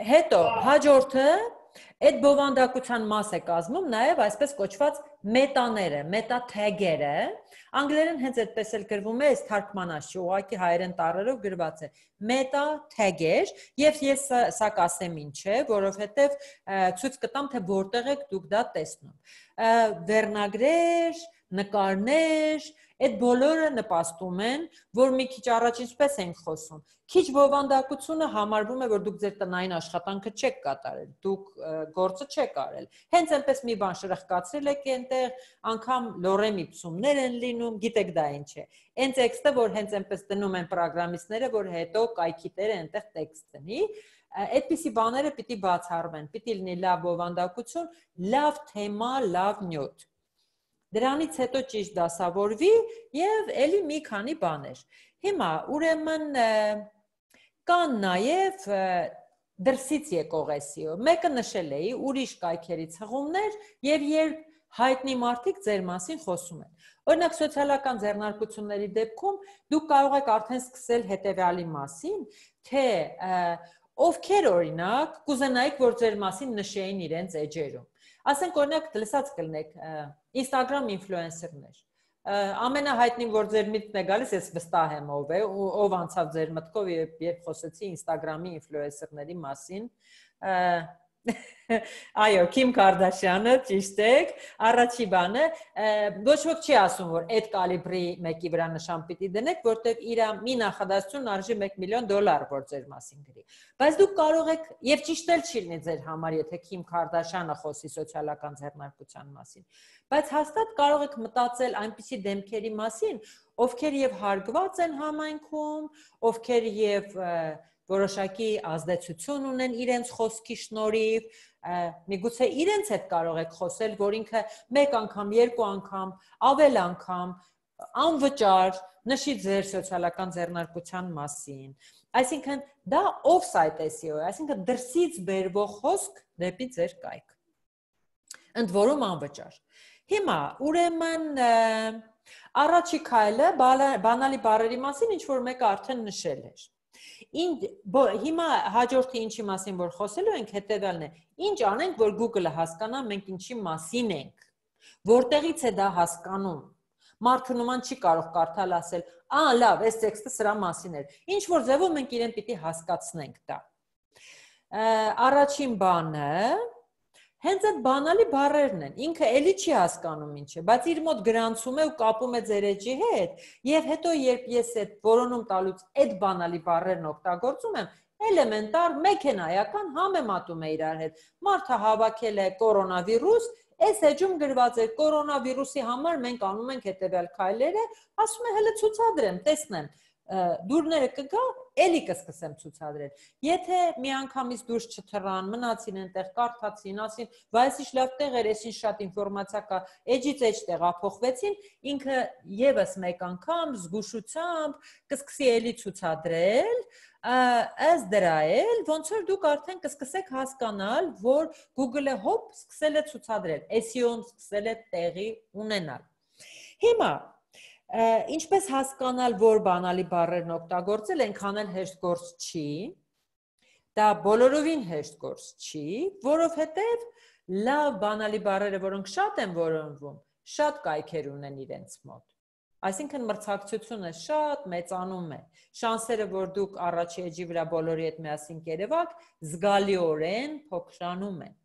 Speaker 1: Հետո հաջորդը Այդ բովանդակության մաս է կազմում նաև այսպես կոչված մետաները, մետա թեգերը։ Անգլերեն հենց այդպես էլ գրվում է, այս թարգմանած չի, ուղղակի հայերեն տառերով գրված է։ Մետա թեգեր, եւ ես սա կասեմ ինչ է, որովհետեւ ցույց կտամ թե որտեղ եք դուք դա տեսնում։ Վերնագրեր, նկարներ, այդ բոլորը նպաստում են, որ մի քիչ առաջ ինչպես ենք խոսում։ Քիչ ովանդակությունը համարվում է, որ դուք ձեր տնային աշխատանքը չեք կատարել, դուք գործը չեք արել։ Հենց այնպես մի բան շրխկացրել եք այնտեղ, անգամ լորեմի փսումներ են լինում, գիտեք դա ինչ է։ Այն տեքստը, որ հենց այնպես դնում են պրոգրամիստները, որ հետո կայքի տերը այնտեղ տեքստ դնի, այդպիսի բաները պիտի բացառվեն։ Պիտի լինի լավ ովանդակություն, լավ թեմա, լավ նյութ դրանից հետո ճիշտ դասավորվի եւ ելի մի քանի բաներ։ Հիմա ուրեմն կան նաեւ դրսից եկող էսիո։ Մեկը նշել էի ուրիշ կայքերից հղումներ եւ երբ հայտնի մարդիկ ձեր մասին խոսում են։ Օրինակ սոցիալական ձեռնարկությունների դեպքում դուք կարող եք արդեն սկսել հետեւյալի մասին, թե ովքեր օրինակ կուզենայիք, որ ձեր մասին նշեին իրենց էջերում։ Ասենք օրինակ լսած կլնեք Instagram influencer-ներ ամենահայտնին որ ձեր միտքն է գալիս, ես վստահ եմ ով է, ով անցավ ձեր մտքով եւ երբ խոսեցի Instagram-ի ինֆլուենսերների մասին, Այո, Քիմ Կարդաշյանը ճիշտ է։ Առաջի բանը, ոչ ոք չի ասում, որ այդ կալիբրի մեկի վրա նշան պիտի դնեք, որտեղ իր մի նախադասություն արժի 1 միլիոն դոլար, որ ձեր մասին գրի։ Բայց դուք կարող եք, եւ ճիշտ էլ չի լինի ձեր համար, եթե Քիմ Կարդաշյանը խոսի սոցիալական ձեռնարկության մասին, բայց հաստատ կարող եք մտածել այնպիսի դեմքերի մասին, ովքեր եւ հարգված են համայնքում, ովքեր եւ և, և որոշակի ազդեցություն ունեն իրենց խոսքի շնորհիվ, միգուցե իրենց հետ կարող եք խոսել, որ ինքը մեկ անգամ, երկու անգամ, ավել անգամ անվճար նշի ձեր սոցիալական ձեռնարկության մասին։ Այսինքն դա off-site SEO է, այսինքն դրսից բերվող խոսք դեպի ձեր կայք։ Ընդ որում անվճար։ Հիմա, ուրեմն առաջի քայլը բանալի բարերի մասին ինչ որ մեկը արդեն նշել էր։ Ինչ հիմա հաջորդի ինչի մասին որ խոսելու ենք հետեւյալն է։ Ինչ անենք, որ Google-ը հասկանա մենք ինչի մասին ենք։ Որտեղից է դա հասկանում։ Մարդը նման չի կարող կարդալ ասել, «Ա, լավ, այս տեքստը սրա մասին էր»։ Ինչ որ ձևով մենք իրեն պիտի հասկացնենք դա։ Ա, Առաջին բանը, Հենց այդ բանալի բարերն են։ Ինքը էլի չի հասկանում ինչ է, բայց իր մոտ գրանցում է ու կապում է ձեր էջի հետ, եւ հետո երբ ես այդ որոնում տալուց այդ բանալի բարերն օգտագործում եմ, էլեմենտար մեքենայական համեմատում է իրար հետ։ Մարդը հավաքել է կորոնավիրուս, այս էջում գրված է կորոնավիրուսի համար մենք անում ենք հետեւյալ քայլերը, ասում է հələ ցուցադրեմ, տեսնեմ դուրները կգա, էլի կսկսեմ ցուցադրել։ Եթե միանգամից դուրս չթռան, մնացին այնտեղ, կարդացին, ասին, բայց ի՞նչ լավ տեղ էր, այսին շատ ինֆորմացիա կա, edge-ից edge տեղափոխվեցին, ինքը եւս մեկ անգամ զգուշությամբ կսկսի էլի ցուցադրել, ըս դրա էլ ոնց որ դուք արդեն կսկսեք հասկանալ, որ Google-ը հոп սկսել է ցուցադրել, SEO-ն սկսել է տեղի ունենալ։ Հիմա ինչպես հասկանալ, որ բանալի բարերն օգտագործել, այնքան էլ հեշտ գործ չի։ Դա բոլորովին հեշտ գործ չի, որովհետև լավ բանալի բարերը, որոնք շատ են որոնվում, շատ կայքեր ունեն իրենց մոտ։ Այսինքն մրցակցությունը շատ մեծանում է։ Շանսերը, որ դուք առաջի էջի վրա բոլորի հետ միասին կերևակ, զգալիորեն փոքրանում են։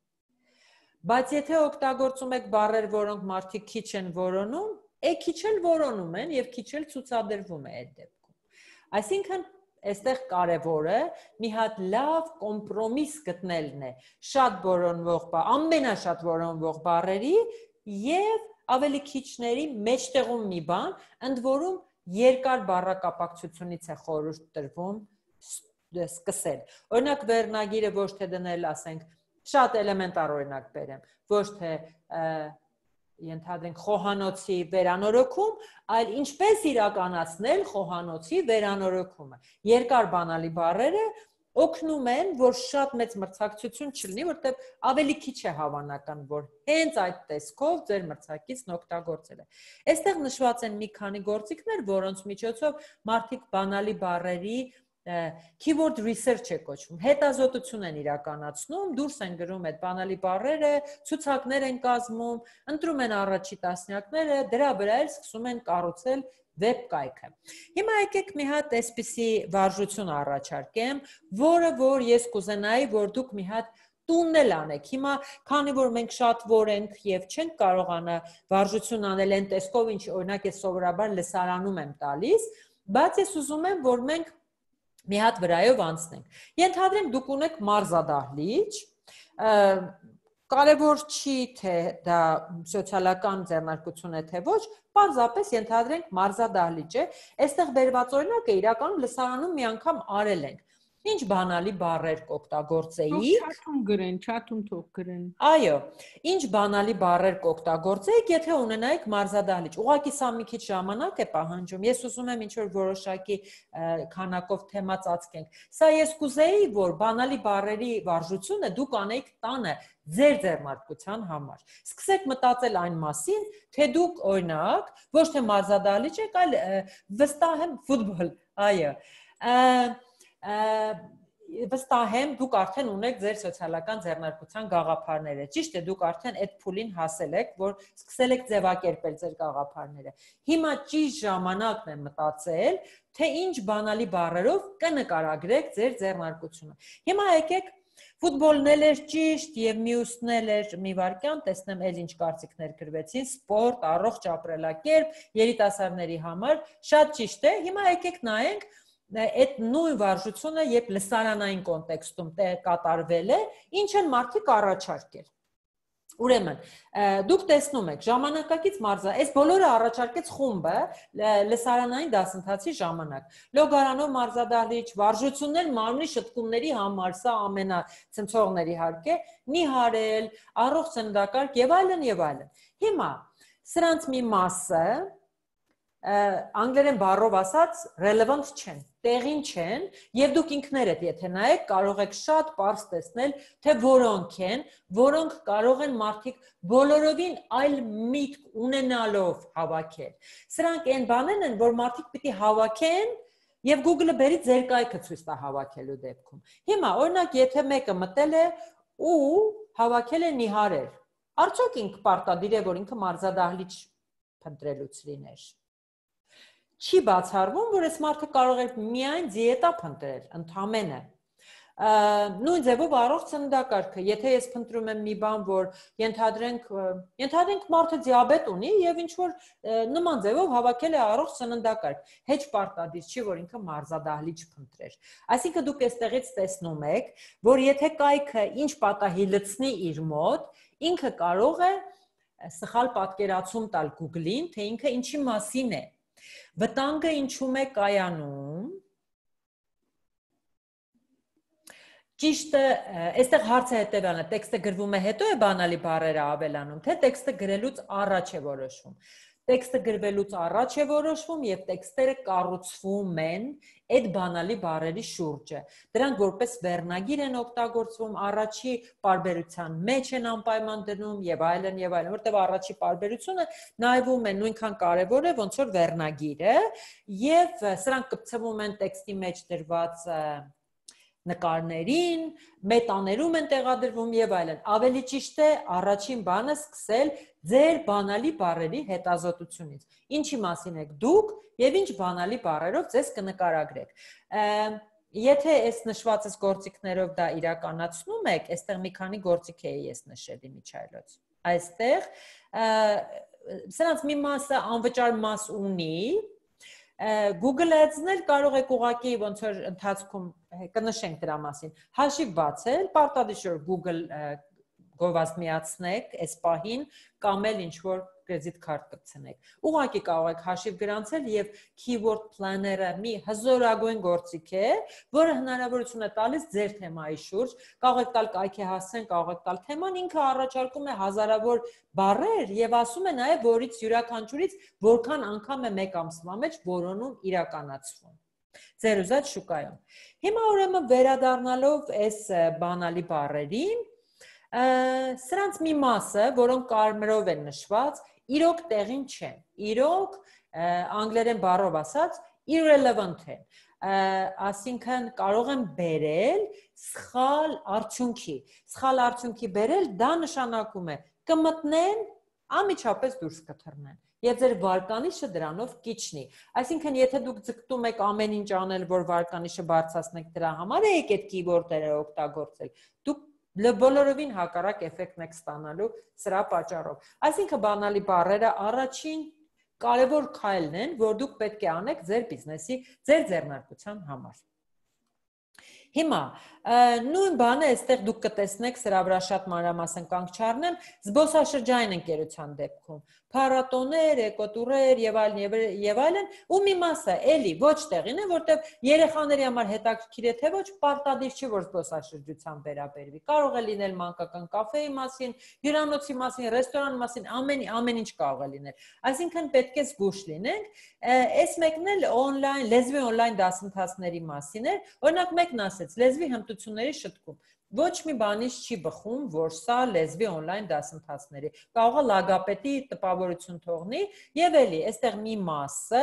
Speaker 1: Բայց եթե օգտագործում եք բարեր, որոնք մարդիկ քիչ են որոնում, է քիչ էլ որոնում են եւ քիչ էլ ցուցադրվում է այդ դեպքում այսինքն այստեղ կարևորը մի հատ լավ կոմպրոմիս գտնելն է շատ որոնվող բա ամենաշատ որոնվող բարերի եւ ավելի քիչների մեջտեղում մի բան ընդ որում երկար բառակապակցությունից է խորհուրդ տրվում սկսել օրինակ վերնագիրը ոչ թե դնել ասենք շատ էլեմենտար օրինակ բերեմ ոչ թե ենթադրենք խոհանոցի վերանորոգում, այլ ինչպես իրականացնել խոհանոցի վերանորոգումը։ Երկար բանալի բառերը օգնում են, որ շատ մեծ մրցակցություն չլինի, որտեղ ավելի քիչ է հավանական, որ հենց այդ տեսքով ձեր մրցակիցն օգտագործել է։ Այստեղ նշված են մի քանի գործիքներ, որոնց միջոցով մարդիկ բանալի բառերի keyword research է կոչվում։ Հետազոտություն են իրականացնում, դուրս են գրում այդ բանալի բառերը, ցուցակներ են կազմում, ընտրում են առաջի տասնյակները, դրա վրա էլ սկսում են կառուցել վեբ կայքը։ Հիմա եկեք մի հատ այսպիսի վարժություն առաջարկեմ, որը որ ես կուզենայի, որ դուք մի հատ տունն էլ անեք։ Հիմա, քանի որ մենք շատ որ ենք եւ չենք կարողանա վարժություն անել այն տեսքով, ինչ օրինակ ես սովորաբար լսարանում եմ տալիս, բայց ես ուզում եմ, որ մենք մի հատ վրայով անցնենք։ Ենթադրենք դուք ունեք մարզադահլիճ, կարևոր չի թե դա սոցիալական ձեռնարկություն է թե ոչ, պարզապես ենթադրենք մարզադահլիճ է։ Այստեղ վերված օրինակը իրականում լսարանում մի անգամ արել ենք ինչ բանալի բարեր կօգտագործեի։
Speaker 2: Չաթում գրեն, չաթում թող
Speaker 1: գրեն։ Այո, ինչ բանալի բարեր կօգտագործեիք, եթե ունենայիք մարզադահլիճ։ Ուղղակի սա մի քիչ ժամանակ է պահանջում։ Ես ուզում եմ ինչ որ որոշակի քանակով թեմա ծածկենք։ Սա ես կուզեի, որ բանալի բարերի վարժությունը դուք անեիք տանը ձեր ձեռմարկության համար։ Սկսեք մտածել այն մասին, թե դուք օրինակ ոչ թե մարզադահլիճ եք, այլ վստահ եմ ֆուտբոլ։ Այո։ Ա վստահ եմ դուք արդեն ունեք ձեր սոցիալական ձեռնարկության գաղափարները։ Ճիշտ է, դուք արդեն այդ փուլին հասել եք, որ սկսել եք ձևակերպել ձեր գաղափարները։ Հիմա ճիշտ ժամանակն է մտածել, թե ինչ բանալի բառերով կնկարագրեք ձեր ձեռնարկությունը։ Հիմա եկեք ֆուտբոլն էլ էր ճիշտ եւ մյուսն էլ էր մի վարքյան տեսնեմ էլ ինչ կարծիքներ գրվեցին սպորտ, առողջ ապրելակերպ, երիտասարդների համար շատ ճիշտ է։ Հիմա եկեք նայենք այդ նույն վարժությունը, երբ լսարանային կոնտեքստում կատարվել է, ինչ են մարդիկ առաջարկել։ Ուրեմն, դուք տեսնում եք, ժամանակակից մարզա, այս բոլորը առաջարկեց խումբը լսարանային դասընթացի ժամանակ։ Լոգարանով մարզադահլիճ, վարժություններ մարմնի շտկումների համար, սա ամենա ցնցողների հարկը, նիհարել, առողջ ծնդակարգ եւ այլն եւ այլն։ Հիմա սրանց մի մասը անգլերեն բառով ասած relevant չեն տեղին չեն եւ դուք ինքներդ եթե նայեք կարող եք շատ པարզ տեսնել թե որոնք են որոնք կարող են մարդիկ բոլորովին այլ միտք ունենալով հավաքել սրանք այն բանն են որ մարդիկ պիտի հավաքեն Եվ Google-ը բերի ձեր կայքը ցույց տա հավաքելու դեպքում։ Հիմա օրինակ եթե մեկը մտել է ու հավաքել է նիհարեր, արդյոք ինքը պարտադիր է որ ինքը մարզադահլիճ փնտրելուց լիներ չի բացառվում, որ այս մարդը կարող է միայն դիետա փնտրել, ընդամենը նույն ձևով առողջ ցնդակարգը եթե ես փնտրում եմ մի բան որ ենթադրենք ենթադրենք մարդը դիաբետ ունի եւ ինչ որ նման ձևով հավաքել է առողջ ցնդակարգ հեչ պարտադիր չի որ ինքը մարզադահլիճ փնտրեր այսինքն դուք էստեղից տեսնում եք որ եթե կայքը ինչ պատահի լցնի իր մոտ ինքը կարող է սխալ պատկերացում տալ Google-ին թե ինքը ինչի մասին է Վտանգը ինչում է կայանում։ Ճիշտը, այստեղ հարցը հետևյալն է, տեքստը գրվում է հետո է բանալի բառերը ավելանում, թե տեքստը գրելուց առաջ է որոշվում տեքստը գրվելուց առաջ է որոշվում եւ տեքստերը կառուցվում են այդ բանալի բարերի շուրջը։ Դրանք որպես վերնագիր են օգտագործվում առաջի parbերության մեջ են անպայման դնում եւ այլն եւ այլն, որտեղ առաջի parbերությունը նայվում է նույնքան կարեւոր է ոնց որ վերնագիրը եւ սրանք կպցվում են տեքստի մեջ դրված նկարներին, մետաներում են տեղադրվում եւ այլն։ Ավելի ճիշտ է առաջին բանը սկսել ձեր բանալի բառերի հետազոտությունից։ Ինչի մասին եք դուք եւ ինչ բանալի բառերով ձեզ կնկարագրեք։ Եթե այս նշվածս գործիքներով դա իրականացնում եք, այստեղ մի քանի գործիք էի ես նշել իմիջայլոց։ Այստեղ սրանց մի մասը անվճար մաս ունի, Google-ացնել կարող եք ուղակի ոնց որ ընթացքում կնշենք դրա մասին։ Հաշիվ բացել, պարտադիր Google գովազդ միացնեք այս պահին կամ էլ ինչ որ կրեդիտ քարտ կպցնեք։ Ուղղակի կարող եք հաշիվ գրանցել եւ keyword planner-ը մի հզորագույն գործիք է, որը հնարավորություն է տալիս ձեր թեմայի շուրջ, կարող եք տալ կայքի հասցեն, կարող եք տալ թեման, ինքը առաջարկում է հազարավոր բառեր եւ ասում է նաեւ որից յուրաքանչյուրից որքան անգամ է մեկ ամսվա մեջ որոնում իրականացվում ձեր ուզած շուկայում։ Հիմա ուրեմն վերադառնալով այս բանալի բարերին, սրանց մի մասը, որոնք կարմրով են նշված, իրոք տեղին չեն։ Իրոք անգլերեն բառով ասած irrelevant են։ Այսինքն կարող եմ բերել սխալ արդյունքի։ Սխալ արդյունքի բերել դա նշանակում է կմտնեն ամիջապես դուրս կթռնեն եւ ձեր վարկանիշը դրանով կիչնի այսինքն եթե դուք ձգտում եք ամեն ինչ անել որ վարկանիշը բարձրացնեք դրա համար եք այդ կիբորդերը օգտագործել դուք բոլորովին հակառակ էֆեկտն եք ստանալու սրա պատճառով։ Այսինքն բանալի բարերը առաջին կարևոր քայլն են, որ դուք պետք է անեք ձեր բիզնեսի, ձեր ձեռնարկության համար։ Հիմա նույն բանը այստեղ դուք կտեսնեք, սրա վրա շատ մանրամասն կանգ չառնեմ, զբոսաշրջային ընկերության դեպքում փառատոներ, էկոտուրեր եւ այլն եւ եւ այլն ու մի մասը էլի ոչ տեղին է, որտեվ երեխաների համար հետաքրքիր է թե ոչ, պարտադիր չի որ զբոսաշրջության վերաբերվի։ Կարող է լինել մանկական կաֆեի մասին, հյուրանոցի մասին, ռեստորան մասին, ամեն ամեն ինչ կարող է լինել։ Այսինքն պետք է զգուշ լինենք, այս մեկն էլ on-line, լեզվի on-line դասընթացների մասին էր։ Օրինակ մեկն ասեց, լեզվի հմտությունների շտկում ոչ մի բանից չի բխում, որ սա լեզվի on-line դասընթացների։ Կարող է լագապետի տպավորություն թողնի եւ էլի այստեղ մի մասը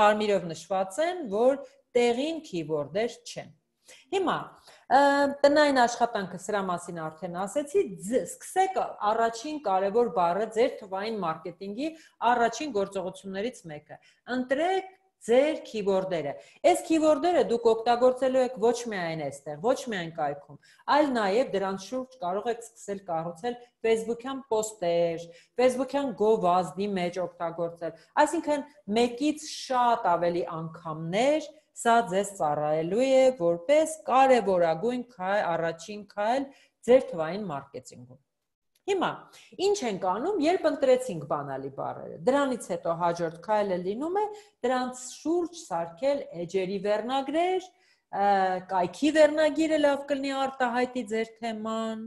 Speaker 1: կարմիրով նշված են, որ տեղին keyword-եր չեն։ Հիմա տնային աշխատանքը սրա մասին արդեն ասեցի, սկսեք առաջին կարևոր բառը ձեր թվային մարքեթինգի առաջին գործողություններից մեկը։ Ընտրեք ձեր keyboard-երը։ Այս keyboard-երը դուք օգտագործելու եք ոչ միայն այստեղ, ոչ միայն կայքում, այլ նաև դրանց շուրջ կարող եք սկսել կառուցել Facebook-յան post-եր, Facebook-յան գովազդի մեջ օգտագործել։ Այսինքն, մեկից շատ ավելի անգամներ սա ձեզ ծառայելու է որպես կարևորագույն քայլ, առաջին քայլ ձեր թվային մարքեթինգում։ Հիմա ինչ ենք անում, երբ ընտրեցինք բանալի բառերը։ Դրանից հետո հաջորդ քայլը լինում է դրանց շուրջ սարքել էջերի վերնագրեր, կայքի վերնագիրը լավ կլինի արտահայտի ձեր թեման։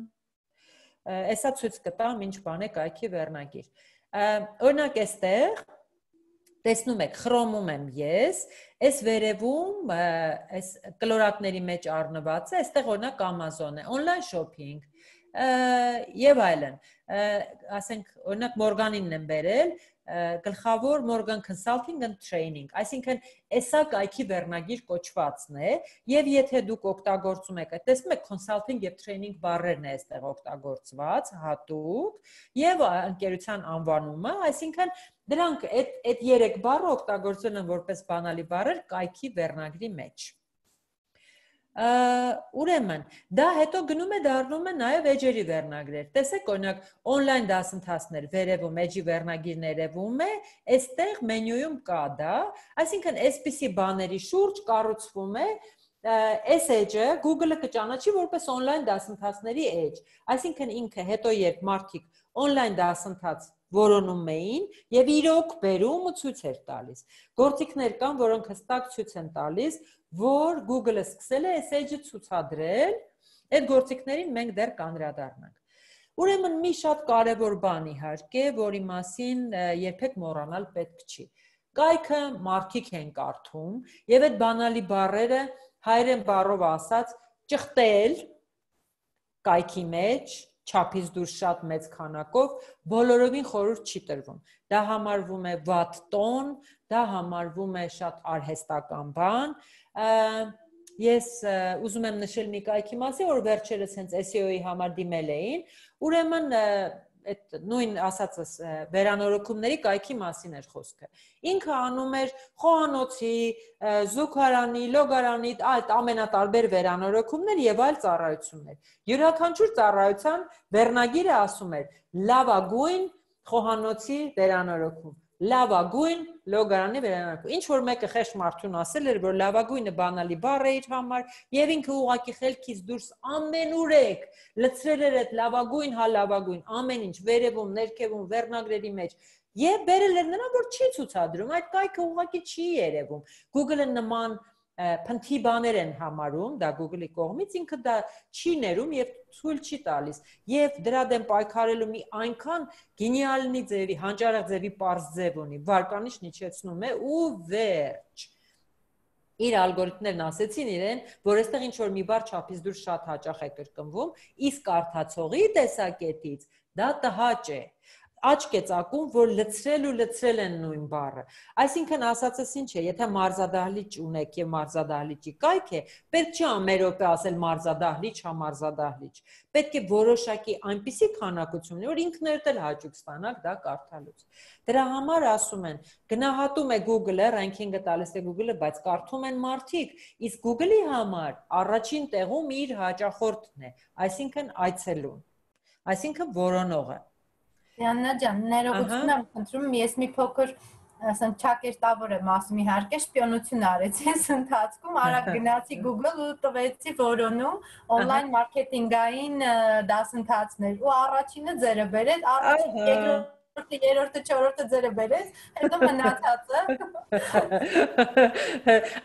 Speaker 1: Էսա ցույց կտամ ինչ բան է կայքի վերնագիր։ Օրինակ, այստեղ տեսնում եք, խրոմում եմ ես, այս վերևում այս կլորակների մեջ առնված է, այստեղ օրինակ Amazon է, online shopping եւ այլն ասենք օրինակ Մորգանինն եմ վերել գլխավոր Morgan Consulting and Training, այսինքն էսա կայքի վերնագիր կոչվածն է, եւ եթե դուք օգտագործում եք, տեսնում եք consulting եւ training բառերն է այստեղ օգտագործված հատուկ եւ ընկերության անվանումը, այսինքն դրանք այդ այդ երեք բառը օգտագործել են որպես բանալի բառեր կայքի վերնագրի մեջ։ Ուրեմն, դա հետո գնում է դառնում է նաև էջերի վերնագրեր։ Տեսեք, օրինակ, on-line դասընթացներ վերևում էջի վերնագիրն երևում է, այստեղ մենյուում կա դա, այսինքն այսպիսի բաների շուրջ կառուցվում է այս edge-ը Google-ը կճանաչի որպես on-line դասընթացների edge։ Այսինքն ինքը հետո երբ մարդիկ on-line դասընթաց որոնում էին եւ իրոք բերում ու ցույց էր տալիս։ Գործիքներ կան, որոնք հստակ ցույց են տալիս, որ Google-ը սկսել է SEO-ը ցուցադրել, այդ գործիքներին մենք դեռ կանրադառնանք։ Ուրեմն մի շատ կարևոր բան իհարկե, որի մասին երբեք մոռանալ պետք չի։ Կայքը մարկիկ են կարդում եւ այդ բանալի բառերը հայերեն բառով ասած ճղտել կայքի մեջ չափից դուրս շատ մեծ քանակով բոլորովին խորուրդ չի տրվում։ Դա համարվում է վատ տոն, դա համարվում է շատ արհեստական բան։ Ես ուզում եմ նշել մի կայքի մասի, որ վերջերս հենց SEO-ի համար դիմել էին։ Ուրեմն այդ նույն ասածս վերանորոգումների կայքի մասին էր խոսքը։ Ինքը անում էր խոհանոցի, զուգարանի, լոգարանի այդ ամենատարբեր վերանորոգումներ եւ այլ ծառայություններ։ Յուրաքանչյուր ծառայության վերնագիրը ասում էր՝ լավագույն խոհանոցի վերանորոգում լավագույն լոգարանի վերանալու։ Ինչ որ մեկը խեղճ մարդուն ասել էր, որ լավագույնը բանալի բառը իր համար, եւ ինքը ուղակի խելքից դուրս ամենուրեք լցրել էր այդ լավագույն հա լավագույն ամեն ինչ վերևում, ներքևում, վերնագրերի մեջ, եւ բերել էր նրան, որ չի ցուցադրում, այդ կայքը ուղակի չի երևում։ Google-ը նման փնթի բաներ են համարում դա Google-ի կողմից ինքը դա չի ներում եւ ցույլ չի տալիս եւ դրա դեմ պայքարելու մի այնքան գենիալնի ձևի հանճարեղ ձևի པարզ ձև ունի վարկանիշ նիչեցնում է ու վերջ իր ալգորիթմներն ասեցին իրեն, որ այստեղ ինչ որ մի բառ չափից դուրս շատ հաճախ է կրկնվում, իսկ արթացողի տեսակետից դա տհաճ է աչք է ցակում, որ լծրել ու լծրել են նույն բառը։ Այսինքն ասածս ինչ է, եթե մարզադահլիճ ունեք եւ մարզադահլիճի կայք է, պետք չէ ամերոպե ասել մարզադահլիճ հա մարզադահլիճ։ Պետք է որոշակի այնպիսի քանակություն ունենալ, որ ինքներդ էլ հաճույք ստանաք դա կարդալուց։ Դրա համար ասում են, գնահատում է Google-ը, ranking-ը տալիս է Google-ը, բայց կարդում են մարդիկ, իսկ Google-ի համար առաջին տեղում իր հաճախորդն է, այսինքն այցելուն։ Այսինքն որոնողը։ Լիաննա ջան, ներողություն եմ խնդրում,
Speaker 3: ես մի փոքր ասենք ճակերտավոր եմ ասում իհարկե շպիոնություն արեցի այս ընթացքում, արագ գնացի Google ու տվեցի որոնում on-line մարքեթինգային դասընթացներ ու առաջինը ձերը բերեց, առաջ երկրորդ երրորդը, երրորդը, չորրորդը ձերը բերես, հետո մնացածը։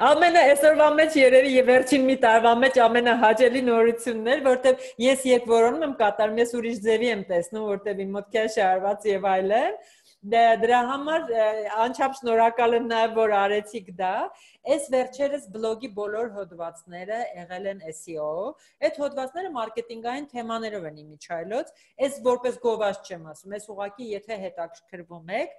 Speaker 1: Ամենը այսօրվա մեջ երևի եւ վերջին մի տարվա մեջ ամենահաճելի նորությունն էր, որտեվ ես երբ որոնում եմ կատարում, ես ուրիշ ձևի եմ տեսնում, որտեվ իմ մոտ քաշ արված եւ այլն։ Դե, դրա համար անչափ շնորհակալ եմ նաև որ արեցիք դա։ Այս վերջերս բլոգի բոլոր հոդվածները եղել են SEO, այդ հոդվածները մարքեթինգային թեմաներով են իմիջայլոց։ Այս որպես գովազդ չեմ ասում, այս ուղակի եթե հետաքրքրվում եք,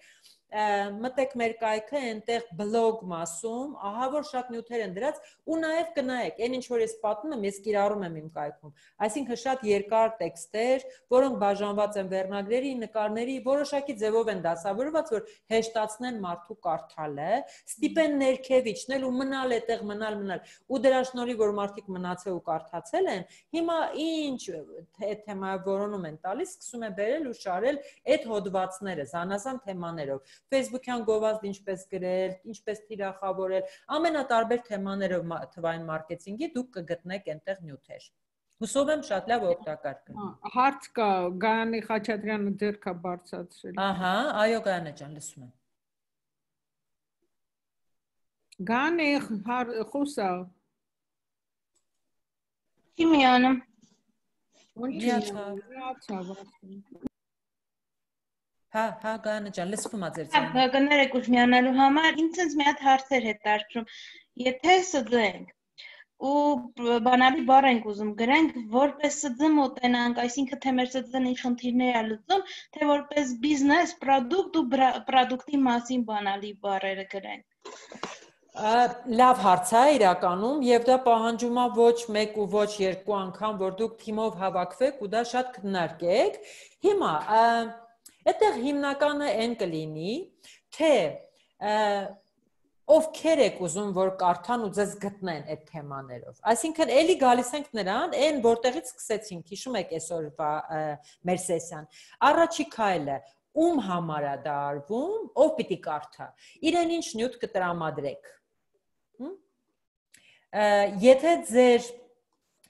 Speaker 1: մտեք մեր կայքը, այնտեղ բլոգ մասում, ահա որ շատ նյութեր են դրած ու նաև կնայեք, այն ինչ որ ես պատմում եմ, ես կիրառում եմ իմ կայքում։ Այսինքն շատ երկար տեքստեր, որոնք բաժանված են վերնագրերի, նկարների, որոշակի ձևով են դասավորված, որ հեշտացնեն մարդու կարդալը, ստիպեն ներքև իջնել ու մնալ այդտեղ, մնալ, մնալ։ Ու դրա շնորհիվ որ մարդիկ մնացել ու կարդացել են, հիմա ինչ այդ թեմայը որոնում են տալիս, սկսում է բերել ու շարել այդ հոդվածները, զանազան թեմաներով Facebook-յան գովազդ ինչպես գրել, ինչպես թիրախավորել, ամենատարբեր թեմաներով թվային մարքեթինգի դուք կգտնեք այնտեղ նյութեր։ Հուսով եմ շատ լավ օգտակար կլինի։ Հարց կա
Speaker 2: Գայանի Խաչատրյանը ձերքա բարձրացրել։
Speaker 1: Ահա, այո Գայանա ջան, լսում եմ։
Speaker 2: Գանի խոսա։
Speaker 1: Քիմիանը։ Ոնց չա, չա, Հա, հա, Գայանա ջան, լսվում է ձեր հա, ձայնը։ Հա,
Speaker 3: կներեք ուշ միանալու համար, ինձ ցենց մի հատ հարցեր հետ դարձում։ Եթե սծենք ու բանալի բառ ենք ուզում գրենք, որպես սծ մոտենանք, այսինքն թե մեր սծն ինչ խնդիրներ է լուծում, թե որպես բիզնես, product ու product-ի մասին բանալի բառերը գրենք։
Speaker 1: Լավ հարց է իրականում եւ դա պահանջում է ոչ մեկ ու ոչ երկու անգամ, որ դուք թիմով հավաքվեք ու դա շատ քննարկեք։ Հիմա, ա, Այդտեղ հիմնականը այն կլինի, թե ովքեր եք ուզում որ կարդան ու ձեզ գտնեն այդ թեմաներով։ Այսինքն էլի գալիս ենք նրան, այն որտեղից սկսեցինք, հիշում եք այսօրվա մեր սեսիան։ Առաջի քայլը ում համար է դա արվում, ով պիտի կարդա։ Իրեն ինչ նյութ կտրամադրեք։ Եթե ձեր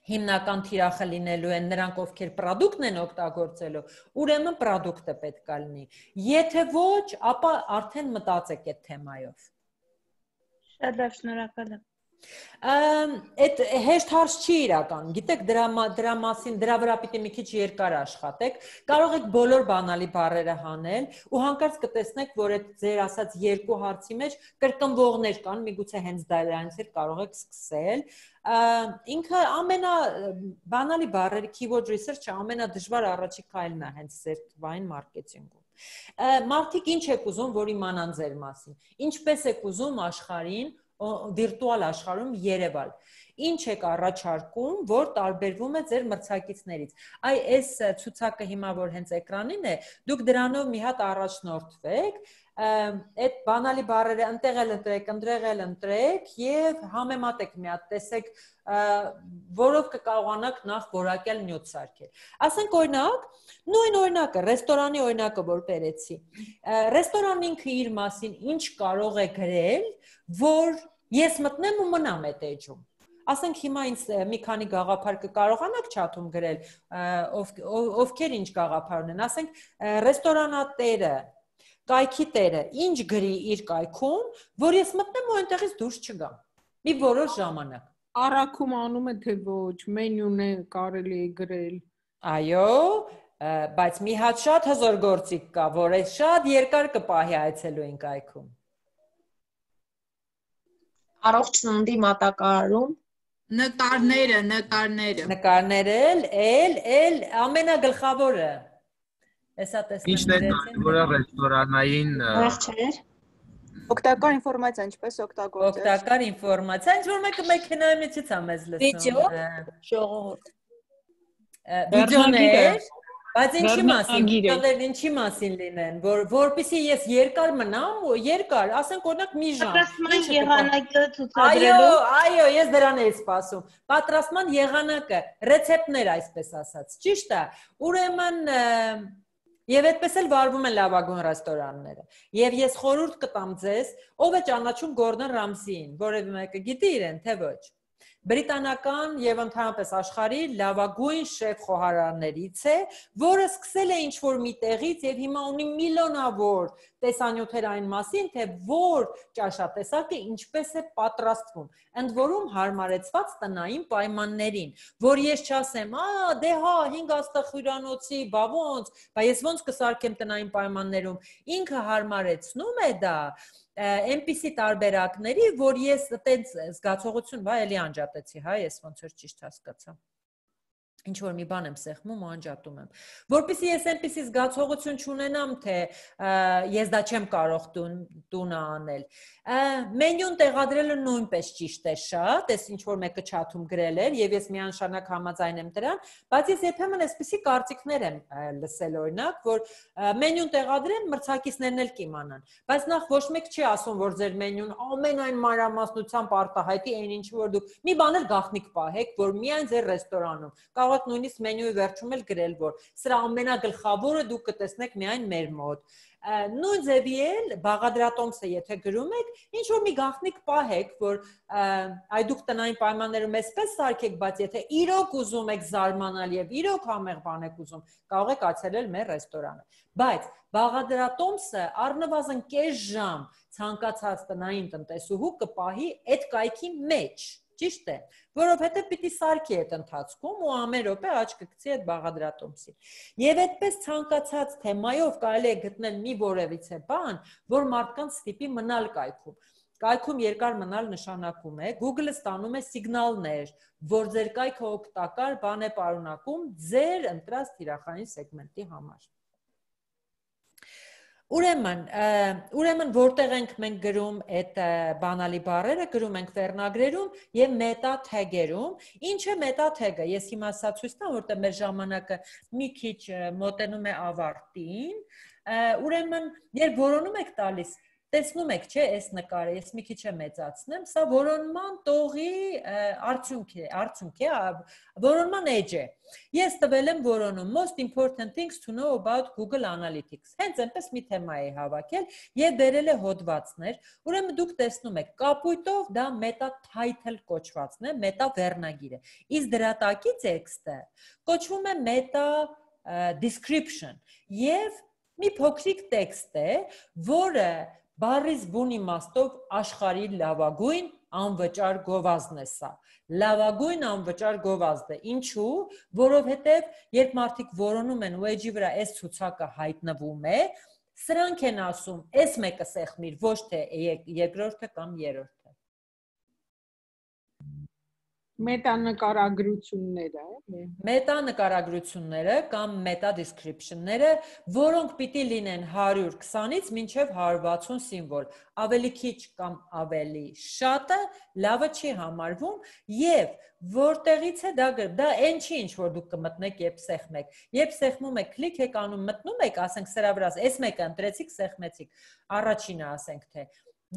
Speaker 1: հիմնական թիրախը լինելու են նրանք, ովքեր product-ն են օգտագործելու, ուրեմն product-ը պետք է լինի։ Եթե ոչ, ապա արդեն մտածեք այդ թեմայով։ Շատ լավ, շնորհակալ եմ։ Այդ հեշտ հարց չի իրական։ Գիտեք, դրա դրա մասին դրա վրա պիտի մի քիչ երկար աշխատեք։ Կարող եք բոլոր բանալի բառերը հանել ու հանկարծ կտեսնեք, որ այդ ձեր ասած երկու հարցի մեջ կրկնվողներ կան, միգուցե հենց դրանից էլ կարող եք սկսել։ Ինքը ամենա բանալի բառերը keyword research-ը ամենադժվար առաջի քայլն է հենց սերտվային մարքեթինգում։ Մարդիկ ինչ եք ուզում, որ իմանան ձեր մասին։ Ինչպես եք ուզում աշխարհին վիրտուալ աշխարհում Երևալ։ Ինչ եք առաջարկում, որ տարբերվում է ձեր մրցակիցներից։ Այ այս ցուցակը հիմա որ հենց էկրանին է, դուք դրանով մի հատ առաջնորդվեք, այդ բանալի բարերը ընտեղել ընտրեք, ընտրեղել ընտրեք եւ համեմատեք մի հատ, տեսեք որով կկարողանաք նախ որակել նյութ սարքել։ Ասենք օրինակ, նույն օրինակը, ռեստորանի օրինակը որ բերեցի։ Ռեստորանն ինքը իր մասին ինչ կարող է գրել, որ Ես մտնեմ ու մնամ այդ էջում։ Ասենք հիմա ինձ մի քանի գաղափար կկարողանաք չաթում գրել, ով ովքեր ինչ գաղափար ունեն, ասենք ռեստորանատերը, կայքի տերը, ինչ գրի իր կայքում, որ ես մտնեմ ու այնտեղից դուրս չգամ։ Մի որոշ ժամանակ։
Speaker 2: Առաքում անում է թե ոչ, մենյուն է կարելի է գրել։
Speaker 1: Այո, բայց մի հատ շատ հզոր գործիկ կա, որ այդ շատ երկար կպահի այցելուին կայքում առողջ ծննդի մատակարարում նկարները, նկարները։ Նկարները էլ, էլ, էլ ամենագլխավորը։ Էսա տեսնում եք։ Ինչն է կարևորը
Speaker 2: ռեստորանային
Speaker 1: Ողջեր։ Օգտակար ինֆորմացիա, ինչպես օգտագործել։ Օգտակար ինֆորմացիա, ինչ որ մեկը մեքենայից է ցա մեզ լսում։ Վիդեո, ժողովուրդ։ Վիդեոներ Բայց ինչի մասին, տղեր ինչի մասին լինեն, որ որպեսի ես երկար մնամ, երկար, ասենք օրինակ մի ժամ։ Պատրաստման եղանակը ցուցադրելու։ Այո, այո, ես դրան էի սպասում։ Պատրաստման եղանակը, ռեցեպտներ այսպես ասած, ճիշտ է։ Ուրեմն Եվ այդպես էլ վարվում են լավագույն ռեստորանները։ Եվ ես խորհուրդ կտամ ձեզ, ով է ճանաչում Գորդոն Ռամսին, որևէ մեկը գիտի իրեն, թե ոչ բրիտանական եւ ընդհանրապես աշխարհի լավագույն շեֆ խոհարարներից է, որը սկսել է ինչ որ միտեղից եւ հիմա ունի միլիոնավոր տեսանյութեր այն մասին, թե որ ճաշատեսակը ինչպես է պատրաստվում, ընդ որում հարմարեցված տնային պայմաններին, որ ես չասեմ, «Ա, դե հա, 5 աստղ հյուրանոցի, բա ոնց, բա ես ոնց կսարքեմ տնային պայմաններում»։ Ինքը հարմարեցնում է դա, այնպիսի տարբերակների, որ ես տենց զգացողություն, վայ, էլի անջատեցի, հա, ես ոնց որ ճիշտ հասկացա ինչ որ մի բան եմ սեղմում ու անջատում եմ որpիսի ես այնպեսի զգացողություն չունենամ թե ես դա չեմ կարող տուն տունը անել մենյուն տեղադրելը նույնպես ճիշտ է շատ ես ինչ որ մեկը չաթում գրել էր եւ ես միանշանակ համաձայն եմ դրան բայց ես երբեմն այսպիսի կարծիքներ եմ լսել օրինակ որ մենյուն տեղադրեն մրցակիցներն էլ կիմանան բայց նախ ոչ մեկ չի ասում որ ձեր մենյուն ամենայն մանրամասնությամբ արտահայտի այն ինչ որ դուք մի բան էլ գաղտնիք պահեք որ միայն ձեր ռեստորանում կարող կարող եք նույնիսկ մենյուի վերջում էլ գրել, որ սրա ամենագլխավորը դուք կտեսնեք միայն մեր մոտ։ Նույն ձևի էլ բաղադրատոմսը, եթե գրում եք, ինչ որ մի գաղտնիք պահեք, որ այ դուք տնային պայմաններում էսպես սարքեք, բայց եթե իրոք ուզում եք զարմանալ եւ իրոք համեղ բան եք ուզում, կարող եք ացելել մեր ռեստորանը։ Բայց բաղադրատոմսը առնվազն կես ժամ ցանկացած տնային տնտեսուհու կպահի այդ կայքի մեջ։ Ճիշտ է, որովհետեւ պիտի սարքի այդ ընթացքում ու ամեն րոպե աչքը գցի այդ բաղադրատոմսին։ Եվ այդպես ցանկացած թեմայով կարելի է գտնել մի որևիցե բան, որ մարդկանց ստիպի մնալ կայքում։ Կայքում երկար մնալ նշանակում է Google-ը ստանում է սիգնալներ, որ ձեր կայքը օգտակար բան է պարունակում ձեր ընտրած թիրախային սեգմենտի համար։ Ուրեմն, ուրեմն որտեղ ենք մենք գրում այդ բանալի բառերը, գրում ենք վերնագրերում եւ մետա թեգերում։ Ինչ է մետա թեգը։ Ես հիմա սա ցույց տամ, որտեղ մեր ժամանակը մի քիչ մոտենում է ավարտին։ Ուրեմն, երբ որոնում եք տալիս տեսնում եք, չէ, այս նկարը, ես մի քիչ եմ մեծացնեմ, սա որոնման տողի արդյունք է, արդյունք է, որոնման edge է։ Ես տվել եմ որոնում most important things to know about Google Analytics։ Հենց այնպես մի թեմա է հավաքել եւ դերել է հոդվածներ։ Ուրեմն դուք տեսնում եք, կապույտով դա meta title կոչվածն է, meta վերնագիրը։ Իս դրա տակի տեքստը կոչվում է meta description եւ մի փոքրիկ տեքստ է, որը Բարի զգուն իմաստով աշխարհի լավագույն անվճար գովազդն է սա։ Լավագույն անվճար գովազդը։ Ինչու՞, որովհետև երբ մարդիկ որոնում են ու էջի վրա այս ցուցակը հայտնվում է, սրանք են ասում, այս մեկը սեղմիր, ոչ թե երկրորդը կամ երրորդը մետանկարագրությունները մետանկարագրությունները կամ մետա description-ները, որոնք պիտի լինեն 120-ից մինչև 160 սիմվոլ։ Ավելի քիչ կամ ավելի շատը լավը չի համարվում եւ որտեղից է դա գրբ։ Դա այն չի, ինչ որ դուք կմտնեք, երբ սեղմեք։ Երբ սեղմում եք, կլիկ եք անում, մտնում եք, ասենք սրա վրա, այս մեկը ընտրեցիք, սեղմեցիք։ Առաջինը ասենք թե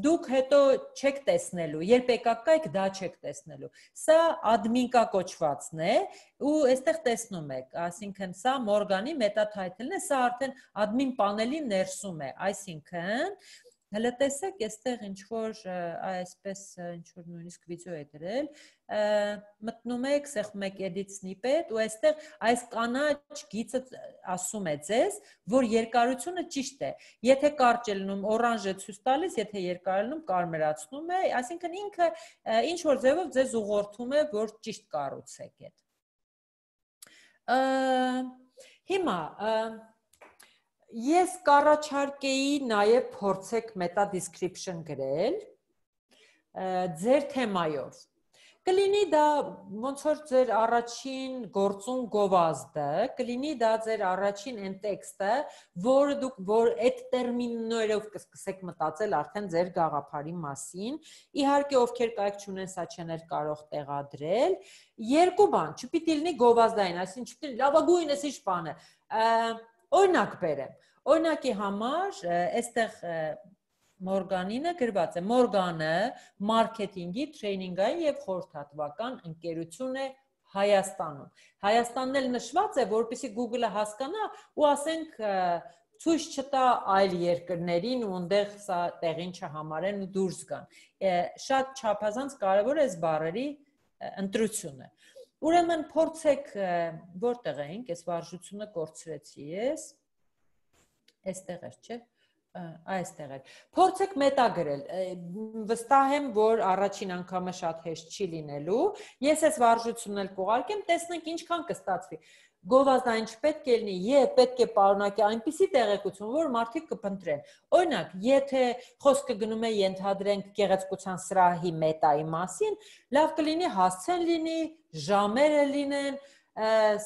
Speaker 1: դուք հետո չեք տեսնելու, երբ եկակ եք դա չեք տեսնելու։ Սա admin-կա կոչվածն է ու այստեղ տեսնում եք, այսինքն սա Morgan-ի մետաթայթելն է, սա արդեն admin panel-ի ներսում է, այսինքն Հələ տեսեք, այստեղ ինչ որ այսպես ինչ որ նույնիսկ վիդեո է դրել, մտնում եք սեղ մեկ edit snippet ու այստեղ այս կանաչ գիծը ասում է ձեզ, որ երկարությունը ճիշտ է։ Եթե կարճ է լինում, օրանժը ցույց տալիս, եթե երկար է լինում, կարմրացնում է, այսինքն ինքը ինչ որ ձևով ձեզ ուղղորդում է, որ ճիշտ կառուցեք այդ։ Հիմա ես կառաջարկեի նաև փորձեք meta description գրել ձեր թեմայով։ Կլինի դա ոնց որ ձեր առաջին գործուն գովազդը, կլինի դա ձեր առաջին այն տեքստը, որը դուք որ այդ տերմիններով կսկսեք մտածել արդեն ձեր գաղափարի մասին։ Իհարկե ովքեր կայք չունեն, սա չեն կարող տեղադրել։ Երկու բան, չպիտի լինի գովազդային, այսինքն չպիտի լավագույնս ինչ բանը։ Ա օրինակ բերեմ։ Օրինակի համար այստեղ Մորգանինը գրված է Մորգանը մարքեթինգի, տրեյնինգային եւ խորհրդատվական ընկերություն է Հայաստանում։ Հայաստանն էլ նշված է, որպեսզի Google-ը հասկանա ու ասենք ցույց չտա այլ երկրներին ու այնտեղ սա տեղին չհամարեն ու դուրս գան։ Շատ չափազանց կարևոր է այս բարերի ընտրությունը։ Ուրեմն փորձեք որտեղ էինք, այս վարժությունը կորցրեցի ես։ Այստեղ էր, չէ՞։ Այստեղ էր։ Փորձեք մետագրել։ Վստահ եմ, որ առաջին անգամը շատ հեշտ չի լինելու։ Ես այս վարժությունն էլ կուղարկեմ, տեսնենք ինչքան կստացվի գովազդային չպետք է լինի եւ պետք է պարունակի այնպիսի տեղեկություն, որ մարդիկ կփնտրեն։ Օրինակ, եթե խոսքը գնում է ենթադրենք գեղեցկության սրահի մետայի մասին, լավ կլինի հասցեն լինի, ժամերը լինեն,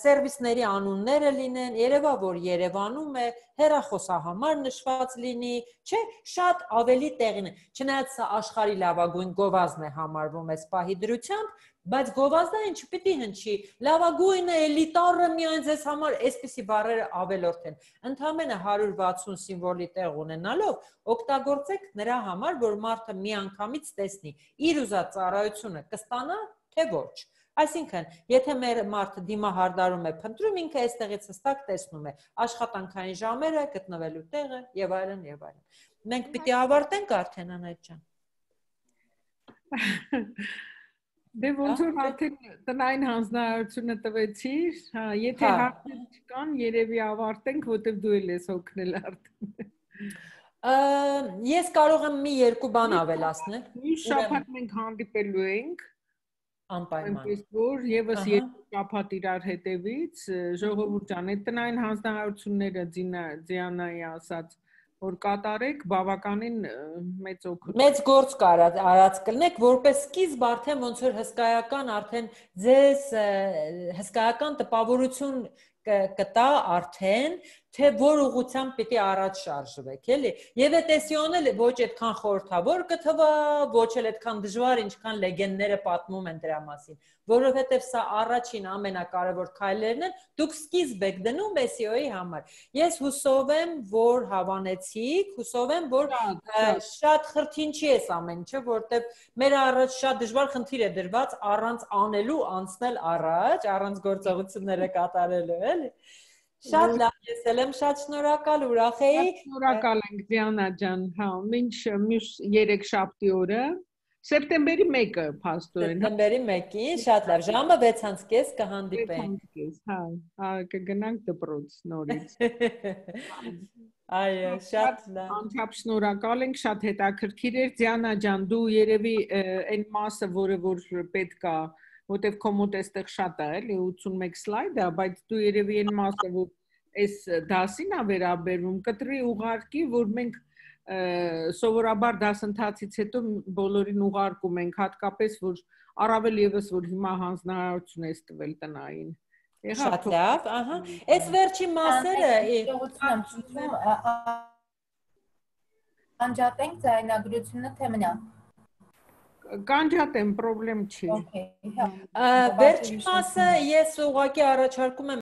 Speaker 1: սերվիսների անունները լինեն, երևա որ Երևանում է հերախոսահամար նշված լինի, չէ, շատ ավելի տեղին է։ Չնայած սա աշխարհի լավագույն գովազդն է համարվում այս պահի դրությամբ, բայց գովազդային չպիտի հնչի։ Լավագույնը էլիտարը միայն ձեզ համար այսպիսի բառերը ավելորդ են։ Ընդամենը 160 սիմվոլի տեղ ունենալով օգտագործեք նրա համար, որ մարդը միանգամից տեսնի իր ուզած ծառայությունը կստանա թե ոչ։ Այսինքն, եթե մեր մարդը դիմահարդարում է փնտրում, ինքը այստեղից հստակ տեսնում է աշխատանքային ժամերը, գտնվելու տեղը եւ այլն եւ այլն։ Մենք պիտի ավարտենք արդեն անայդ ջան։ Դե
Speaker 2: ոնց որ արդեն տնային հանձնարարությունը տվեցիր, հա, եթե հա։ հարցեր չկան,
Speaker 1: երևի ավարտենք, որտեվ դու էլ ես օգնել արդեն։ Ես կարող եմ մի երկու բան ավելացնել։ Մի շաբաթ
Speaker 2: մենք հանդիպելու ենք անպայման։ Այնպես որ եւս երկու շաբաթ իրար հետևից ժողովուրդան այդ տնային հանձնարարությունները Ձիանայի ասած որ կատարեք բավականին
Speaker 1: մեծ օգուտ։ Մեծ գործ կարած արած կլնեք, որպես սկիզբ արդեն ոնց որ հսկայական արդեն ձեզ հսկայական տպավորություն կտա արդեն թե որ ուղղությամբ պիտի առաջ շարժվեք, էլի։ Եվ այդ էսիոնը ոչ այդքան խորթավոր կթվա, ոչ էլ այդքան դժվար, ինչքան լեգենդները պատմում են դրա մասին, որովհետև սա առաջին ամենակարևոր քայլերն են, դուք սկիզբ եք դնում էսիոյի համար։ Ես հուսով եմ, որ հավանեցիք, հուսով եմ, որ շատ խրթին չի էս ամեն ինչը, որովհետև մեր առաջ շատ դժվար խնդիր է դրված առանց անելու անցնել առաջ, առանց գործողությունները կատարելու, էլի։ Շատ լավ, ես էլ եմ շատ շնորհակալ, ուրախ եի։ Շնորհակալ ենք Դիանա ջան, հա, ինչ
Speaker 2: մյուս 3 շաբթի օրը սեպտեմբերի 1-ը փաստորեն։ հա։ Սեպտեմբերի 1-ին, շատ լավ, ժամը 6:30-ից կհանդիպենք։ 6:30, հա, հա, կգնանք դպրոց նորից։ Այո, շատ լավ։ Անչափ շնորհակալ ենք, շատ հետաքրքիր էր Դիանա ջան, դու երևի այն մասը, որը որ պետքա է որտեվ քո մոտ էստեղ շատ է, էլի 81 սլայդ է, բայց դու երևի այն մասը, որ այս դասին է վերաբերվում, կտրի ուղարկի, որ մենք սովորաբար դասընթացից հետո բոլորին ուղարկում ենք, հատկապես որ առավել եւս որ հիմա հանձնարարություն է տվել տնային։ Շատ լավ, ահա։ Այս վերջի մասերը
Speaker 3: իղուցնեմ,
Speaker 2: անջատենք
Speaker 1: ձայնագրությունը թեմնա
Speaker 2: կանջատեմ, խնդրեմ չի։ հա, Վերջի
Speaker 1: մասը ես ուղղակի առաջարկում եմ